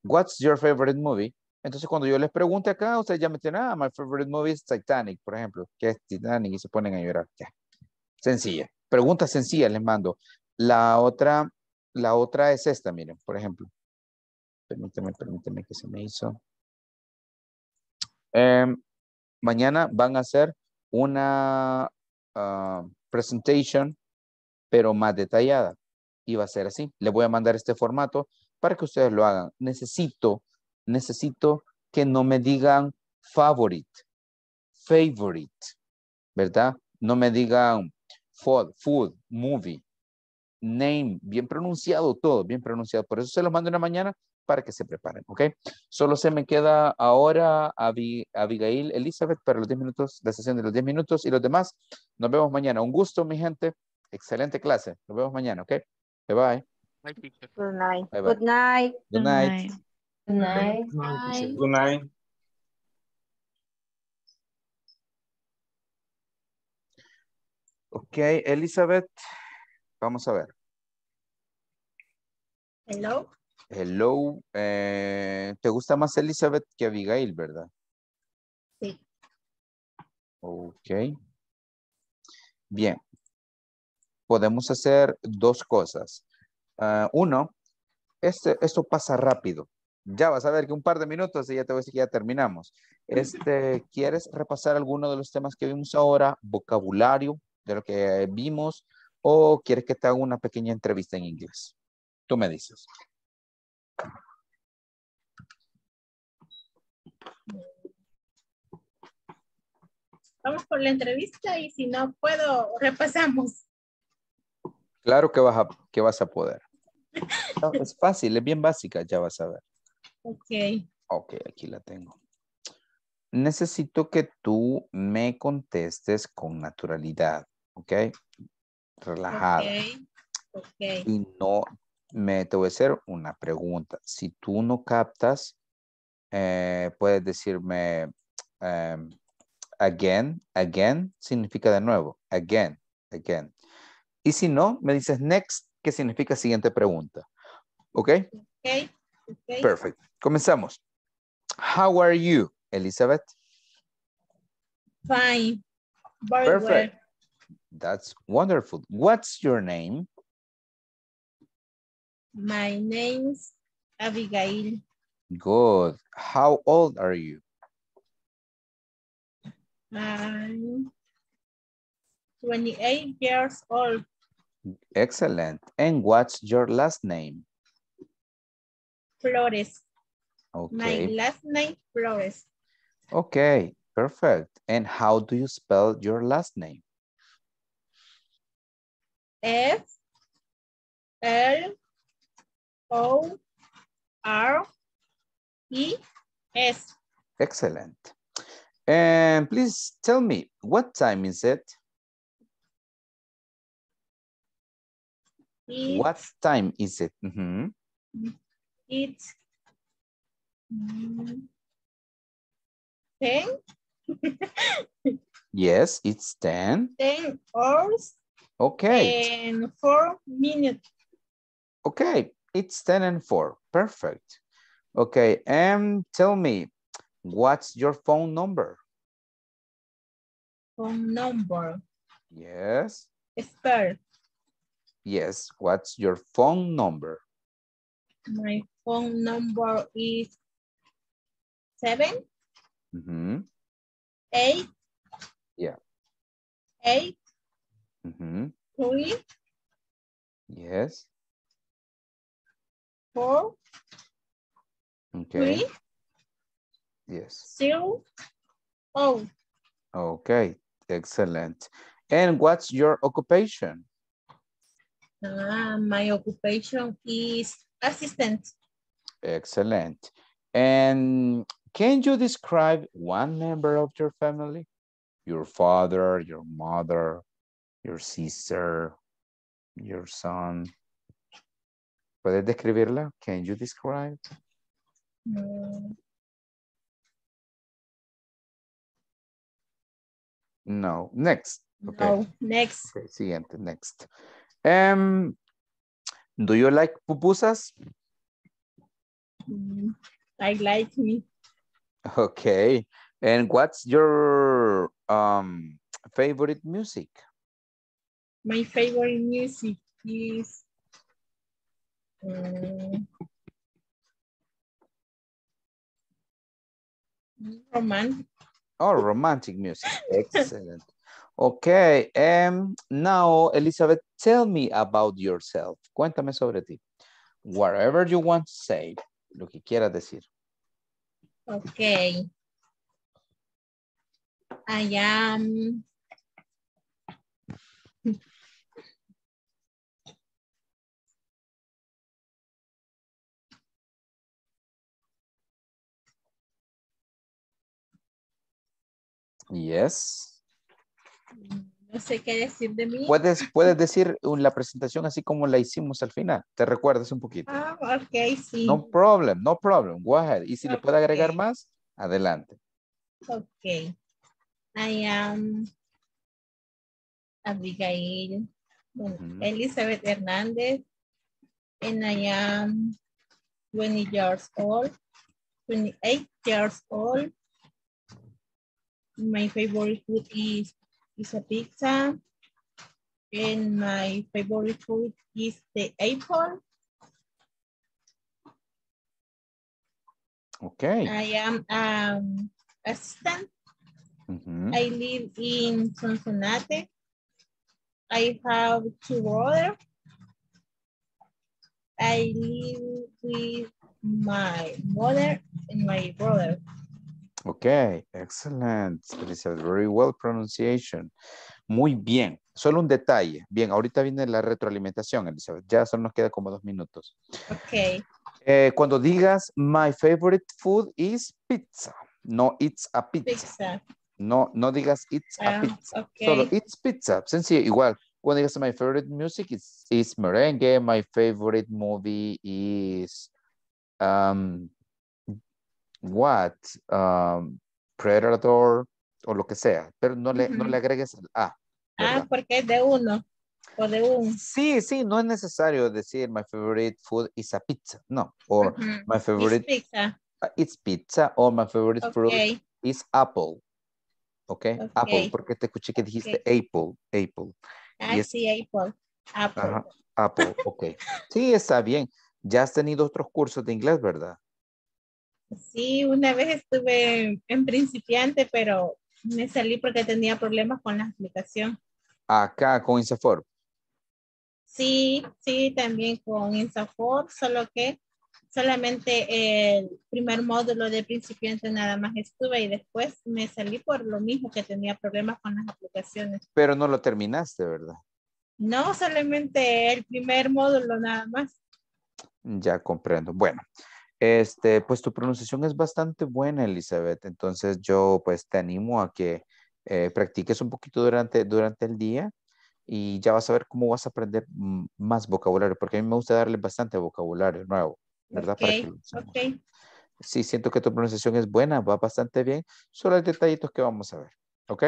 What's your favorite movie? Entonces, cuando yo les pregunte acá, ustedes ya me dicen, ah, my favorite movie is Titanic, por ejemplo, que es Titanic y se ponen a llorar. Sencilla. Pregunta sencilla les mando. La otra la otra es esta, miren, por ejemplo. Permíteme, permíteme que se me hizo. Em, mañana van a hacer una ah, presentation, pero más detallada. Y va a ser así. Le voy a mandar este formato para que ustedes lo hagan. Necesito, necesito que no me digan favorite, favorite, ¿verdad? No me digan food, food, movie, name, bien pronunciado todo, bien pronunciado. Por eso se los mando en la mañana para que se preparen, ¿ok? Solo se me queda ahora Abigail Elizabeth para los 10 minutos, la sesión de los 10 minutos y los demás. Nos vemos mañana. Un gusto, mi gente. Excelente clase. Nos vemos mañana, ¿ok? Bye bye. Good night. Bye bye. Good night. Good night. Good night. Good night. Good night. Elizabeth. Vamos a ver. Hello. Hello. Eh, ¿Te gusta más Elizabeth que Abigail, verdad? Sí. Ok. Bien. Podemos hacer dos cosas. Ah, uno, este, esto pasa rápido. Ya vas a ver que un par de minutos y ya te voy a decir que ya terminamos. Este, ¿Quieres repasar alguno de los temas que vimos ahora? Vocabulario, de lo que vimos, o quieres que te haga una pequeña entrevista en inglés? Tú me dices. Vamos por la entrevista y si no puedo, repasamos. Claro que vas a, que vas a poder. es fácil, es bien básica, ya vas a ver. Ok. Ok, aquí la tengo. Necesito que tú me contestes con naturalidad, ¿ok? relajada. Y no, me te voy a hacer una pregunta. Si tú no captas, eh, puedes decirme em, again, again significa de nuevo, again, again. Y si no, me dices next, que significa siguiente pregunta. ¿Ok? okay. Perfecto. Comenzamos. How are you, Elizabeth? Fine. perfecto That's wonderful. What's your name? My name's Abigail. Good. How old are you? I'm 28 years old. Excellent. And what's your last name? Flores. Okay. My last name, Flores. Okay, perfect. And how do you spell your last name? F L O R E S. Excellent. And please tell me, what time is it? It's, what time is it? Mm -hmm. It's mm, 10. yes, it's 10. 10 hours Okay. And four minutes. Okay, it's 10 and four, perfect. Okay, and tell me, what's your phone number? Phone number. Yes. Start. Yes, what's your phone number? My phone number is seven. Mm -hmm. Eight. Yeah. Eight. Mm-hmm. Three. Yes. Four. Okay. Three. Yes. Zero. Oh. Okay, excellent. And what's your occupation? Uh, my occupation is assistant. Excellent. And can you describe one member of your family? Your father, your mother, your sister, your son. ¿Puedes describirla? Can you describe? No. No. Next. Okay. No. Next. Okay, siguiente. Next. Um, do you like pupusas? Mm, I like me. Okay. And what's your um, favorite music? my favorite music is uh, romantic. Oh, romantic music. Excellent. okay. Um, now, Elizabeth, tell me about yourself. Cuéntame sobre ti. Whatever you want to say. Lo que quieras decir. Okay. I am Yes. No sé qué decir de mí. Puedes, puedes decir la presentación así como la hicimos al final. ¿Te recuerdas un poquito? Ah, ok, sí. No problem, no problem. Go ahead. Y si le puedo agregar más, adelante. Ok. I am Abigail Elizabeth Hernández and I am 20 years old, 28 years old. my favorite food is, is a pizza. And my favorite food is the apple. Okay. I am um, assistant. Mm -hmm. I live in Cincinnati. I have two brothers. I live with my mother and my brother. Okay, excellent. Elizabeth, very well pronunciation. Muy bien. Solo un detalle. Bien, ahorita viene la retroalimentación, Elizabeth. Ya solo nos queda como dos minutos. Okay. Eh, cuando digas, my favorite food is pizza. No, it's a pizza. No, no digas, it's a ah, pizza. Solo, it's pizza. Sencillo, igual. Cuando digas, my favorite music is, is merengue. My favorite movie is... Um, what, um, predator o lo que sea, pero no le, no le agregues el A. Ah, porque es de uno o de un. Sí, sí, no es necesario decir my favorite food is a pizza, no, or uh, my favorite. It's pizza. or my favorite fruit is apple. Okay? Apple, porque te escuché que dijiste apple, apple. Ah, apple. Apple. apple, ok. sí, está bien. Ya has tenido otros cursos de inglés, ¿verdad? Sí, una vez estuve en principiante, pero me salí porque tenía problemas con la aplicación. Acá con Insafor. Sí, sí, también con Insafor, solo que solamente el primer módulo de principiante nada más estuve y después me salí por lo mismo que tenía problemas con las aplicaciones. Pero no lo terminaste, ¿verdad? No, solamente el primer módulo nada más. Ya comprendo. Bueno, este, pues tu pronunciación es bastante buena, Elizabeth. Entonces yo pues te animo a que eh, practiques un poquito durante, durante el día y ya vas a ver cómo vas a aprender más vocabulario, porque a mí me gusta darle bastante vocabulario nuevo, ¿verdad? Sí, siento que tu pronunciación es buena, va bastante bien. Solo hay detallitos que vamos a ver, ¿ok?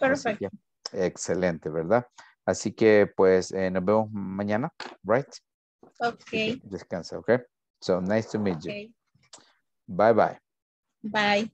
Perfecto. excelente, ¿verdad? Así que pues eh, nos vemos mañana, ¿right? Ok. Descansa, ¿ok? So nice to meet okay. you. Bye-bye. Bye. -bye. Bye.